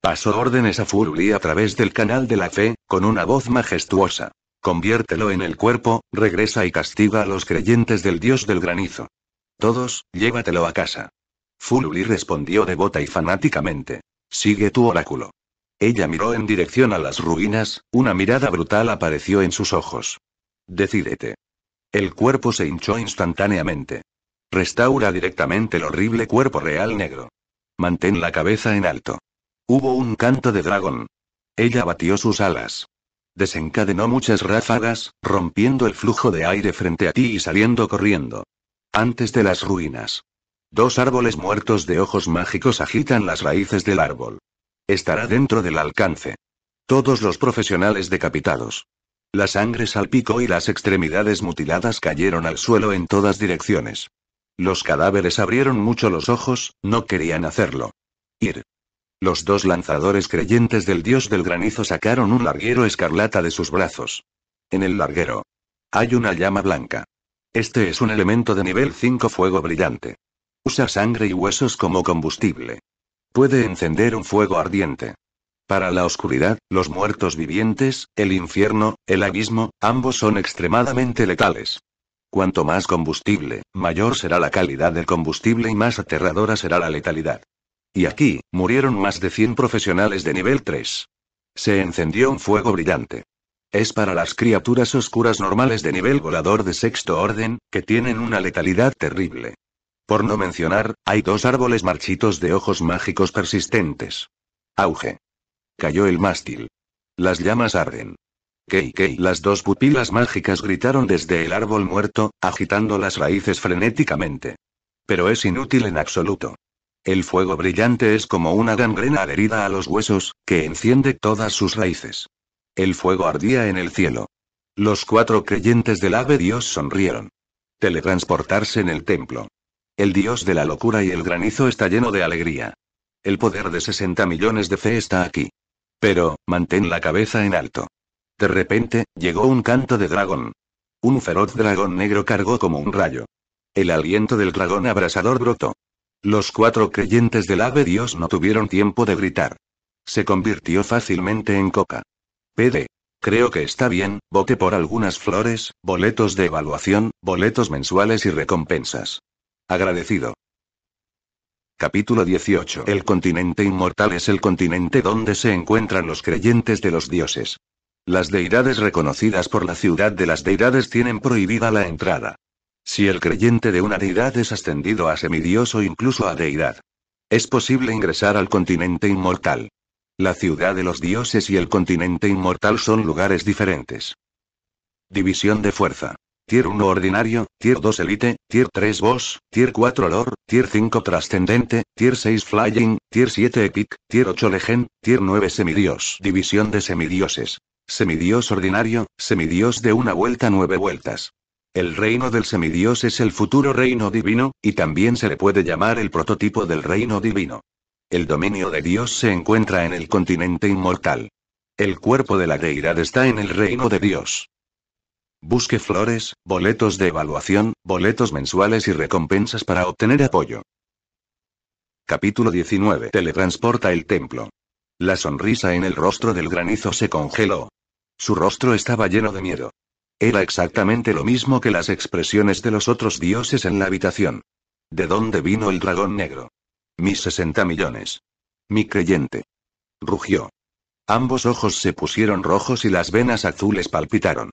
Pasó órdenes a Furuli a través del canal de la fe, con una voz majestuosa. Conviértelo en el cuerpo, regresa y castiga a los creyentes del dios del granizo. Todos, llévatelo a casa. Fululi respondió devota y fanáticamente. Sigue tu oráculo. Ella miró en dirección a las ruinas, una mirada brutal apareció en sus ojos. Decídete. El cuerpo se hinchó instantáneamente. Restaura directamente el horrible cuerpo real negro. Mantén la cabeza en alto. Hubo un canto de dragón. Ella batió sus alas. Desencadenó muchas ráfagas, rompiendo el flujo de aire frente a ti y saliendo corriendo. Antes de las ruinas. Dos árboles muertos de ojos mágicos agitan las raíces del árbol. Estará dentro del alcance. Todos los profesionales decapitados. La sangre salpicó y las extremidades mutiladas cayeron al suelo en todas direcciones. Los cadáveres abrieron mucho los ojos, no querían hacerlo. Ir. Los dos lanzadores creyentes del dios del granizo sacaron un larguero escarlata de sus brazos. En el larguero. Hay una llama blanca. Este es un elemento de nivel 5 fuego brillante. Usa sangre y huesos como combustible. Puede encender un fuego ardiente. Para la oscuridad, los muertos vivientes, el infierno, el abismo, ambos son extremadamente letales. Cuanto más combustible, mayor será la calidad del combustible y más aterradora será la letalidad. Y aquí, murieron más de 100 profesionales de nivel 3. Se encendió un fuego brillante. Es para las criaturas oscuras normales de nivel volador de sexto orden, que tienen una letalidad terrible. Por no mencionar, hay dos árboles marchitos de ojos mágicos persistentes. Auge. Cayó el mástil. Las llamas arden. Kei Kei. Las dos pupilas mágicas gritaron desde el árbol muerto, agitando las raíces frenéticamente. Pero es inútil en absoluto. El fuego brillante es como una gangrena adherida a los huesos, que enciende todas sus raíces. El fuego ardía en el cielo. Los cuatro creyentes del ave Dios sonrieron. Teletransportarse en el templo. El dios de la locura y el granizo está lleno de alegría. El poder de 60 millones de fe está aquí. Pero, mantén la cabeza en alto. De repente, llegó un canto de dragón. Un feroz dragón negro cargó como un rayo. El aliento del dragón abrasador brotó. Los cuatro creyentes del ave dios no tuvieron tiempo de gritar. Se convirtió fácilmente en coca. PD. Creo que está bien, vote por algunas flores, boletos de evaluación, boletos mensuales y recompensas. Agradecido. Capítulo 18. El continente inmortal es el continente donde se encuentran los creyentes de los dioses. Las deidades reconocidas por la ciudad de las deidades tienen prohibida la entrada. Si el creyente de una deidad es ascendido a semidios o incluso a deidad, es posible ingresar al continente inmortal. La ciudad de los dioses y el continente inmortal son lugares diferentes. División de fuerza. Tier 1 Ordinario, Tier 2 Elite, Tier 3 Boss, Tier 4 olor, Tier 5 Trascendente, Tier 6 Flying, Tier 7 Epic, Tier 8 Legend, Tier 9 Semidios. División de semidioses. Semidios ordinario, semidios de una vuelta nueve vueltas. El reino del semidios es el futuro reino divino, y también se le puede llamar el prototipo del reino divino. El dominio de Dios se encuentra en el continente inmortal. El cuerpo de la deidad está en el reino de Dios. Busque flores, boletos de evaluación, boletos mensuales y recompensas para obtener apoyo. Capítulo 19. Teletransporta el templo. La sonrisa en el rostro del granizo se congeló. Su rostro estaba lleno de miedo. Era exactamente lo mismo que las expresiones de los otros dioses en la habitación. ¿De dónde vino el dragón negro? Mis 60 millones. Mi creyente. Rugió. Ambos ojos se pusieron rojos y las venas azules palpitaron.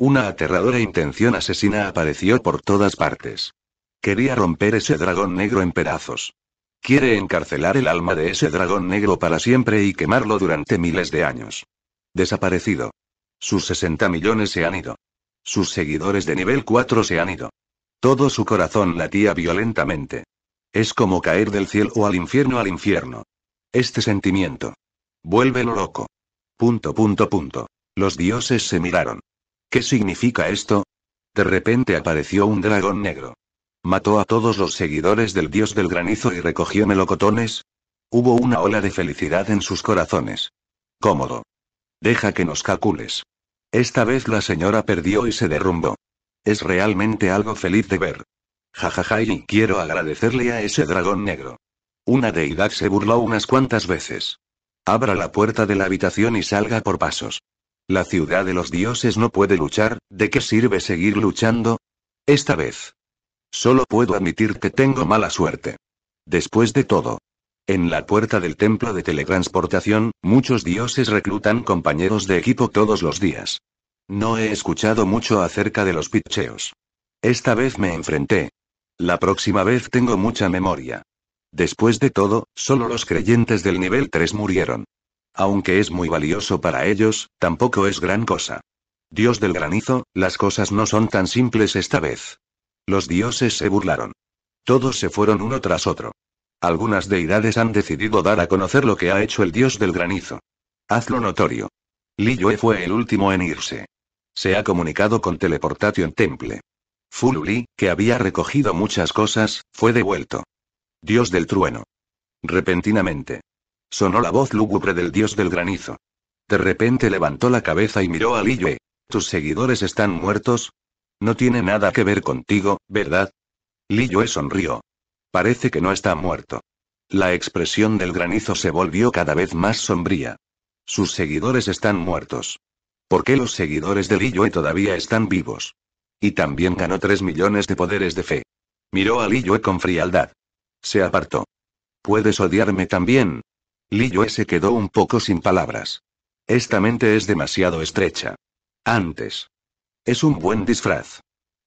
Una aterradora intención asesina apareció por todas partes. Quería romper ese dragón negro en pedazos. Quiere encarcelar el alma de ese dragón negro para siempre y quemarlo durante miles de años. Desaparecido. Sus 60 millones se han ido. Sus seguidores de nivel 4 se han ido. Todo su corazón latía violentamente. Es como caer del cielo o al infierno al infierno. Este sentimiento. Vuélvelo loco. Punto punto punto. Los dioses se miraron. ¿Qué significa esto? De repente apareció un dragón negro. Mató a todos los seguidores del dios del granizo y recogió melocotones. Hubo una ola de felicidad en sus corazones. Cómodo. Deja que nos calcules. Esta vez la señora perdió y se derrumbó. Es realmente algo feliz de ver. Jajaja y quiero agradecerle a ese dragón negro. Una deidad se burló unas cuantas veces. Abra la puerta de la habitación y salga por pasos. La ciudad de los dioses no puede luchar, ¿de qué sirve seguir luchando? Esta vez. Solo puedo admitir que tengo mala suerte. Después de todo. En la puerta del templo de teletransportación, muchos dioses reclutan compañeros de equipo todos los días. No he escuchado mucho acerca de los pitcheos. Esta vez me enfrenté. La próxima vez tengo mucha memoria. Después de todo, solo los creyentes del nivel 3 murieron. Aunque es muy valioso para ellos, tampoco es gran cosa. Dios del granizo, las cosas no son tan simples esta vez. Los dioses se burlaron. Todos se fueron uno tras otro. Algunas deidades han decidido dar a conocer lo que ha hecho el dios del granizo. Hazlo notorio. Li Yue fue el último en irse. Se ha comunicado con Teleportation Temple. Fululi, que había recogido muchas cosas, fue devuelto. Dios del trueno. Repentinamente. Sonó la voz lúgubre del dios del granizo. De repente levantó la cabeza y miró a Liyue. ¿Tus seguidores están muertos? No tiene nada que ver contigo, ¿verdad? Liyue sonrió. Parece que no está muerto. La expresión del granizo se volvió cada vez más sombría. Sus seguidores están muertos. ¿Por qué los seguidores de Liyue todavía están vivos? Y también ganó tres millones de poderes de fe. Miró a Liyue con frialdad. Se apartó. Puedes odiarme también, Lillo se quedó un poco sin palabras. Esta mente es demasiado estrecha. Antes. Es un buen disfraz.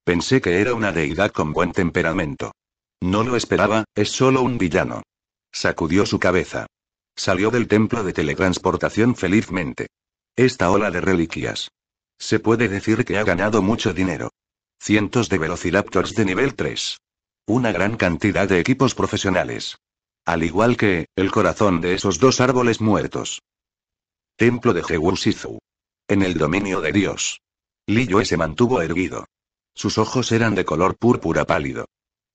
Pensé que era una deidad con buen temperamento. No lo esperaba, es solo un villano. Sacudió su cabeza. Salió del templo de teletransportación felizmente. Esta ola de reliquias. Se puede decir que ha ganado mucho dinero. Cientos de velociraptors de nivel 3. Una gran cantidad de equipos profesionales. Al igual que, el corazón de esos dos árboles muertos. Templo de Shizu En el dominio de Dios. Li se mantuvo erguido. Sus ojos eran de color púrpura pálido.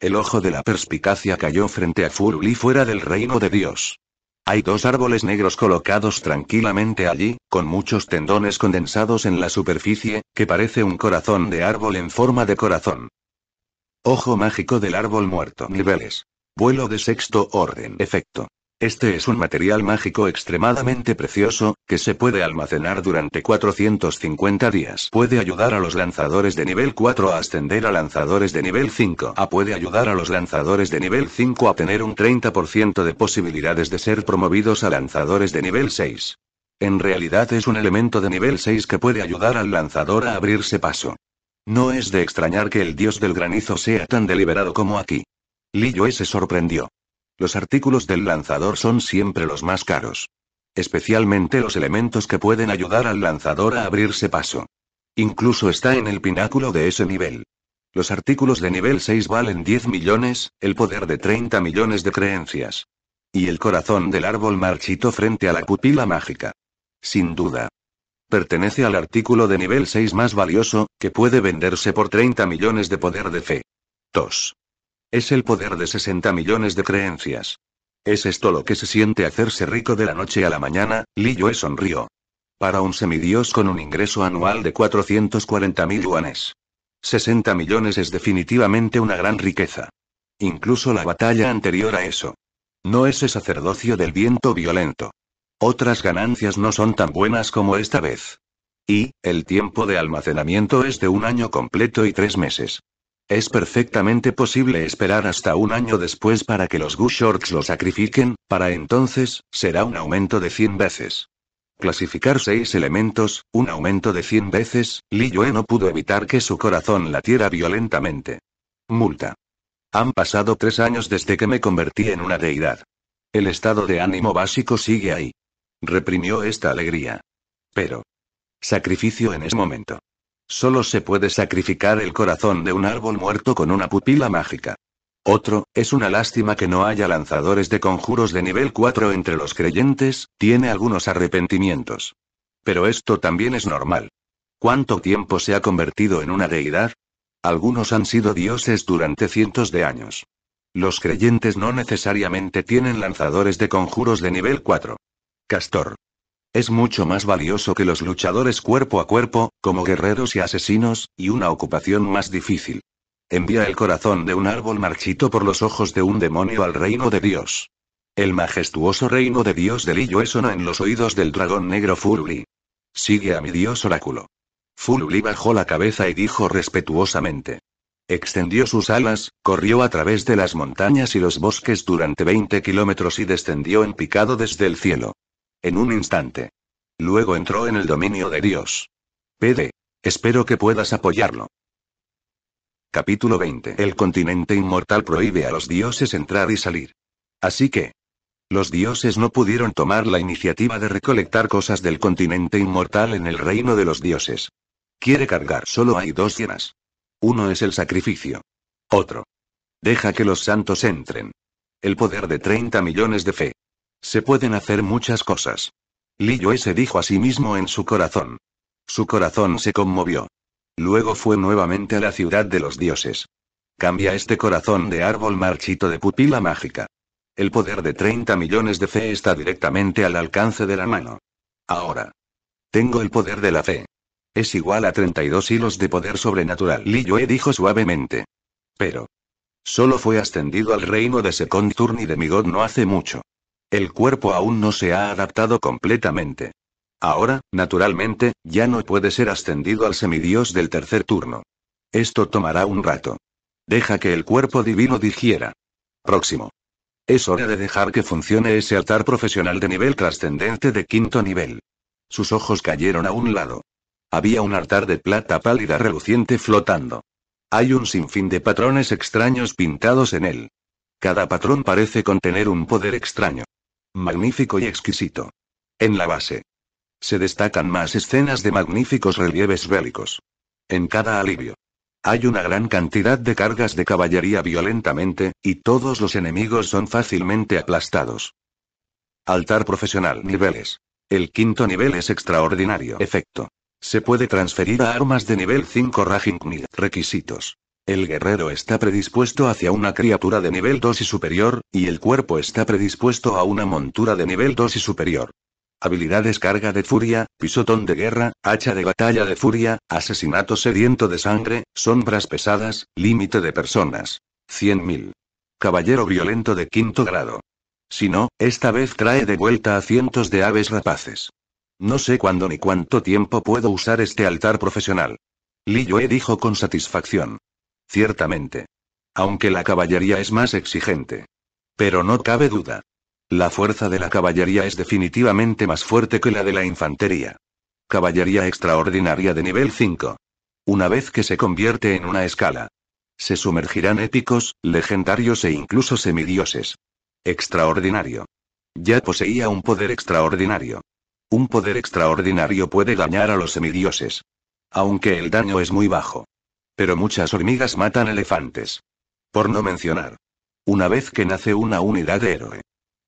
El ojo de la perspicacia cayó frente a Furuli fuera del reino de Dios. Hay dos árboles negros colocados tranquilamente allí, con muchos tendones condensados en la superficie, que parece un corazón de árbol en forma de corazón. Ojo mágico del árbol muerto. Niveles. Vuelo de sexto orden. Efecto. Este es un material mágico extremadamente precioso, que se puede almacenar durante 450 días. Puede ayudar a los lanzadores de nivel 4 a ascender a lanzadores de nivel 5. A ah, puede ayudar a los lanzadores de nivel 5 a tener un 30% de posibilidades de ser promovidos a lanzadores de nivel 6. En realidad es un elemento de nivel 6 que puede ayudar al lanzador a abrirse paso. No es de extrañar que el dios del granizo sea tan deliberado como aquí. Lillo se sorprendió. Los artículos del lanzador son siempre los más caros. Especialmente los elementos que pueden ayudar al lanzador a abrirse paso. Incluso está en el pináculo de ese nivel. Los artículos de nivel 6 valen 10 millones, el poder de 30 millones de creencias. Y el corazón del árbol marchito frente a la pupila mágica. Sin duda. Pertenece al artículo de nivel 6 más valioso, que puede venderse por 30 millones de poder de fe. 2. Es el poder de 60 millones de creencias. ¿Es esto lo que se siente hacerse rico de la noche a la mañana? Li Yue sonrió. Para un semidios con un ingreso anual de mil yuanes. 60 millones es definitivamente una gran riqueza. Incluso la batalla anterior a eso. No ese sacerdocio del viento violento. Otras ganancias no son tan buenas como esta vez. Y, el tiempo de almacenamiento es de un año completo y tres meses. Es perfectamente posible esperar hasta un año después para que los Gushorks lo sacrifiquen, para entonces, será un aumento de 100 veces. Clasificar seis elementos, un aumento de 100 veces, Li Yue no pudo evitar que su corazón latiera violentamente. Multa. Han pasado tres años desde que me convertí en una deidad. El estado de ánimo básico sigue ahí. Reprimió esta alegría. Pero. Sacrificio en ese momento. Solo se puede sacrificar el corazón de un árbol muerto con una pupila mágica. Otro, es una lástima que no haya lanzadores de conjuros de nivel 4 entre los creyentes, tiene algunos arrepentimientos. Pero esto también es normal. ¿Cuánto tiempo se ha convertido en una deidad? Algunos han sido dioses durante cientos de años. Los creyentes no necesariamente tienen lanzadores de conjuros de nivel 4. Castor. Es mucho más valioso que los luchadores cuerpo a cuerpo, como guerreros y asesinos, y una ocupación más difícil. Envía el corazón de un árbol marchito por los ojos de un demonio al reino de Dios. El majestuoso reino de Dios del Illo sonó en los oídos del dragón negro Fululi. Sigue a mi Dios oráculo. Fululi bajó la cabeza y dijo respetuosamente. Extendió sus alas, corrió a través de las montañas y los bosques durante 20 kilómetros y descendió en picado desde el cielo. En un instante. Luego entró en el dominio de Dios. Pede. Espero que puedas apoyarlo. Capítulo 20. El continente inmortal prohíbe a los dioses entrar y salir. Así que... Los dioses no pudieron tomar la iniciativa de recolectar cosas del continente inmortal en el reino de los dioses. Quiere cargar. Solo hay dos llenas. Uno es el sacrificio. Otro. Deja que los santos entren. El poder de 30 millones de fe. Se pueden hacer muchas cosas. Li Yue se dijo a sí mismo en su corazón. Su corazón se conmovió. Luego fue nuevamente a la ciudad de los dioses. Cambia este corazón de árbol marchito de pupila mágica. El poder de 30 millones de fe está directamente al alcance de la mano. Ahora. Tengo el poder de la fe. Es igual a 32 hilos de poder sobrenatural. Li Yue dijo suavemente. Pero. Solo fue ascendido al reino de Second Turn y de Migod no hace mucho. El cuerpo aún no se ha adaptado completamente. Ahora, naturalmente, ya no puede ser ascendido al semidios del tercer turno. Esto tomará un rato. Deja que el cuerpo divino digiera. Próximo. Es hora de dejar que funcione ese altar profesional de nivel trascendente de quinto nivel. Sus ojos cayeron a un lado. Había un altar de plata pálida reluciente flotando. Hay un sinfín de patrones extraños pintados en él. Cada patrón parece contener un poder extraño magnífico y exquisito. En la base. Se destacan más escenas de magníficos relieves bélicos. En cada alivio. Hay una gran cantidad de cargas de caballería violentamente, y todos los enemigos son fácilmente aplastados. Altar profesional niveles. El quinto nivel es extraordinario efecto. Se puede transferir a armas de nivel 5 Raging Requisitos. El guerrero está predispuesto hacia una criatura de nivel 2 y superior, y el cuerpo está predispuesto a una montura de nivel 2 y superior. Habilidades carga de furia, pisotón de guerra, hacha de batalla de furia, asesinato sediento de sangre, sombras pesadas, límite de personas. 100.000. Caballero violento de quinto grado. Si no, esta vez trae de vuelta a cientos de aves rapaces. No sé cuándo ni cuánto tiempo puedo usar este altar profesional. Li Yue dijo con satisfacción. Ciertamente. Aunque la caballería es más exigente. Pero no cabe duda. La fuerza de la caballería es definitivamente más fuerte que la de la infantería. Caballería extraordinaria de nivel 5. Una vez que se convierte en una escala. Se sumergirán épicos, legendarios e incluso semidioses. Extraordinario. Ya poseía un poder extraordinario. Un poder extraordinario puede dañar a los semidioses. Aunque el daño es muy bajo. Pero muchas hormigas matan elefantes. Por no mencionar. Una vez que nace una unidad de héroe.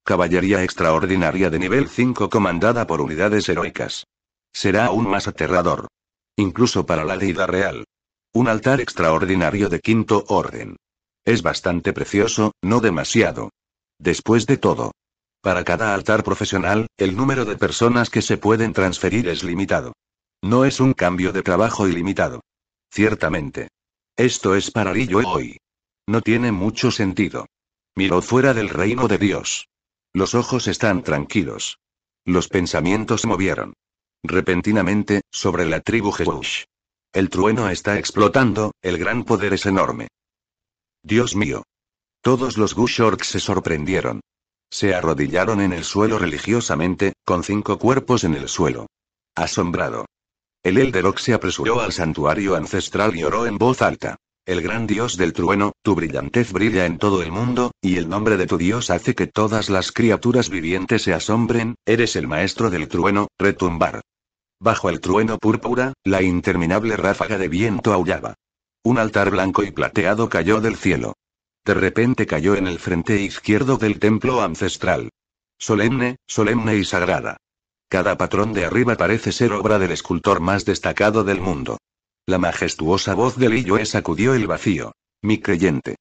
Caballería extraordinaria de nivel 5 comandada por unidades heroicas. Será aún más aterrador. Incluso para la vida Real. Un altar extraordinario de quinto orden. Es bastante precioso, no demasiado. Después de todo. Para cada altar profesional, el número de personas que se pueden transferir es limitado. No es un cambio de trabajo ilimitado. Ciertamente. Esto es para hoy. No tiene mucho sentido. Miró fuera del reino de Dios. Los ojos están tranquilos. Los pensamientos se movieron. Repentinamente, sobre la tribu Jehush. El trueno está explotando, el gran poder es enorme. Dios mío. Todos los Gushorks se sorprendieron. Se arrodillaron en el suelo religiosamente, con cinco cuerpos en el suelo. Asombrado. El Elderock se apresuró al santuario ancestral y oró en voz alta. El gran dios del trueno, tu brillantez brilla en todo el mundo, y el nombre de tu dios hace que todas las criaturas vivientes se asombren, eres el maestro del trueno, retumbar. Bajo el trueno púrpura, la interminable ráfaga de viento aullaba. Un altar blanco y plateado cayó del cielo. De repente cayó en el frente izquierdo del templo ancestral. Solemne, solemne y sagrada. Cada patrón de arriba parece ser obra del escultor más destacado del mundo. La majestuosa voz de Lilloe sacudió el vacío. Mi creyente.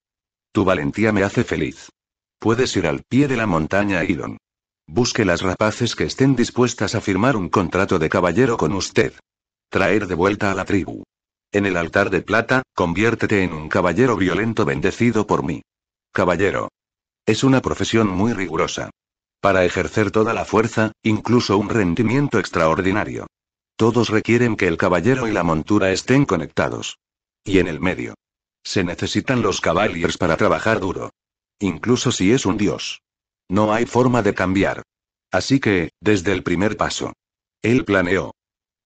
Tu valentía me hace feliz. Puedes ir al pie de la montaña, Elon. Busque las rapaces que estén dispuestas a firmar un contrato de caballero con usted. Traer de vuelta a la tribu. En el altar de plata, conviértete en un caballero violento bendecido por mí. Caballero. Es una profesión muy rigurosa. Para ejercer toda la fuerza, incluso un rendimiento extraordinario. Todos requieren que el caballero y la montura estén conectados. Y en el medio. Se necesitan los cavaliers para trabajar duro. Incluso si es un dios. No hay forma de cambiar. Así que, desde el primer paso. Él planeó.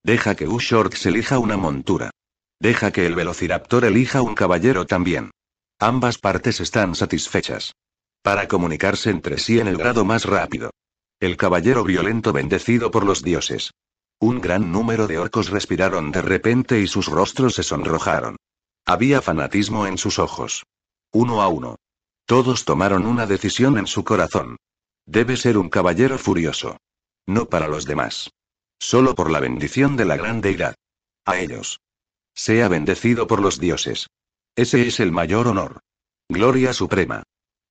Deja que se elija una montura. Deja que el Velociraptor elija un caballero también. Ambas partes están satisfechas para comunicarse entre sí en el grado más rápido. El caballero violento bendecido por los dioses. Un gran número de orcos respiraron de repente y sus rostros se sonrojaron. Había fanatismo en sus ojos. Uno a uno. Todos tomaron una decisión en su corazón. Debe ser un caballero furioso. No para los demás. Solo por la bendición de la gran deidad. A ellos. Sea bendecido por los dioses. Ese es el mayor honor. Gloria suprema.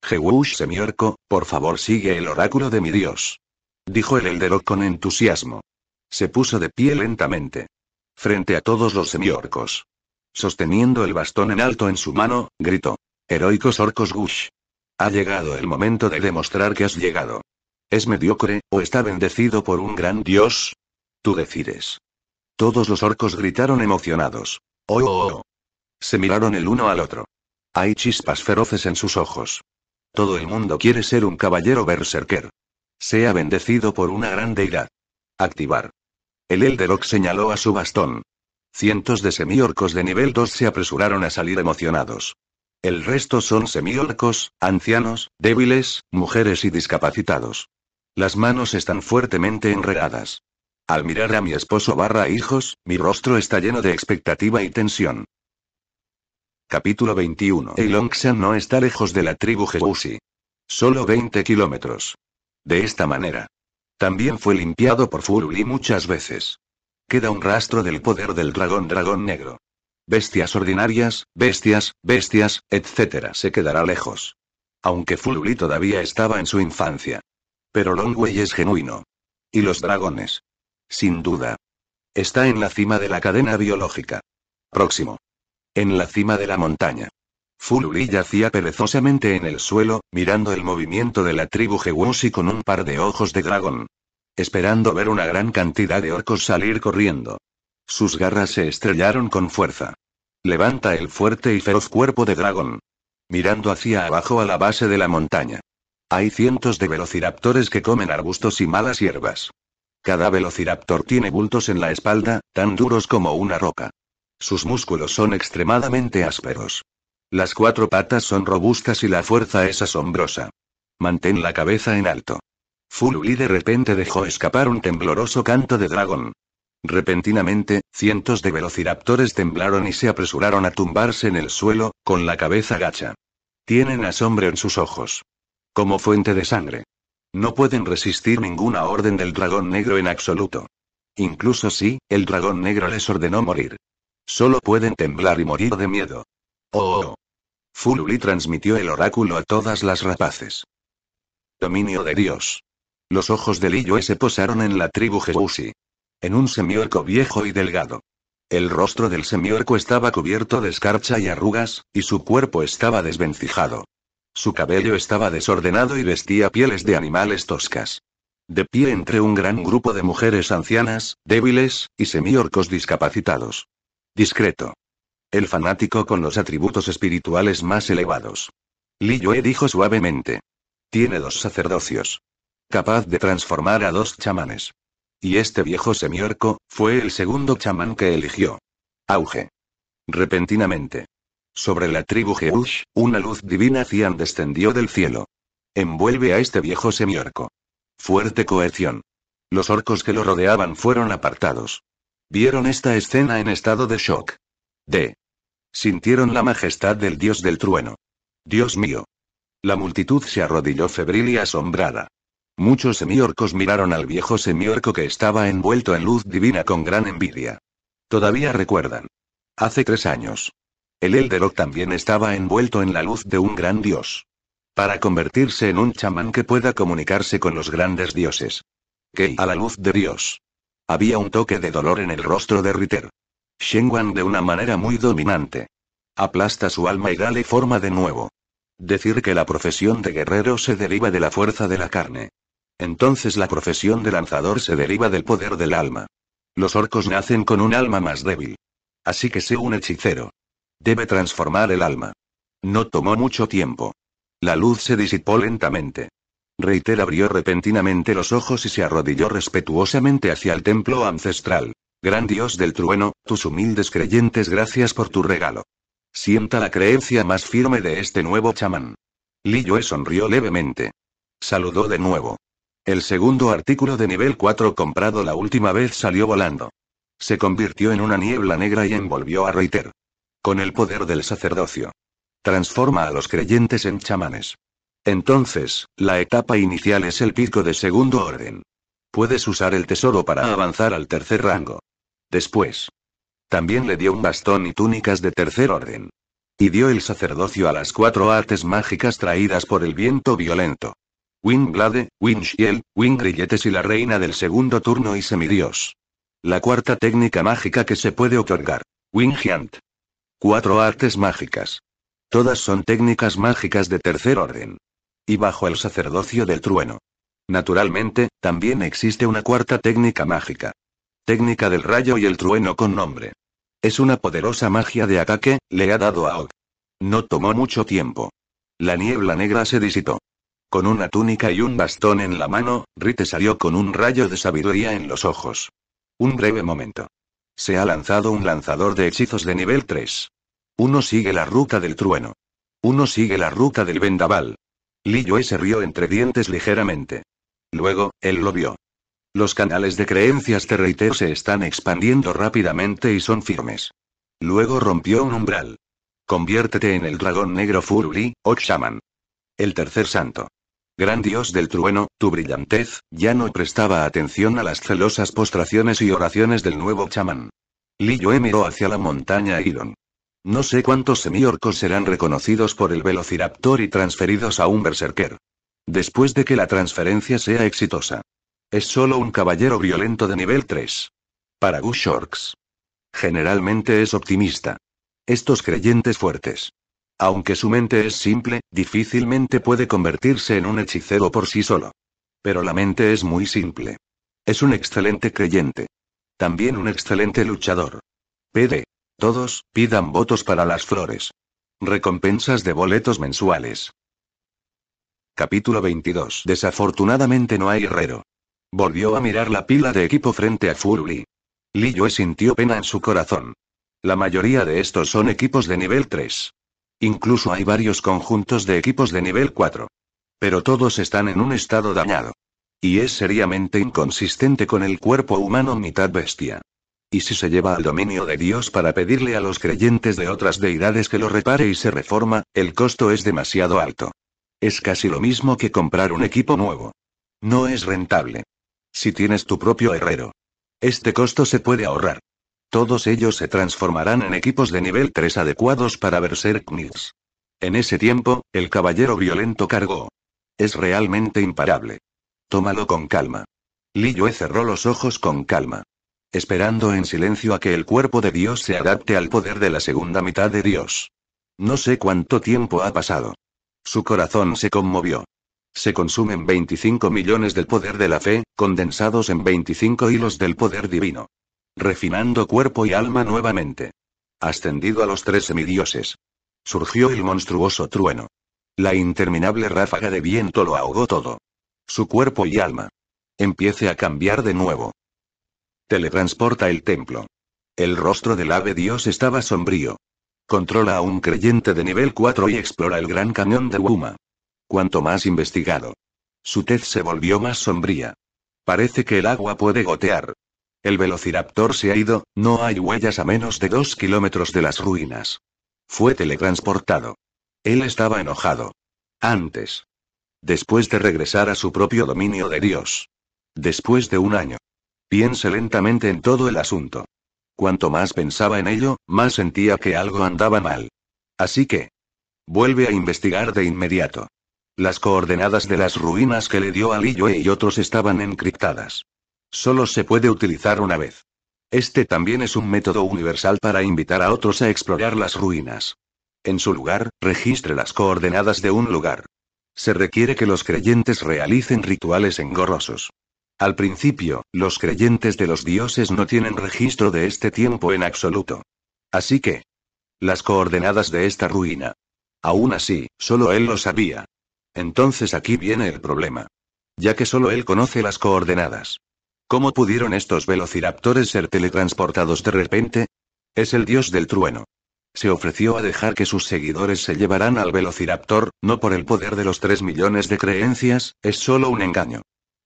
Jehush Semiorco, por favor sigue el oráculo de mi dios. Dijo el Elderok con entusiasmo. Se puso de pie lentamente. Frente a todos los semiorcos. Sosteniendo el bastón en alto en su mano, gritó. Heroicos orcos Gush. Ha llegado el momento de demostrar que has llegado. ¿Es mediocre, o está bendecido por un gran dios? Tú decides. Todos los orcos gritaron emocionados. ¡Oh, oh, oh! Se miraron el uno al otro. Hay chispas feroces en sus ojos. Todo el mundo quiere ser un caballero berserker. Sea bendecido por una gran deidad. Activar. El Elderock señaló a su bastón. Cientos de semiorcos de nivel 2 se apresuraron a salir emocionados. El resto son semiorcos, ancianos, débiles, mujeres y discapacitados. Las manos están fuertemente enredadas. Al mirar a mi esposo barra hijos, mi rostro está lleno de expectativa y tensión. Capítulo 21. El no está lejos de la tribu Jebusi. Solo 20 kilómetros. De esta manera. También fue limpiado por Furuli muchas veces. Queda un rastro del poder del dragón dragón negro. Bestias ordinarias, bestias, bestias, etc. se quedará lejos. Aunque Furuli todavía estaba en su infancia. Pero Longwei es genuino. Y los dragones. Sin duda. Está en la cima de la cadena biológica. Próximo. En la cima de la montaña. Fululi yacía perezosamente en el suelo, mirando el movimiento de la tribu Gewusi con un par de ojos de dragón. Esperando ver una gran cantidad de orcos salir corriendo. Sus garras se estrellaron con fuerza. Levanta el fuerte y feroz cuerpo de dragón. Mirando hacia abajo a la base de la montaña. Hay cientos de velociraptores que comen arbustos y malas hierbas. Cada velociraptor tiene bultos en la espalda, tan duros como una roca. Sus músculos son extremadamente ásperos. Las cuatro patas son robustas y la fuerza es asombrosa. Mantén la cabeza en alto. Fululi de repente dejó escapar un tembloroso canto de dragón. Repentinamente, cientos de velociraptores temblaron y se apresuraron a tumbarse en el suelo, con la cabeza gacha. Tienen asombro en sus ojos. Como fuente de sangre. No pueden resistir ninguna orden del dragón negro en absoluto. Incluso si, el dragón negro les ordenó morir. Solo pueden temblar y morir de miedo. Oh, oh, Fululi transmitió el oráculo a todas las rapaces. Dominio de Dios. Los ojos del Lillo se posaron en la tribu Jebusi. En un semiorco viejo y delgado. El rostro del semiorco estaba cubierto de escarcha y arrugas, y su cuerpo estaba desvencijado. Su cabello estaba desordenado y vestía pieles de animales toscas. De pie entre un gran grupo de mujeres ancianas, débiles, y semiorcos discapacitados. Discreto. El fanático con los atributos espirituales más elevados. Li Yue dijo suavemente. Tiene dos sacerdocios. Capaz de transformar a dos chamanes. Y este viejo semiorco, fue el segundo chamán que eligió. Auge. Repentinamente. Sobre la tribu Jeush, una luz divina cian descendió del cielo. Envuelve a este viejo semiorco. Fuerte coerción. Los orcos que lo rodeaban fueron apartados. Vieron esta escena en estado de shock. De. Sintieron la majestad del dios del trueno. Dios mío. La multitud se arrodilló febril y asombrada. Muchos semiorcos miraron al viejo semiorco que estaba envuelto en luz divina con gran envidia. Todavía recuerdan. Hace tres años. El Elderok también estaba envuelto en la luz de un gran dios. Para convertirse en un chamán que pueda comunicarse con los grandes dioses. Que a la luz de Dios. Había un toque de dolor en el rostro de Ritter. Shenguan de una manera muy dominante. Aplasta su alma y dale forma de nuevo. Decir que la profesión de guerrero se deriva de la fuerza de la carne. Entonces la profesión de lanzador se deriva del poder del alma. Los orcos nacen con un alma más débil. Así que sé un hechicero. Debe transformar el alma. No tomó mucho tiempo. La luz se disipó lentamente. Reiter abrió repentinamente los ojos y se arrodilló respetuosamente hacia el templo ancestral. Gran Dios del trueno, tus humildes creyentes gracias por tu regalo. Sienta la creencia más firme de este nuevo chamán. Li sonrió levemente. Saludó de nuevo. El segundo artículo de nivel 4 comprado la última vez salió volando. Se convirtió en una niebla negra y envolvió a Reiter. Con el poder del sacerdocio. Transforma a los creyentes en chamanes. Entonces, la etapa inicial es el pico de segundo orden. Puedes usar el tesoro para avanzar al tercer rango. Después. También le dio un bastón y túnicas de tercer orden. Y dio el sacerdocio a las cuatro artes mágicas traídas por el viento violento. Wingblade, wing Wingrilletes y la reina del segundo turno y semidios. La cuarta técnica mágica que se puede otorgar. Wingiant. Cuatro artes mágicas. Todas son técnicas mágicas de tercer orden. Y bajo el sacerdocio del trueno. Naturalmente, también existe una cuarta técnica mágica. Técnica del rayo y el trueno con nombre. Es una poderosa magia de ataque, le ha dado a Og. No tomó mucho tiempo. La niebla negra se disitó. Con una túnica y un bastón en la mano, Rite salió con un rayo de sabiduría en los ojos. Un breve momento. Se ha lanzado un lanzador de hechizos de nivel 3. Uno sigue la ruta del trueno. Uno sigue la ruta del vendaval. Li se rió entre dientes ligeramente. Luego, él lo vio. Los canales de creencias de Reiter se están expandiendo rápidamente y son firmes. Luego rompió un umbral. Conviértete en el dragón negro Furuli, o Shaman. El tercer santo. Gran dios del trueno, tu brillantez, ya no prestaba atención a las celosas postraciones y oraciones del nuevo chamán. Li miró hacia la montaña Iron. No sé cuántos semiorcos serán reconocidos por el Velociraptor y transferidos a un Berserker. Después de que la transferencia sea exitosa. Es solo un caballero violento de nivel 3. Para Gushorks. Generalmente es optimista. Estos creyentes fuertes. Aunque su mente es simple, difícilmente puede convertirse en un hechicero por sí solo. Pero la mente es muy simple. Es un excelente creyente. También un excelente luchador. PD. Todos, pidan votos para las flores. Recompensas de boletos mensuales. Capítulo 22. Desafortunadamente no hay herrero. Volvió a mirar la pila de equipo frente a Furuli. Li Yue sintió pena en su corazón. La mayoría de estos son equipos de nivel 3. Incluso hay varios conjuntos de equipos de nivel 4. Pero todos están en un estado dañado. Y es seriamente inconsistente con el cuerpo humano mitad bestia y si se lleva al dominio de Dios para pedirle a los creyentes de otras deidades que lo repare y se reforma, el costo es demasiado alto. Es casi lo mismo que comprar un equipo nuevo. No es rentable. Si tienes tu propio herrero. Este costo se puede ahorrar. Todos ellos se transformarán en equipos de nivel 3 adecuados para Knights. En ese tiempo, el caballero violento cargó. Es realmente imparable. Tómalo con calma. lillo cerró los ojos con calma esperando en silencio a que el cuerpo de Dios se adapte al poder de la segunda mitad de Dios. No sé cuánto tiempo ha pasado. Su corazón se conmovió. Se consumen 25 millones del poder de la fe, condensados en 25 hilos del poder divino. Refinando cuerpo y alma nuevamente. Ascendido a los tres semidioses. Surgió el monstruoso trueno. La interminable ráfaga de viento lo ahogó todo. Su cuerpo y alma. Empiece a cambiar de nuevo. Teletransporta el templo. El rostro del ave dios estaba sombrío. Controla a un creyente de nivel 4 y explora el gran cañón de Wuma. Cuanto más investigado. Su tez se volvió más sombría. Parece que el agua puede gotear. El velociraptor se ha ido, no hay huellas a menos de dos kilómetros de las ruinas. Fue teletransportado. Él estaba enojado. Antes. Después de regresar a su propio dominio de Dios. Después de un año. Piense lentamente en todo el asunto. Cuanto más pensaba en ello, más sentía que algo andaba mal. Así que... Vuelve a investigar de inmediato. Las coordenadas de las ruinas que le dio a y otros estaban encriptadas. Solo se puede utilizar una vez. Este también es un método universal para invitar a otros a explorar las ruinas. En su lugar, registre las coordenadas de un lugar. Se requiere que los creyentes realicen rituales engorrosos. Al principio, los creyentes de los dioses no tienen registro de este tiempo en absoluto. Así que... Las coordenadas de esta ruina. Aún así, solo él lo sabía. Entonces aquí viene el problema. Ya que solo él conoce las coordenadas. ¿Cómo pudieron estos velociraptores ser teletransportados de repente? Es el dios del trueno. Se ofreció a dejar que sus seguidores se llevaran al velociraptor, no por el poder de los tres millones de creencias, es solo un engaño.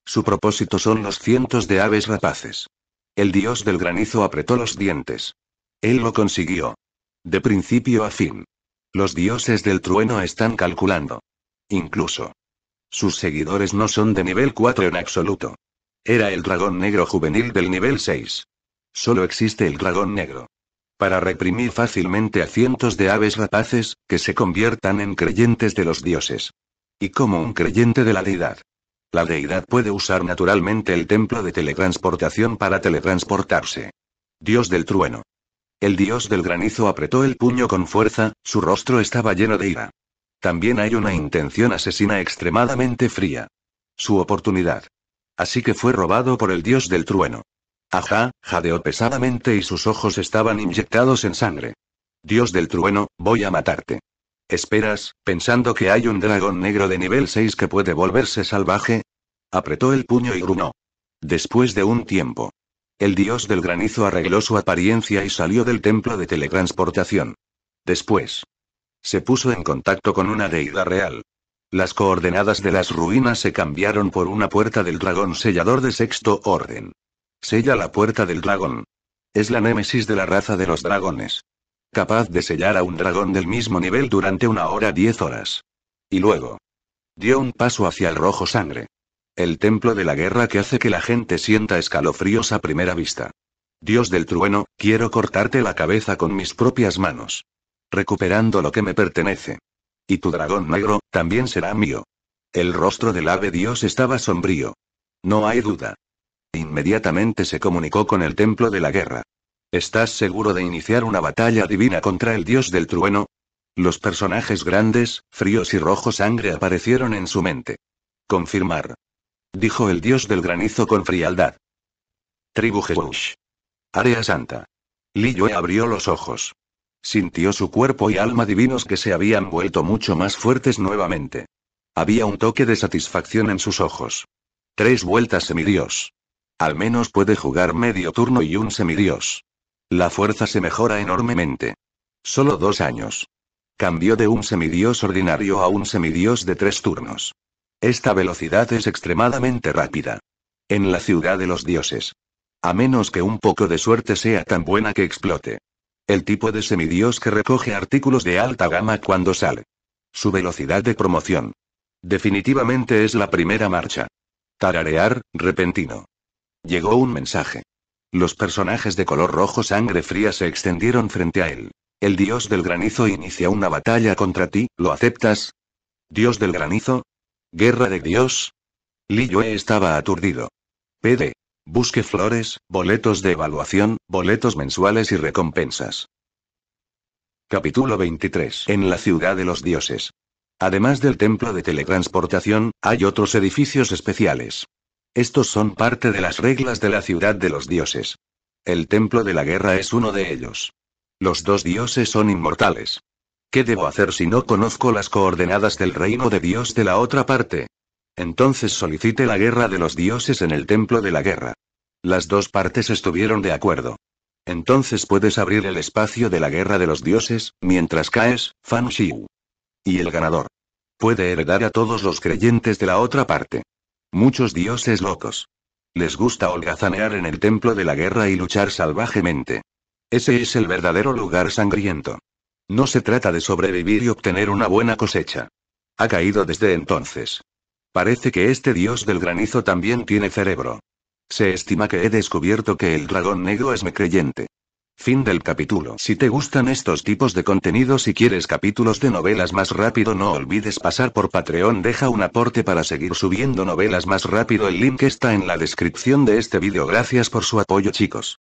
Su propósito son los cientos de aves rapaces. El dios del granizo apretó los dientes. Él lo consiguió. De principio a fin. Los dioses del trueno están calculando. Incluso. Sus seguidores no son de nivel 4 en absoluto. Era el dragón negro juvenil del nivel 6. Solo existe el dragón negro. Para reprimir fácilmente a cientos de aves rapaces, que se conviertan en creyentes de los dioses. Y como un creyente de la deidad. La deidad puede usar naturalmente el templo de teletransportación para teletransportarse. Dios del trueno. El dios del granizo apretó el puño con fuerza, su rostro estaba lleno de ira. También hay una intención asesina extremadamente fría. Su oportunidad. Así que fue robado por el dios del trueno. Ajá, jadeó pesadamente y sus ojos estaban inyectados en sangre. Dios del trueno, voy a matarte. ¿Esperas, pensando que hay un dragón negro de nivel 6 que puede volverse salvaje? Apretó el puño y gruñó. Después de un tiempo. El dios del granizo arregló su apariencia y salió del templo de teletransportación. Después. Se puso en contacto con una deidad real. Las coordenadas de las ruinas se cambiaron por una puerta del dragón sellador de sexto orden. Sella la puerta del dragón. Es la némesis de la raza de los dragones capaz de sellar a un dragón del mismo nivel durante una hora diez horas. Y luego. Dio un paso hacia el rojo sangre. El templo de la guerra que hace que la gente sienta escalofríos a primera vista. Dios del trueno, quiero cortarte la cabeza con mis propias manos. Recuperando lo que me pertenece. Y tu dragón negro, también será mío. El rostro del ave Dios estaba sombrío. No hay duda. Inmediatamente se comunicó con el templo de la guerra. ¿Estás seguro de iniciar una batalla divina contra el dios del trueno? Los personajes grandes, fríos y rojo sangre aparecieron en su mente. Confirmar. Dijo el dios del granizo con frialdad. Tribu Área Santa. Li abrió los ojos. Sintió su cuerpo y alma divinos que se habían vuelto mucho más fuertes nuevamente. Había un toque de satisfacción en sus ojos. Tres vueltas semidios. Al menos puede jugar medio turno y un semidios. La fuerza se mejora enormemente. Solo dos años. Cambió de un semidios ordinario a un semidios de tres turnos. Esta velocidad es extremadamente rápida. En la ciudad de los dioses. A menos que un poco de suerte sea tan buena que explote. El tipo de semidios que recoge artículos de alta gama cuando sale. Su velocidad de promoción. Definitivamente es la primera marcha. Tararear, repentino. Llegó un mensaje. Los personajes de color rojo sangre fría se extendieron frente a él. El dios del granizo inicia una batalla contra ti, ¿lo aceptas? ¿Dios del granizo? ¿Guerra de Dios? Li Yue estaba aturdido. PD. Busque flores, boletos de evaluación, boletos mensuales y recompensas. Capítulo 23. En la ciudad de los dioses. Además del templo de teletransportación, hay otros edificios especiales. Estos son parte de las reglas de la ciudad de los dioses. El templo de la guerra es uno de ellos. Los dos dioses son inmortales. ¿Qué debo hacer si no conozco las coordenadas del reino de Dios de la otra parte? Entonces solicite la guerra de los dioses en el templo de la guerra. Las dos partes estuvieron de acuerdo. Entonces puedes abrir el espacio de la guerra de los dioses, mientras caes, Fan Xiu. Y el ganador. Puede heredar a todos los creyentes de la otra parte. Muchos dioses locos. Les gusta holgazanear en el templo de la guerra y luchar salvajemente. Ese es el verdadero lugar sangriento. No se trata de sobrevivir y obtener una buena cosecha. Ha caído desde entonces. Parece que este dios del granizo también tiene cerebro. Se estima que he descubierto que el dragón negro es mecreyente. creyente. Fin del capítulo. Si te gustan estos tipos de contenidos y quieres capítulos de novelas más rápido no olvides pasar por Patreon deja un aporte para seguir subiendo novelas más rápido el link está en la descripción de este vídeo gracias por su apoyo chicos.